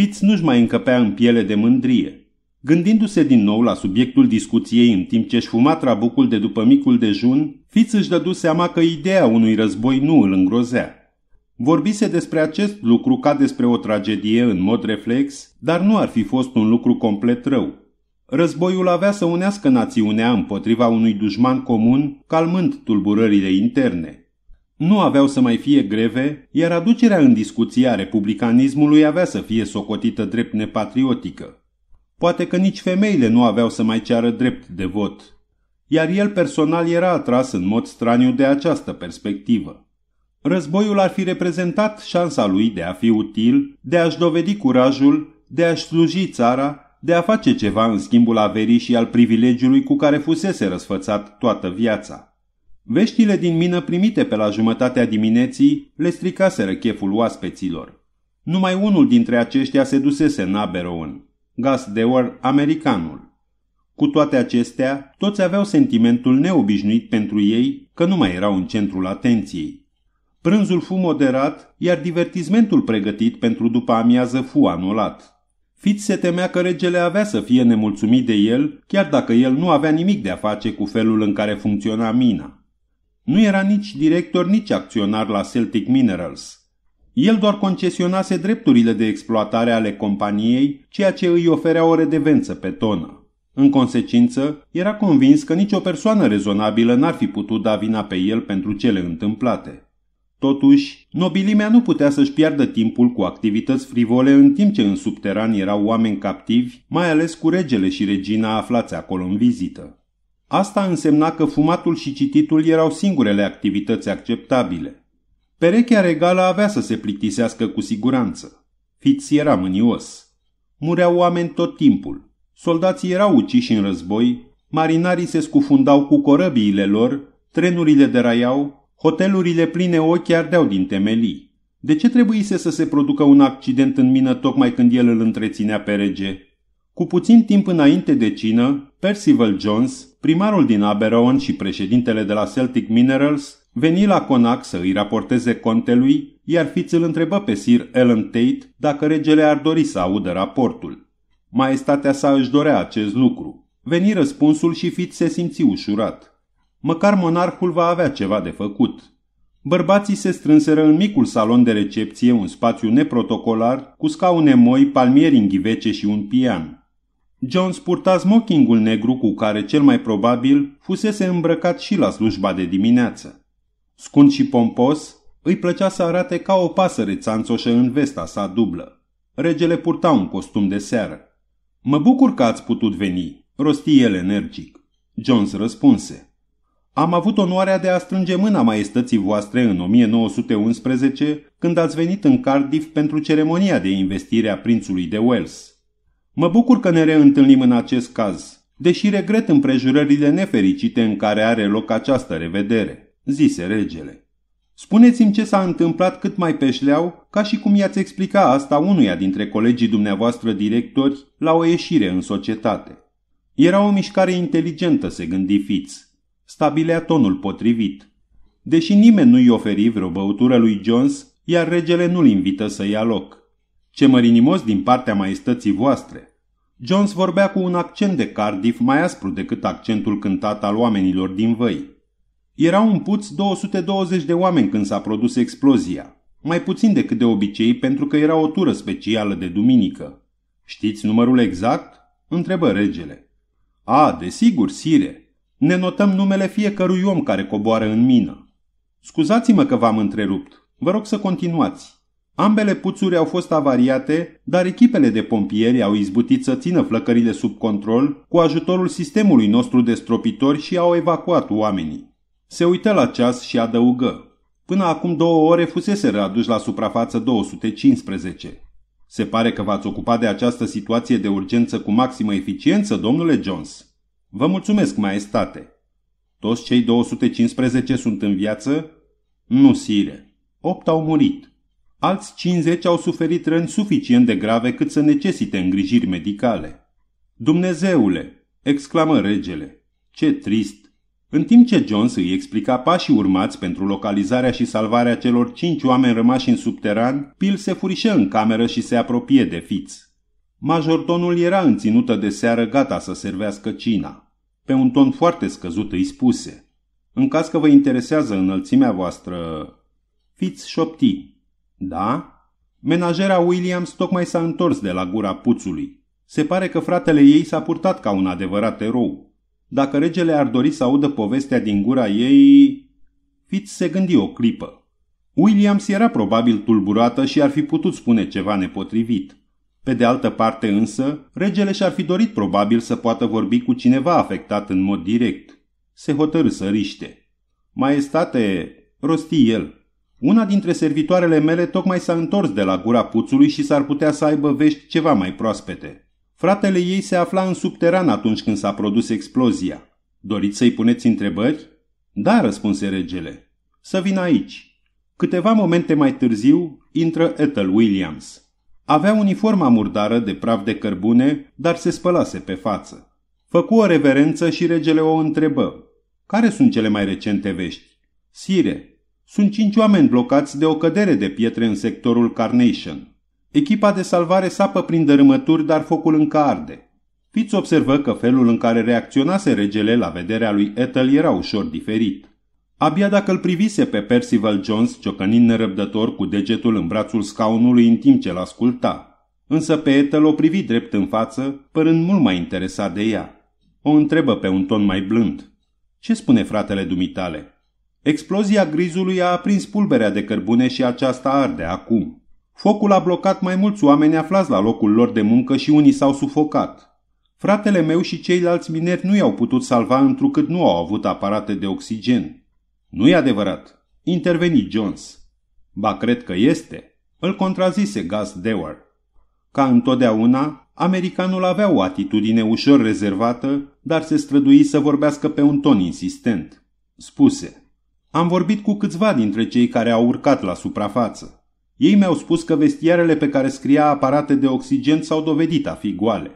Fiți nu-și mai încăpea în piele de mândrie. Gândindu-se din nou la subiectul discuției în timp ce își fuma trabucul de după micul dejun, Fiț își dădu seama că ideea unui război nu îl îngrozea. Vorbise despre acest lucru ca despre o tragedie în mod reflex, dar nu ar fi fost un lucru complet rău. Războiul avea să unească națiunea împotriva unui dușman comun, calmând tulburările interne. Nu aveau să mai fie greve, iar aducerea în discuție a republicanismului avea să fie socotită drept nepatriotică. Poate că nici femeile nu aveau să mai ceară drept de vot, iar el personal era atras în mod straniu de această perspectivă. Războiul ar fi reprezentat șansa lui de a fi util, de a-și dovedi curajul, de a-și sluji țara, de a face ceva în schimbul averii și al privilegiului cu care fusese răsfățat toată viața. Veștile din mină primite pe la jumătatea dimineții le stricaseră cheful oaspeților. Numai unul dintre aceștia se dusese în de or americanul. Cu toate acestea, toți aveau sentimentul neobișnuit pentru ei că nu mai erau în centrul atenției. Prânzul fu moderat, iar divertismentul pregătit pentru după amiază fu anulat. Fitz se temea că regele avea să fie nemulțumit de el, chiar dacă el nu avea nimic de a face cu felul în care funcționa mina. Nu era nici director, nici acționar la Celtic Minerals. El doar concesionase drepturile de exploatare ale companiei, ceea ce îi oferea o redevență pe tonă. În consecință, era convins că nicio persoană rezonabilă n-ar fi putut da vina pe el pentru cele întâmplate. Totuși, nobilimea nu putea să-și piardă timpul cu activități frivole în timp ce în subteran erau oameni captivi, mai ales cu regele și regina aflați acolo în vizită. Asta însemna că fumatul și cititul erau singurele activități acceptabile. Perechea regală avea să se plictisească cu siguranță. Fitz era mânios. Mureau oameni tot timpul. Soldații erau uciși în război, marinarii se scufundau cu corăbiile lor, trenurile deraiau, hotelurile pline ochi ardeau din temelii. De ce trebuise să se producă un accident în mină tocmai când el îl întreținea pe rege? Cu puțin timp înainte de cină, Percival Jones, primarul din Aberon și președintele de la Celtic Minerals, veni la Conac să îi raporteze contelui, iar fiți îl întrebă pe Sir Ellen Tate dacă regele ar dori să audă raportul. Maestatea sa își dorea acest lucru. Veni răspunsul și fiți se simți ușurat. Măcar monarhul va avea ceva de făcut. Bărbații se strânseră în micul salon de recepție, un spațiu neprotocolar, cu scaune moi, palmieri ghivece și un pian. Jones purta smokingul negru cu care cel mai probabil fusese îmbrăcat și la slujba de dimineață. Scund și pompos, îi plăcea să arate ca o pasăre țanțoșă în vesta sa dublă. Regele purta un costum de seară. Mă bucur că ați putut veni, rosti el energic. Jones răspunse. Am avut onoarea de a strânge mâna maestății voastre în 1911 când ați venit în Cardiff pentru ceremonia de investire a prințului de Wales. Mă bucur că ne reîntâlnim în acest caz, deși regret împrejurările nefericite în care are loc această revedere, zise regele. Spuneți-mi ce s-a întâmplat cât mai peșleau, ca și cum i-ați explica asta unuia dintre colegii dumneavoastră directori la o ieșire în societate. Era o mișcare inteligentă, se gândi Fiț. Stabilea tonul potrivit. Deși nimeni nu-i oferi vreo băutură lui Jones, iar regele nu-l invită să ia loc. Ce mărinimos din partea maestății voastre! Jones vorbea cu un accent de Cardiff mai aspru decât accentul cântat al oamenilor din văi. Erau puț 220 de oameni când s-a produs explozia, mai puțin decât de obicei pentru că era o tură specială de duminică. Știți numărul exact? întrebă regele. A, desigur, sire. Ne notăm numele fiecărui om care coboară în mină. Scuzați-mă că v-am întrerupt. Vă rog să continuați. Ambele puțuri au fost avariate, dar echipele de pompieri au izbutit să țină flăcările sub control cu ajutorul sistemului nostru de stropitori și au evacuat oamenii. Se uită la ceas și adăugă. Până acum două ore fusese aduși la suprafață 215. Se pare că v-ați ocupat de această situație de urgență cu maximă eficiență, domnule Jones. Vă mulțumesc, maestate. Toți cei 215 sunt în viață? Nu, sire. Opt au murit alți 50 au suferit răni suficient de grave cât să necesite îngrijiri medicale. Dumnezeule, exclamă regele, ce trist! În timp ce Jones îi explica pașii urmați pentru localizarea și salvarea celor cinci oameni rămași în subteran, Pil se furișă în cameră și se apropie de Fitz. Majordonul era în ținută de seară gata să servească cina. Pe un ton foarte scăzut îi spuse. În caz că vă interesează înălțimea voastră... Fiți șopti, da? Menajera Williams tocmai s-a întors de la gura puțului. Se pare că fratele ei s-a purtat ca un adevărat erou. Dacă regele ar dori să audă povestea din gura ei... Fitz se gândi o clipă. Williams era probabil tulburată și ar fi putut spune ceva nepotrivit. Pe de altă parte însă, regele și-ar fi dorit probabil să poată vorbi cu cineva afectat în mod direct. Se hotărâ să riște. Maestate, rosti el, una dintre servitoarele mele tocmai s-a întors de la gura puțului și s-ar putea să aibă vești ceva mai proaspete. Fratele ei se afla în subteran atunci când s-a produs explozia. Doriți să-i puneți întrebări? Da, răspunse regele. Să vin aici. Câteva momente mai târziu intră Ethel Williams. Avea uniforma murdară de praf de cărbune, dar se spălase pe față. Făcu o reverență și regele o întrebă. Care sunt cele mai recente vești? Sire, sunt cinci oameni blocați de o cădere de pietre în sectorul Carnation. Echipa de salvare sapă prin dărâmături, dar focul încă arde. Fiți observă că felul în care reacționase regele la vederea lui Ethel era ușor diferit. Abia dacă îl privise pe Percival Jones ciocănind nerăbdător cu degetul în brațul scaunului în timp ce l-asculta. Însă pe Ethel o privi drept în față, părând mult mai interesat de ea. O întrebă pe un ton mai blând. Ce spune fratele dumitale?" Explozia grizului a aprins pulberea de cărbune și aceasta arde acum. Focul a blocat mai mulți oameni aflați la locul lor de muncă și unii s-au sufocat. Fratele meu și ceilalți mineri nu i-au putut salva întrucât nu au avut aparate de oxigen. Nu e adevărat, interveni Jones. Ba cred că este, îl contrazise Gus Dewar. Ca întotdeauna, americanul avea o atitudine ușor rezervată, dar se strădui să vorbească pe un ton insistent. Spuse, am vorbit cu câțiva dintre cei care au urcat la suprafață. Ei mi-au spus că vestiarele pe care scria aparate de oxigen s-au dovedit a fi goale.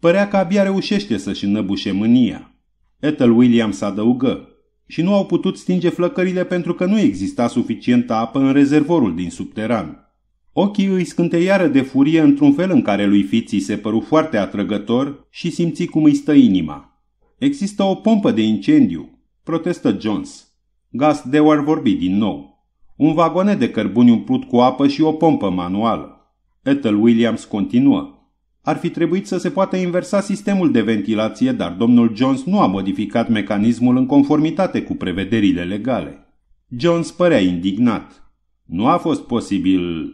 Părea că abia reușește să-și înăbușe mânia. Ethel Williams adăugă. Și nu au putut stinge flăcările pentru că nu exista suficientă apă în rezervorul din subteran. Ochii îi scânteiară de furie într-un fel în care lui Fiții se păru foarte atrăgător și simți cum îi stă inima. Există o pompă de incendiu, protestă Jones. Gas ar vorbi din nou. Un vagonet de cărbuni umplut cu apă și o pompă manuală. Ethel Williams continuă. Ar fi trebuit să se poată inversa sistemul de ventilație, dar domnul Jones nu a modificat mecanismul în conformitate cu prevederile legale. Jones părea indignat. Nu a fost posibil...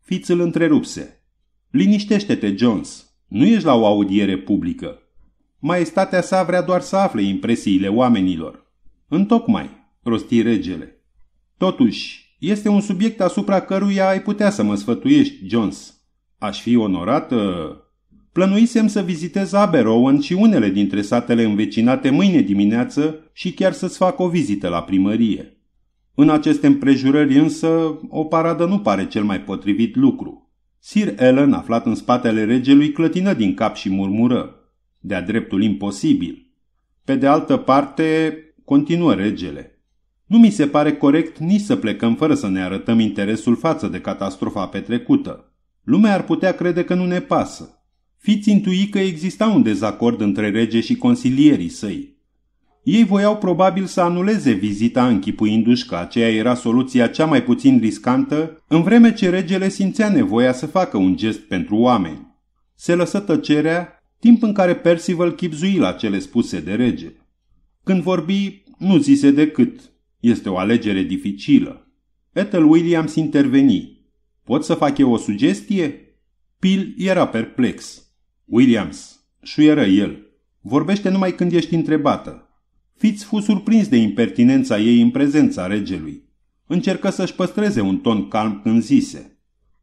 Fiți îl întrerupse. Liniștește-te, Jones. Nu ești la o audiere publică. Maestatea sa vrea doar să afle impresiile oamenilor. Întocmai, rosti regele. Totuși, este un subiect asupra căruia ai putea să mă sfătuiești, Jones. Aș fi onorată... Uh, plănuisem să vizitez Aberowen și unele dintre satele învecinate mâine dimineață și chiar să-ți fac o vizită la primărie. În aceste împrejurări însă, o paradă nu pare cel mai potrivit lucru. Sir Ellen, aflat în spatele regelui, clătină din cap și murmură. De-a dreptul imposibil. Pe de altă parte, continuă regele. Nu mi se pare corect nici să plecăm fără să ne arătăm interesul față de catastrofa petrecută. Lumea ar putea crede că nu ne pasă. Fiți intui că exista un dezacord între rege și consilierii săi. Ei voiau probabil să anuleze vizita închipuindu-și că aceea era soluția cea mai puțin riscantă, în vreme ce regele simțea nevoia să facă un gest pentru oameni. Se lăsă tăcerea, timp în care Percival chipzui la cele spuse de rege. Când vorbi, nu zise decât – este o alegere dificilă. Ethel Williams interveni. Pot să fac eu o sugestie? Pil era perplex. Williams, șuieră el, vorbește numai când ești întrebată. Fiți fu surprins de impertinența ei în prezența regelui. Încercă să-și păstreze un ton calm când zise.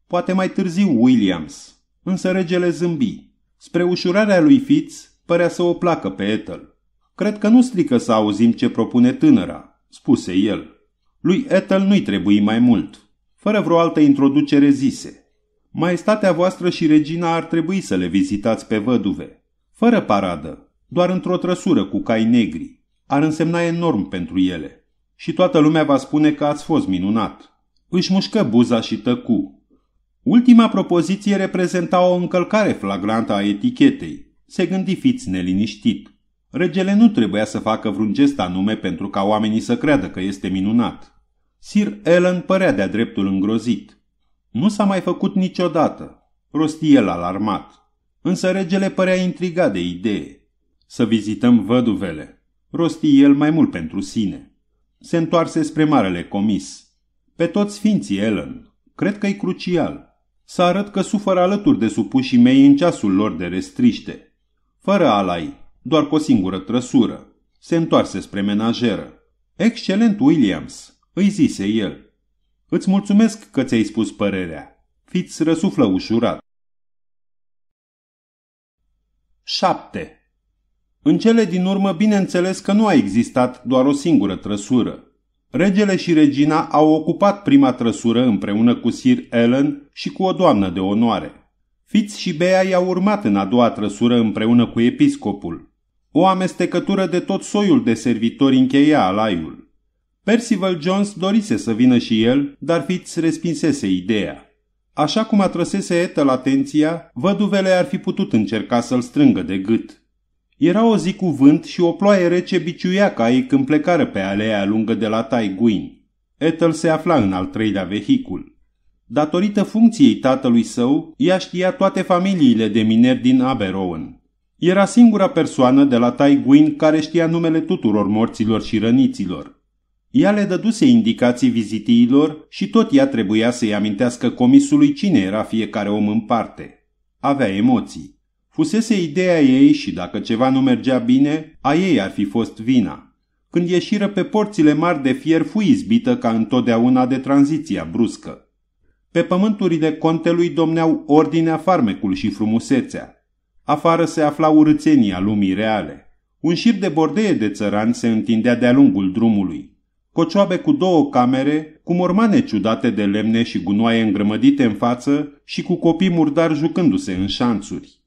Poate mai târziu Williams, însă regele zâmbi. Spre ușurarea lui Fitz, părea să o placă pe Ethel. Cred că nu strică să auzim ce propune tânăra, spuse el. Lui Ethel nu-i trebuie mai mult. Fără vreo altă introducere zise. Maestatea voastră și regina ar trebui să le vizitați pe văduve. Fără paradă, doar într-o trăsură cu cai negri. Ar însemna enorm pentru ele. Și toată lumea va spune că ați fost minunat. Își mușcă buza și tăcu. Ultima propoziție reprezenta o încălcare flagrantă a etichetei. Se gândi fiți neliniștit. Regele nu trebuia să facă vreun gest anume pentru ca oamenii să creadă că este minunat. Sir Ellen părea de-a dreptul îngrozit. Nu s-a mai făcut niciodată. rosti el alarmat. Însă regele părea intrigat de idee. Să vizităm văduvele. Rosti el mai mult pentru sine. Se întoarse spre marele comis. Pe toți ființii, Ellen. Cred că e crucial. Să arăt că sufăr alături de supușii mei în ceasul lor de restriște. Fără alai, doar cu o singură trăsură. Se întoarse spre menajeră. Excelent, Williams, îi zise el. Îți mulțumesc că ți-ai spus părerea. Fiți răsuflă ușurat. 7. În cele din urmă, bineînțeles că nu a existat doar o singură trăsură. Regele și regina au ocupat prima trăsură împreună cu Sir Ellen și cu o doamnă de onoare. Fitz și Bea i-au urmat în a doua trăsură împreună cu episcopul o amestecătură de tot soiul de servitori încheia alaiul. Percival Jones dorise să vină și el, dar Fitz respinsese ideea. Așa cum atrăsese Ethel atenția, văduvele ar fi putut încerca să-l strângă de gât. Era o zi cu vânt și o ploaie rece biciuia ca ei când plecară pe alea lungă de la Taiguin. Ethel se afla în al treilea vehicul. Datorită funcției tatălui său, ea știa toate familiile de mineri din Aberowen. Era singura persoană de la Taiguin care știa numele tuturor morților și răniților. Ea le dăduse indicații vizitiilor și tot ea trebuia să-i amintească comisului cine era fiecare om în parte. Avea emoții. Fusese ideea ei și dacă ceva nu mergea bine, a ei ar fi fost vina. Când ieșiră pe porțile mari de fier, fu izbită ca întotdeauna de tranziția bruscă. Pe pământurile contelui domneau ordinea, farmecul și frumusețea. Afară se afla urâțenia lumii reale. Un șir de bordeie de țărani se întindea de-a lungul drumului. Cocioabe cu două camere, cu mormane ciudate de lemne și gunoaie îngrămădite în față și cu copii murdari jucându-se în șanțuri.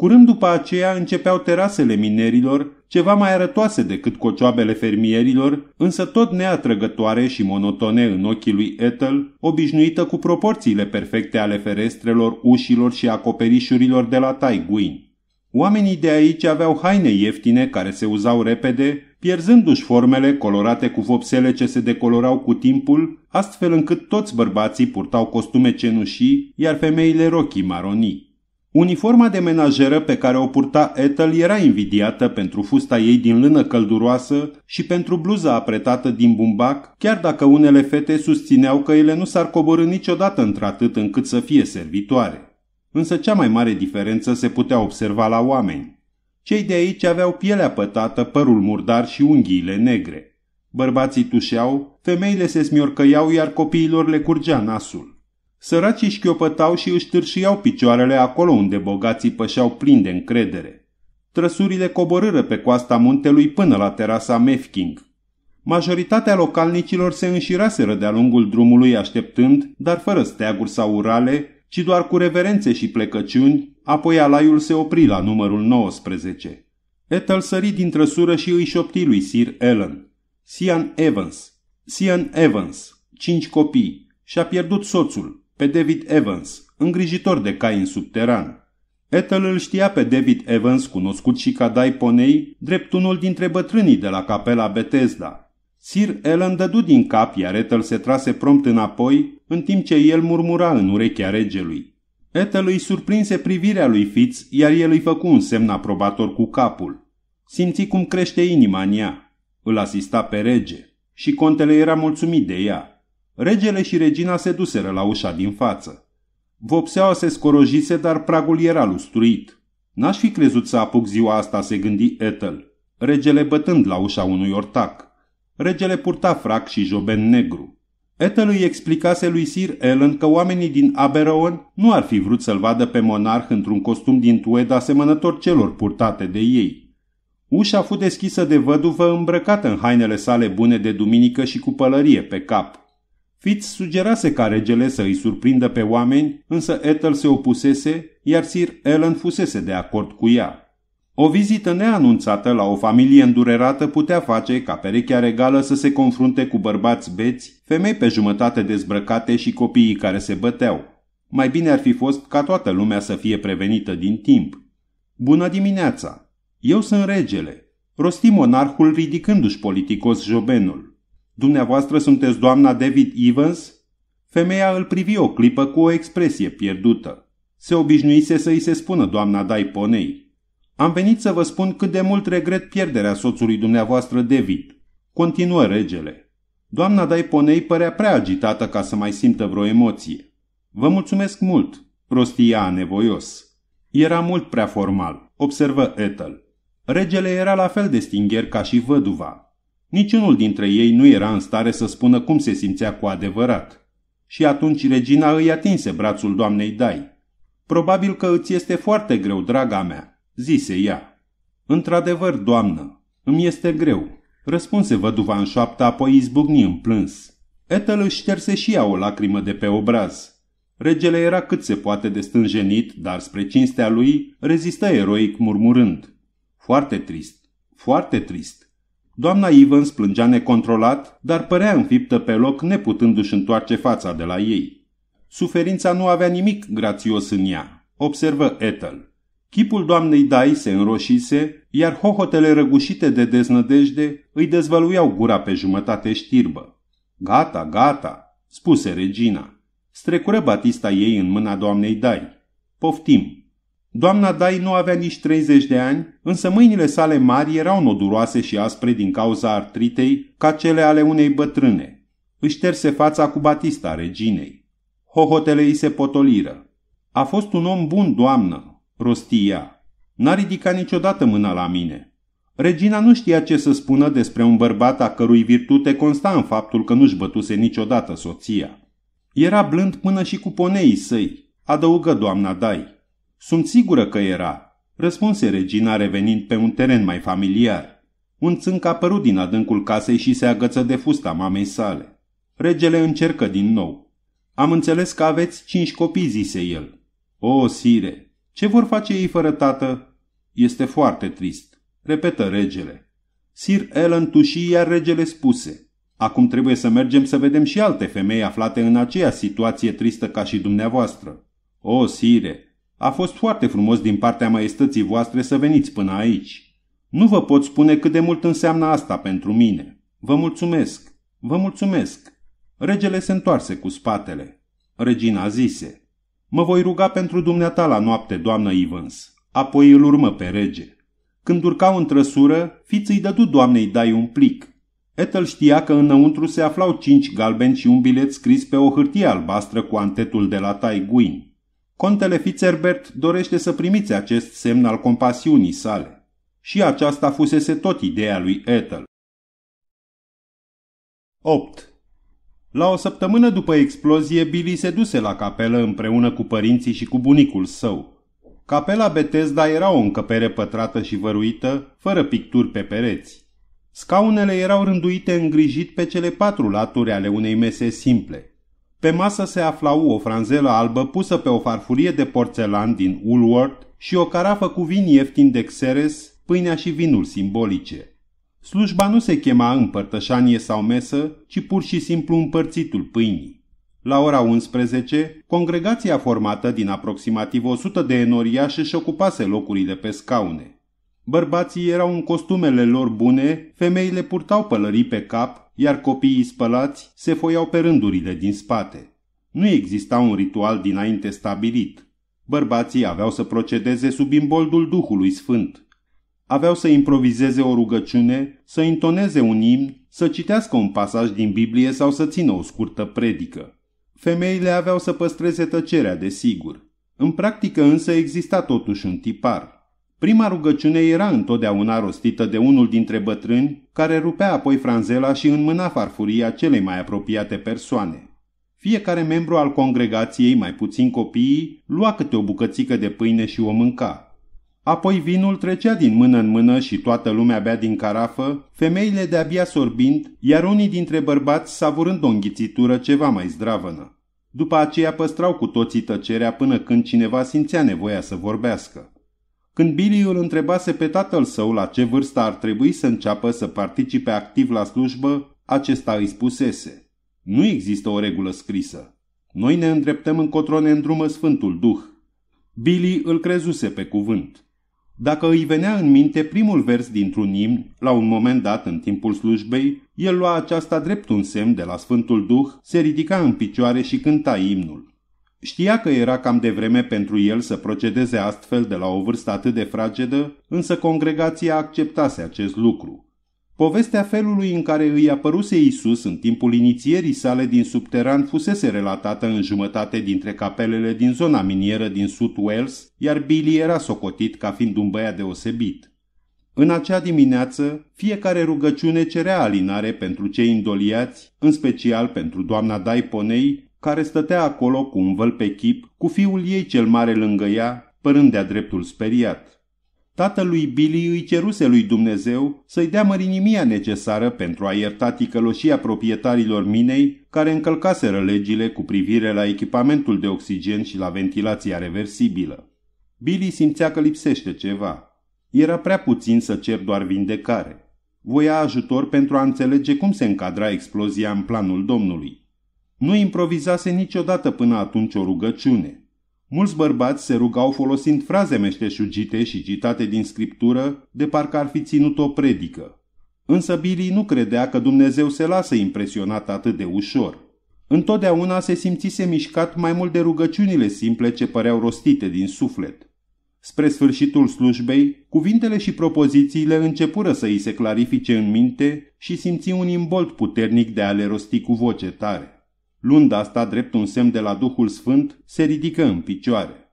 Curând după aceea începeau terasele minerilor, ceva mai arătoase decât cocioabele fermierilor, însă tot neatrăgătoare și monotone în ochii lui Ethel, obișnuită cu proporțiile perfecte ale ferestrelor, ușilor și acoperișurilor de la taiguin. Oamenii de aici aveau haine ieftine care se uzau repede, pierzându-și formele colorate cu vopsele ce se decolorau cu timpul, astfel încât toți bărbații purtau costume cenușii, iar femeile rochii maronii. Uniforma de menajeră pe care o purta Ethel era invidiată pentru fusta ei din lână călduroasă și pentru bluza apretată din bumbac, chiar dacă unele fete susțineau că ele nu s-ar coborâ niciodată într-atât încât să fie servitoare. Însă cea mai mare diferență se putea observa la oameni. Cei de aici aveau pielea pătată, părul murdar și unghiile negre. Bărbații tușeau, femeile se smiorcăiau, iar copiilor le curgea nasul. Săracii chiopătau și își târșiau picioarele acolo unde bogații pășeau plini de încredere. Trăsurile coborâră pe coasta muntelui până la terasa Mefking. Majoritatea localnicilor se înșiraseră de-a lungul drumului așteptând, dar fără steaguri sau urale, ci doar cu reverențe și plecăciuni, apoi alaiul se opri la numărul 19. Ethel sări din trăsură și îi șopti lui Sir Ellen. Sian Evans. Sian Evans. Cinci copii. Și-a pierdut soțul pe David Evans, îngrijitor de cai în subteran. Ethel îl știa pe David Evans, cunoscut și ca Dai Ponei, drept unul dintre bătrânii de la capela Bethesda. Sir Ellen dădu din cap, iar Ethel se trase prompt înapoi, în timp ce el murmura în urechea regelui. Ethel îi surprinse privirea lui Fitz, iar el îi făcu un semn aprobator cu capul. Simți cum crește inima în ea. Îl asista pe rege și contele era mulțumit de ea. Regele și regina se duseră la ușa din față. Vopseaua se scorojise, dar pragul era lustruit. N-aș fi crezut să apuc ziua asta, se gândi Ethel, regele bătând la ușa unui ortac. Regele purta frac și joben negru. Ethel îi explicase lui Sir Ellen că oamenii din Aberon nu ar fi vrut să-l vadă pe monarh într-un costum din tued asemănător celor purtate de ei. Ușa fu deschisă de văduvă îmbrăcată în hainele sale bune de duminică și cu pălărie pe cap. Fitz sugerase ca regele să îi surprindă pe oameni, însă Ethel se opusese, iar Sir Ellen fusese de acord cu ea. O vizită neanunțată la o familie îndurerată putea face ca perechea regală să se confrunte cu bărbați beți, femei pe jumătate dezbrăcate și copiii care se băteau. Mai bine ar fi fost ca toată lumea să fie prevenită din timp. Bună dimineața! Eu sunt regele, rosti monarhul ridicându-și politicos jobenul. Dumneavoastră sunteți doamna David Evans?" Femeia îl privi o clipă cu o expresie pierdută. Se obișnuise să îi se spună doamna Daiponei. Am venit să vă spun cât de mult regret pierderea soțului dumneavoastră David. Continuă regele. Doamna Daiponei părea prea agitată ca să mai simtă vreo emoție. Vă mulțumesc mult. Prostia nevoios. Era mult prea formal, observă Ethel. Regele era la fel de stingher ca și văduva, Niciunul dintre ei nu era în stare să spună cum se simțea cu adevărat. Și atunci regina îi atinse brațul doamnei Dai. Probabil că îți este foarte greu, draga mea," zise ea. Într-adevăr, doamnă, îmi este greu," răspunse văduva în șoaptă, apoi izbucni în plâns. Etel își șterse și ea o lacrimă de pe obraz. Regele era cât se poate de stânjenit, dar spre cinstea lui rezistă eroic murmurând. Foarte trist, foarte trist. Doamna Evans plângea necontrolat, dar părea înfiptă pe loc neputându-și întoarce fața de la ei. Suferința nu avea nimic grațios în ea, observă Ethel. Chipul doamnei Dai se înroșise, iar hohotele răgușite de deznădejde îi dezvăluiau gura pe jumătate știrbă. Gata, gata, spuse regina. Strecură Batista ei în mâna doamnei Dai. Poftim! Doamna Dai nu avea nici 30 de ani, însă mâinile sale mari erau noduroase și aspre din cauza artritei, ca cele ale unei bătrâne. Își terse fața cu Batista, reginei. Hohotele îi se potoliră. A fost un om bun, doamnă, rostia. N-a ridicat niciodată mâna la mine. Regina nu știa ce să spună despre un bărbat a cărui virtute consta în faptul că nu-și bătuse niciodată soția. Era blând până și cu poneii săi, adăugă doamna Dai sunt sigură că era, răspunse regina revenind pe un teren mai familiar. Un țânc a apărut din adâncul casei și se agăță de fusta mamei sale. Regele încercă din nou. Am înțeles că aveți cinci copii, zise el. O, sire, ce vor face ei fără tată? Este foarte trist, repetă regele. Sir Ellen tuși, iar regele spuse. Acum trebuie să mergem să vedem și alte femei aflate în aceeași situație tristă ca și dumneavoastră. O, sire, a fost foarte frumos din partea maestății voastre să veniți până aici. Nu vă pot spune cât de mult înseamnă asta pentru mine. Vă mulțumesc, vă mulțumesc. Regele se întoarse cu spatele. Regina zise, Mă voi ruga pentru dumneata la noapte, doamnă Evans. Apoi îl urmă pe rege. Când urcau în trăsură, fiți îi dădu doamnei dai un plic. Ethel știa că înăuntru se aflau cinci galbeni și un bilet scris pe o hârtie albastră cu antetul de la Tai Guin. Contele Fitzherbert dorește să primiți acest semn al compasiunii sale. Și aceasta fusese tot ideea lui Ethel. 8. La o săptămână după explozie, Billy se duse la capelă împreună cu părinții și cu bunicul său. Capela Bethesda era o încăpere pătrată și văruită, fără picturi pe pereți. Scaunele erau rânduite îngrijit pe cele patru laturi ale unei mese simple. Pe masă se aflau o franzelă albă pusă pe o farfurie de porțelan din Woolworth și o carafă cu vin ieftin de Xeres, pâinea și vinul simbolice. Slujba nu se chema împărtășanie sau mesă, ci pur și simplu împărțitul pâinii. La ora 11, congregația formată din aproximativ 100 de enoriași își ocupase locurile pe scaune. Bărbații erau în costumele lor bune, femeile purtau pălării pe cap, iar copiii spălați se foiau pe rândurile din spate. Nu exista un ritual dinainte stabilit. Bărbații aveau să procedeze sub imboldul Duhului Sfânt. Aveau să improvizeze o rugăciune, să intoneze un imn, să citească un pasaj din Biblie sau să țină o scurtă predică. Femeile aveau să păstreze tăcerea, desigur. În practică însă exista totuși un tipar – Prima rugăciune era întotdeauna rostită de unul dintre bătrâni, care rupea apoi franzela și înmâna farfuria celei mai apropiate persoane. Fiecare membru al congregației, mai puțin copiii, lua câte o bucățică de pâine și o mânca. Apoi vinul trecea din mână în mână și toată lumea bea din carafă, femeile de-abia sorbind, iar unii dintre bărbați savurând o înghițitură ceva mai zdravănă. După aceea păstrau cu toții tăcerea până când cineva simțea nevoia să vorbească. Când Billy îl întrebase pe tatăl său la ce vârstă ar trebui să înceapă să participe activ la slujbă, acesta îi spusese. Nu există o regulă scrisă. Noi ne îndreptăm încotro ne îndrumă Sfântul Duh. Billy îl crezuse pe cuvânt. Dacă îi venea în minte primul vers dintr-un imn, la un moment dat în timpul slujbei, el lua aceasta drept un semn de la Sfântul Duh, se ridica în picioare și cânta imnul. Știa că era cam de vreme pentru el să procedeze astfel de la o vârstă atât de fragedă, însă congregația acceptase acest lucru. Povestea felului în care îi apăruse Isus în timpul inițierii sale din subteran fusese relatată în jumătate dintre capelele din zona minieră din Sud Wales, iar Billy era socotit ca fiind un băiat deosebit. În acea dimineață, fiecare rugăciune cerea alinare pentru cei indoliați, în special pentru doamna Daiponei, care stătea acolo cu un văl pe chip, cu fiul ei cel mare lângă ea, părând de-a dreptul speriat. Tatălui Billy îi ceruse lui Dumnezeu să-i dea mărinimia necesară pentru a ierta ticăloșia proprietarilor minei care încălcaseră legile cu privire la echipamentul de oxigen și la ventilația reversibilă. Billy simțea că lipsește ceva. Era prea puțin să cer doar vindecare. Voia ajutor pentru a înțelege cum se încadra explozia în planul Domnului. Nu improvizase niciodată până atunci o rugăciune. Mulți bărbați se rugau folosind fraze meșteșugite și citate din scriptură, de parcă ar fi ținut o predică. Însă Billy nu credea că Dumnezeu se lasă impresionat atât de ușor. Întotdeauna se simțise mișcat mai mult de rugăciunile simple ce păreau rostite din suflet. Spre sfârșitul slujbei, cuvintele și propozițiile începură să îi se clarifice în minte și simți un imbolt puternic de a le rosti cu voce tare luând asta drept un semn de la Duhul Sfânt, se ridică în picioare.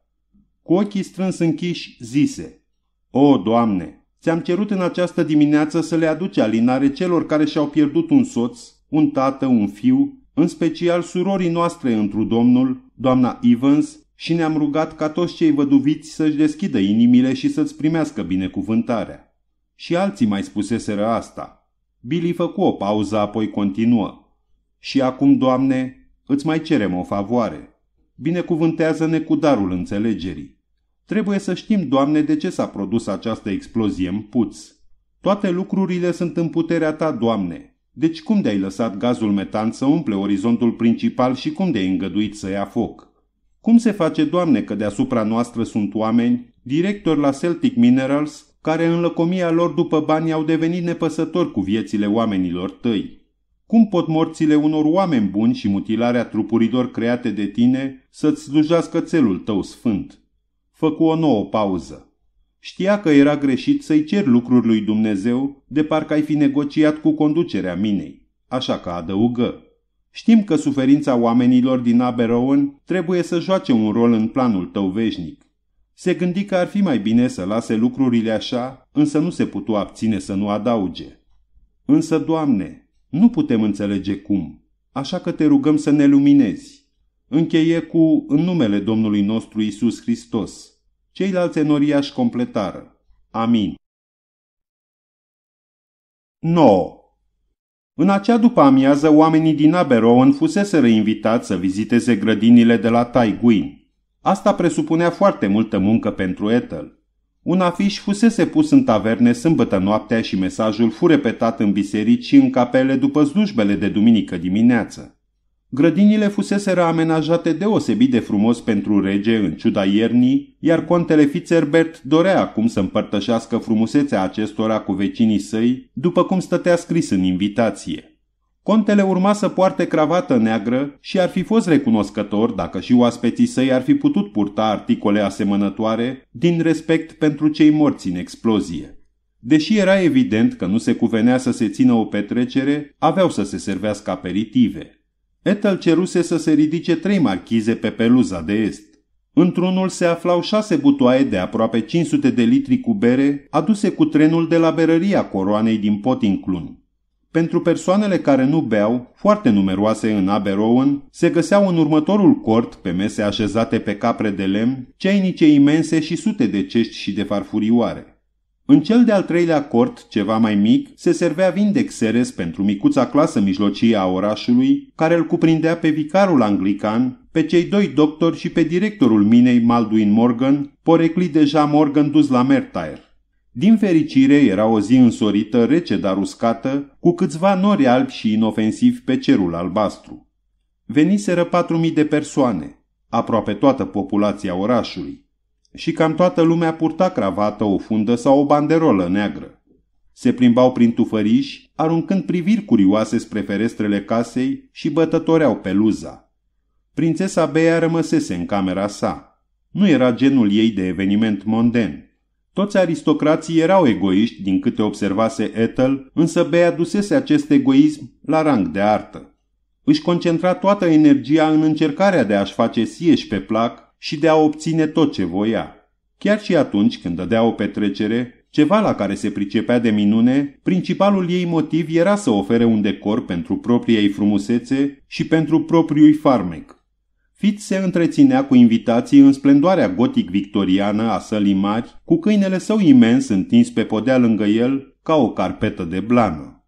Cu ochii strâns închiși, zise, O, Doamne, ți-am cerut în această dimineață să le aduci alinare celor care și-au pierdut un soț, un tată, un fiu, în special surorii noastre întru Domnul, doamna Evans, și ne-am rugat ca toți cei văduviți să-și deschidă inimile și să-ți primească binecuvântarea. Și alții mai spuseseră asta. Billy făcu o pauză, apoi continuă. Și acum, Doamne, îți mai cerem o favoare. Binecuvântează-ne cu darul înțelegerii. Trebuie să știm, Doamne, de ce s-a produs această explozie în puț. Toate lucrurile sunt în puterea Ta, Doamne. Deci cum de-ai lăsat gazul metan să umple orizontul principal și cum de-ai îngăduit să ia foc? Cum se face, Doamne, că deasupra noastră sunt oameni, directori la Celtic Minerals, care în lăcomia lor după bani au devenit nepăsători cu viețile oamenilor tăi? Cum pot morțile unor oameni buni și mutilarea trupurilor create de tine să-ți slujească țelul tău sfânt? Făcu o nouă pauză. Știa că era greșit să-i cer lucruri lui Dumnezeu, de parcă ai fi negociat cu conducerea minei. Așa că adăugă. Știm că suferința oamenilor din Aberowen trebuie să joace un rol în planul tău veșnic. Se gândi că ar fi mai bine să lase lucrurile așa, însă nu se putu abține să nu adauge. Însă, Doamne, nu putem înțelege cum, așa că te rugăm să ne luminezi. Încheie cu în numele Domnului nostru Isus Hristos. Ceilalți enoriași completară. Amin. 9. În acea după amiază, oamenii din Aberowen fusese reinvitați să viziteze grădinile de la Taiguin. Asta presupunea foarte multă muncă pentru Ethel. Un afiș fusese pus în taverne sâmbătă noaptea și mesajul fu repetat în biserici și în capele după slujbele de duminică dimineață. Grădinile fusese reamenajate deosebit de frumos pentru rege în ciuda iernii, iar contele Fitzherbert dorea acum să împărtășească frumusețea acestora cu vecinii săi, după cum stătea scris în invitație. Contele urma să poarte cravată neagră și ar fi fost recunoscător dacă și oaspeții săi ar fi putut purta articole asemănătoare din respect pentru cei morți în explozie. Deși era evident că nu se cuvenea să se țină o petrecere, aveau să se servească aperitive. Ethel ceruse să se ridice trei marchize pe peluza de est. Într-unul se aflau șase butoaie de aproape 500 de litri cu bere aduse cu trenul de la berăria coroanei din Potinclun. Pentru persoanele care nu beau, foarte numeroase în Aberowen, se găseau în următorul cort, pe mese așezate pe capre de lemn, ceinice imense și sute de cești și de farfurioare. În cel de-al treilea cort, ceva mai mic, se servea vin de xeres pentru micuța clasă mijlocie a orașului, care îl cuprindea pe vicarul anglican, pe cei doi doctori și pe directorul minei Malduin Morgan, poreclit deja Morgan dus la Mertair. Din fericire, era o zi însorită, rece dar uscată, cu câțiva nori albi și inofensivi pe cerul albastru. Veniseră 4.000 de persoane, aproape toată populația orașului, și cam toată lumea purta cravată, o fundă sau o banderolă neagră. Se plimbau prin tufăriși, aruncând priviri curioase spre ferestrele casei și bătătoreau peluza. Prințesa Bea rămăsese în camera sa. Nu era genul ei de eveniment monden toți aristocrații erau egoiști, din câte observase Ethel, însă Bea dusese acest egoism la rang de artă. Își concentra toată energia în încercarea de a-și face sieși pe plac și de a obține tot ce voia. Chiar și atunci când dădea o petrecere, ceva la care se pricepea de minune, principalul ei motiv era să ofere un decor pentru propria ei frumusețe și pentru propriul farmec. Fitz se întreținea cu invitații în splendoarea gotic-victoriană a sălii mari, cu câinele său imens întins pe podea lângă el, ca o carpetă de blană.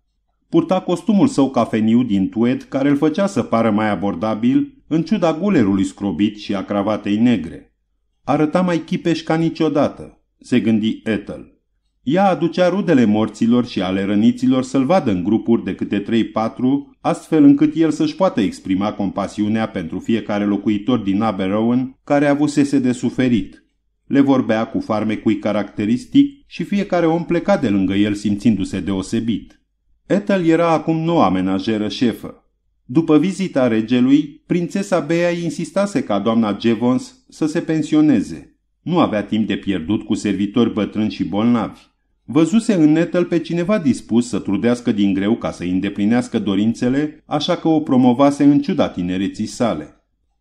Purta costumul său cafeniu din tuet, care îl făcea să pară mai abordabil, în ciuda gulerului scrobit și a cravatei negre. Arăta mai chipeș ca niciodată, se gândi Ethel. Ea aducea rudele morților și ale răniților să-l vadă în grupuri de câte 3-4, astfel încât el să-și poată exprima compasiunea pentru fiecare locuitor din Aberowen care avusese de suferit. Le vorbea cu farmecui caracteristic și fiecare om pleca de lângă el simțindu-se deosebit. Ethel era acum noua menajeră șefă. După vizita regelui, prințesa Bea insistase ca doamna Jevons să se pensioneze. Nu avea timp de pierdut cu servitori bătrâni și bolnavi. Văzuse în Nettel pe cineva dispus să trudească din greu ca să îi îndeplinească dorințele, așa că o promovase în ciuda tinereții sale.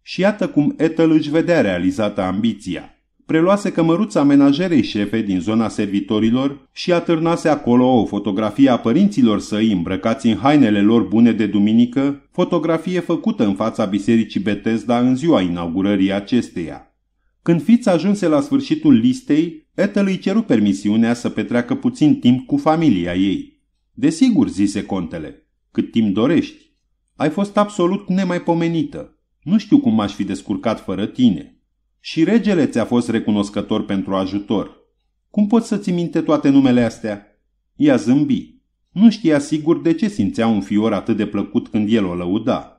Și iată cum Ethel își vedea realizată ambiția. Preluase cămăruța menajerei șefe din zona servitorilor și atârnase acolo o fotografie a părinților săi îmbrăcați în hainele lor bune de duminică, fotografie făcută în fața bisericii Betesda în ziua inaugurării acesteia. Când fiți ajunse la sfârșitul listei, Ethel îi ceru permisiunea să petreacă puțin timp cu familia ei. Desigur, zise contele, cât timp dorești. Ai fost absolut nemaipomenită. Nu știu cum m-aș fi descurcat fără tine. Și regele ți-a fost recunoscător pentru ajutor. Cum poți să-ți minte toate numele astea? Ea zâmbi. Nu știa sigur de ce simțea un fior atât de plăcut când el o lăuda.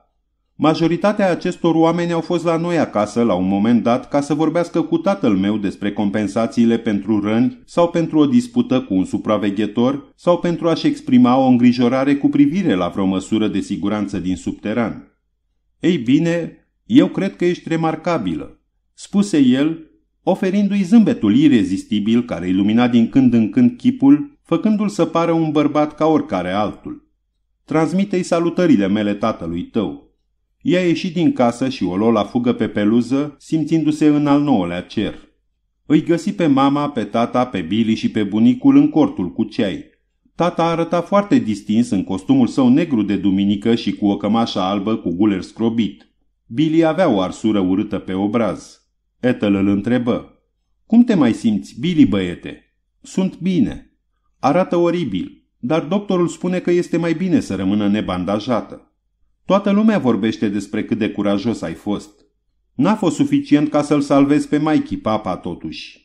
Majoritatea acestor oameni au fost la noi acasă la un moment dat ca să vorbească cu tatăl meu despre compensațiile pentru răni sau pentru o dispută cu un supraveghetor sau pentru a-și exprima o îngrijorare cu privire la vreo măsură de siguranță din subteran. Ei bine, eu cred că ești remarcabilă, spuse el, oferindu-i zâmbetul irezistibil care ilumina din când în când chipul, făcându-l să pară un bărbat ca oricare altul. Transmite-i salutările mele tatălui tău. Ea ieși din casă și o la fugă pe peluză, simțindu-se în al nouălea cer. Îi găsi pe mama, pe tata, pe Billy și pe bunicul în cortul cu ceai. Tata arăta foarte distins în costumul său negru de duminică și cu o cămașă albă cu guler scrobit. Billy avea o arsură urâtă pe obraz. Ethel îl întrebă. Cum te mai simți, Billy, băiete?" Sunt bine." Arată oribil, dar doctorul spune că este mai bine să rămână nebandajată. Toată lumea vorbește despre cât de curajos ai fost. N-a fost suficient ca să-l salvezi pe Mikey Papa totuși.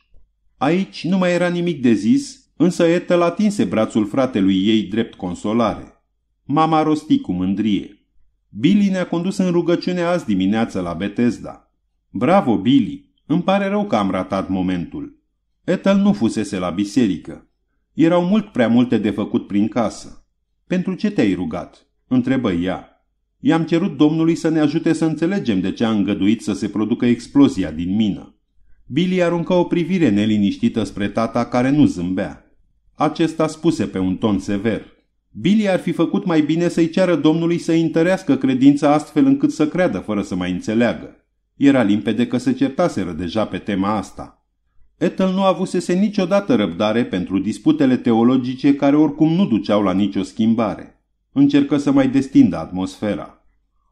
Aici nu mai era nimic de zis, însă Ethel atinse brațul fratelui ei drept consolare. Mama rosti cu mândrie. Billy ne-a condus în rugăciune azi dimineață la Bethesda. Bravo, Billy! Îmi pare rău că am ratat momentul. Ethel nu fusese la biserică. Erau mult prea multe de făcut prin casă. Pentru ce te-ai rugat? întrebă ea. I-am cerut domnului să ne ajute să înțelegem de ce a îngăduit să se producă explozia din mină. Billy aruncă o privire neliniștită spre tata care nu zâmbea. Acesta spuse pe un ton sever. Billy ar fi făcut mai bine să-i ceară domnului să i întărească credința astfel încât să creadă fără să mai înțeleagă. Era limpede că se certaseră deja pe tema asta. Ethel nu avusese niciodată răbdare pentru disputele teologice care oricum nu duceau la nicio schimbare încercă să mai destindă atmosfera.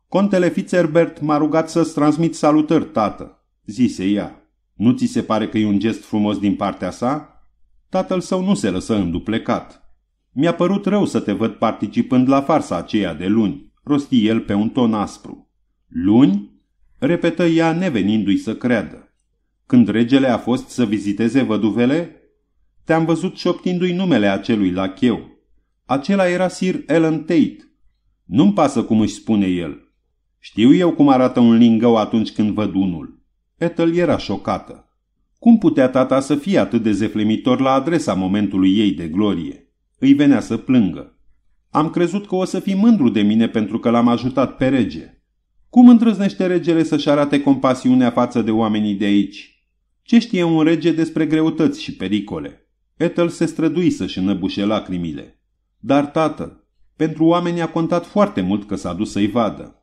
Contele Fitzherbert m-a rugat să-ți transmit salutări, tată, zise ea. Nu ți se pare că e un gest frumos din partea sa? Tatăl său nu se lăsă înduplecat. Mi-a părut rău să te văd participând la farsa aceea de luni, rosti el pe un ton aspru. Luni? repetă ea nevenindu-i să creadă. Când regele a fost să viziteze văduvele, te-am văzut șoptindu-i numele acelui la cheu, acela era Sir Ellen Tate. Nu-mi pasă cum își spune el. Știu eu cum arată un lingău atunci când văd unul. Ethel era șocată. Cum putea tata să fie atât de zeflemitor la adresa momentului ei de glorie? Îi venea să plângă. Am crezut că o să fii mândru de mine pentru că l-am ajutat pe rege. Cum îndrăznește regele să-și arate compasiunea față de oamenii de aici? Ce știe un rege despre greutăți și pericole? Ethel se strădui să-și înăbușe lacrimile. Dar, tată, pentru oameni a contat foarte mult că s-a dus să-i vadă.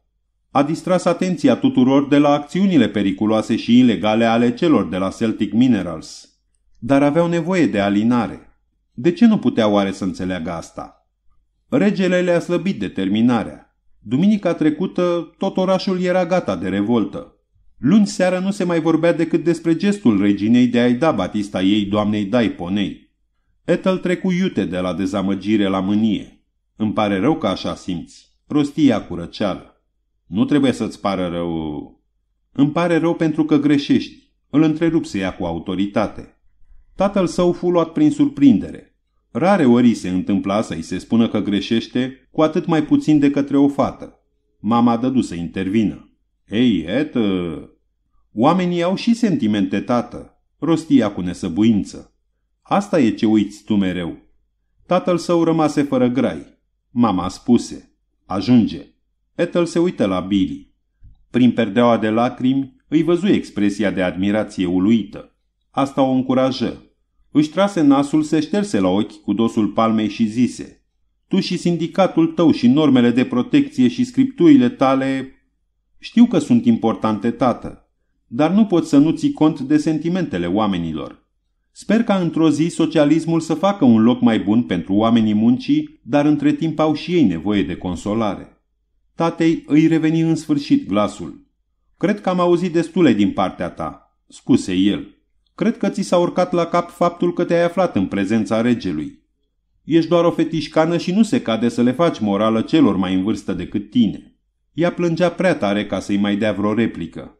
A distras atenția tuturor de la acțiunile periculoase și ilegale ale celor de la Celtic Minerals. Dar aveau nevoie de alinare. De ce nu putea oare să înțeleagă asta? Regele le-a slăbit determinarea. Duminica trecută tot orașul era gata de revoltă. Luni seara nu se mai vorbea decât despre gestul reginei de a-i da batista ei doamnei Daiponei. Ethel trecu iute de la dezamăgire la mânie. Îmi pare rău că așa simți. Prostia curăceală. Nu trebuie să-ți pară rău... Îmi pare rău pentru că greșești. Îl întrerupse ea cu autoritate. Tatăl său fu luat prin surprindere. Rare ori se întâmpla să-i se spună că greșește, cu atât mai puțin de către o fată. Mama dădu să intervină. Ei, etă... Oamenii au și sentimente, tată, rostia cu nesăbuință. Asta e ce uiți tu mereu. Tatăl său rămase fără grai. Mama spuse, ajunge. Ethel se uită la Billy. Prin perdeaua de lacrimi îi văzu expresia de admirație uluită. Asta o încurajă. Își trase nasul, se șterse la ochi cu dosul palmei și zise Tu și sindicatul tău și normele de protecție și scripturile tale... Știu că sunt importante, tată, dar nu pot să nu ții cont de sentimentele oamenilor. Sper ca într-o zi socialismul să facă un loc mai bun pentru oamenii muncii, dar între timp au și ei nevoie de consolare. Tatei îi reveni în sfârșit glasul. Cred că am auzit destule din partea ta, spuse el. Cred că ți s-a urcat la cap faptul că te-ai aflat în prezența regelui. Ești doar o fetișcană și nu se cade să le faci morală celor mai în vârstă decât tine. Ea plângea prea tare ca să-i mai dea vreo replică.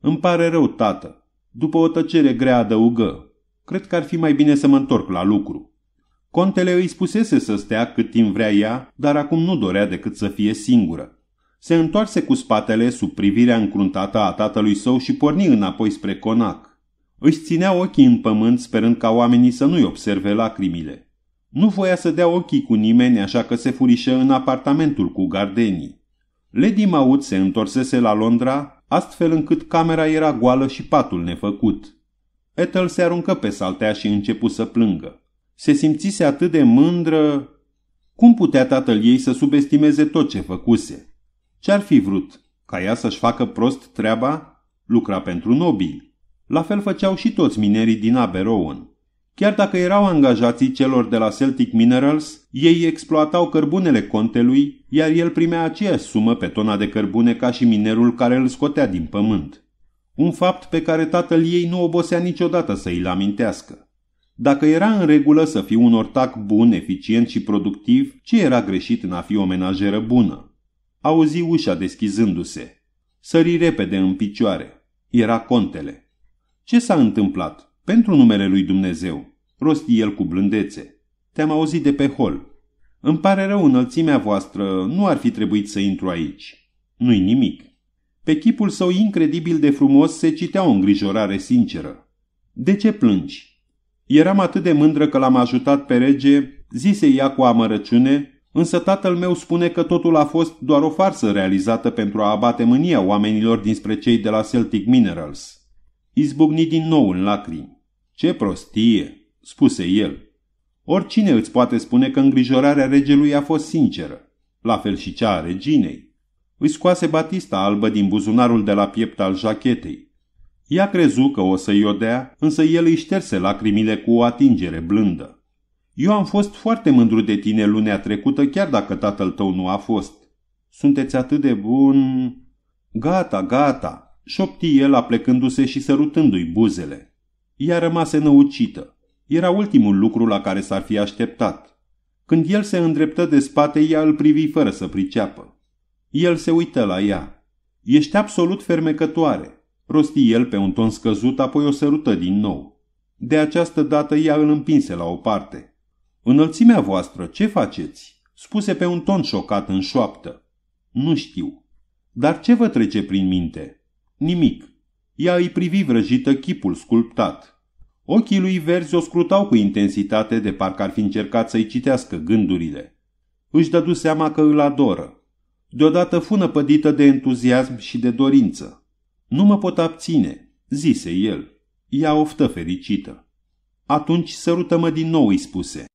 Îmi pare rău, tată. După o tăcere grea adăugă, Cred că ar fi mai bine să mă întorc la lucru. Contele îi spusese să stea cât timp vrea ea, dar acum nu dorea decât să fie singură. Se întoarse cu spatele sub privirea încruntată a tatălui său și porni înapoi spre conac. Își ținea ochii în pământ sperând ca oamenii să nu-i observe lacrimile. Nu voia să dea ochii cu nimeni, așa că se furișă în apartamentul cu gardenii. Lady Maud se întorsese la Londra, astfel încât camera era goală și patul nefăcut. Ethel se aruncă pe saltea și începu să plângă. Se simțise atât de mândră... Cum putea tatăl ei să subestimeze tot ce făcuse? Ce-ar fi vrut? Ca ea să-și facă prost treaba? Lucra pentru nobili. La fel făceau și toți minerii din Aberowen. Chiar dacă erau angajații celor de la Celtic Minerals, ei exploatau cărbunele contelui, iar el primea aceeași sumă pe tona de cărbune ca și minerul care îl scotea din pământ. Un fapt pe care tatăl ei nu obosea niciodată să îl amintească. Dacă era în regulă să fii un ortac bun, eficient și productiv, ce era greșit în a fi o menajeră bună? Auzi ușa deschizându-se. Sări repede în picioare. Era contele. Ce s-a întâmplat? Pentru numele lui Dumnezeu, rosti el cu blândețe. Te-am auzit de pe hol. Îmi pare rău înălțimea voastră, nu ar fi trebuit să intru aici. Nu-i nimic. Pe chipul său incredibil de frumos se citea o îngrijorare sinceră. De ce plângi? Eram atât de mândră că l-am ajutat pe rege, zise ea cu amărăciune, însă tatăl meu spune că totul a fost doar o farsă realizată pentru a abate mânia oamenilor dinspre cei de la Celtic Minerals. Izbucni din nou în lacrimi. Ce prostie, spuse el. Oricine îți poate spune că îngrijorarea regelui a fost sinceră, la fel și cea a reginei. Îi scoase batista albă din buzunarul de la piept al jachetei. Ea crezu că o să-i odea, însă el îi șterse lacrimile cu o atingere blândă. Eu am fost foarte mândru de tine lunea trecută, chiar dacă tatăl tău nu a fost. Sunteți atât de bun... Gata, gata, șopti el aplecându-se și sărutându-i buzele. Ea rămase năucită. Era ultimul lucru la care s-ar fi așteptat. Când el se îndreptă de spate, ea îl privi fără să priceapă. El se uită la ea. Ești absolut fermecătoare. Rosti el pe un ton scăzut, apoi o sărută din nou. De această dată ea îl împinse la o parte. Înălțimea voastră, ce faceți? Spuse pe un ton șocat în șoaptă. Nu știu. Dar ce vă trece prin minte? Nimic. Ea îi privi vrăjită chipul sculptat. Ochii lui verzi o scrutau cu intensitate de parcă ar fi încercat să-i citească gândurile. Își dădu seama că îl adoră. Deodată fu pădită de entuziasm și de dorință. Nu mă pot abține, zise el. Ea oftă fericită. Atunci sărută-mă din nou, îi spuse.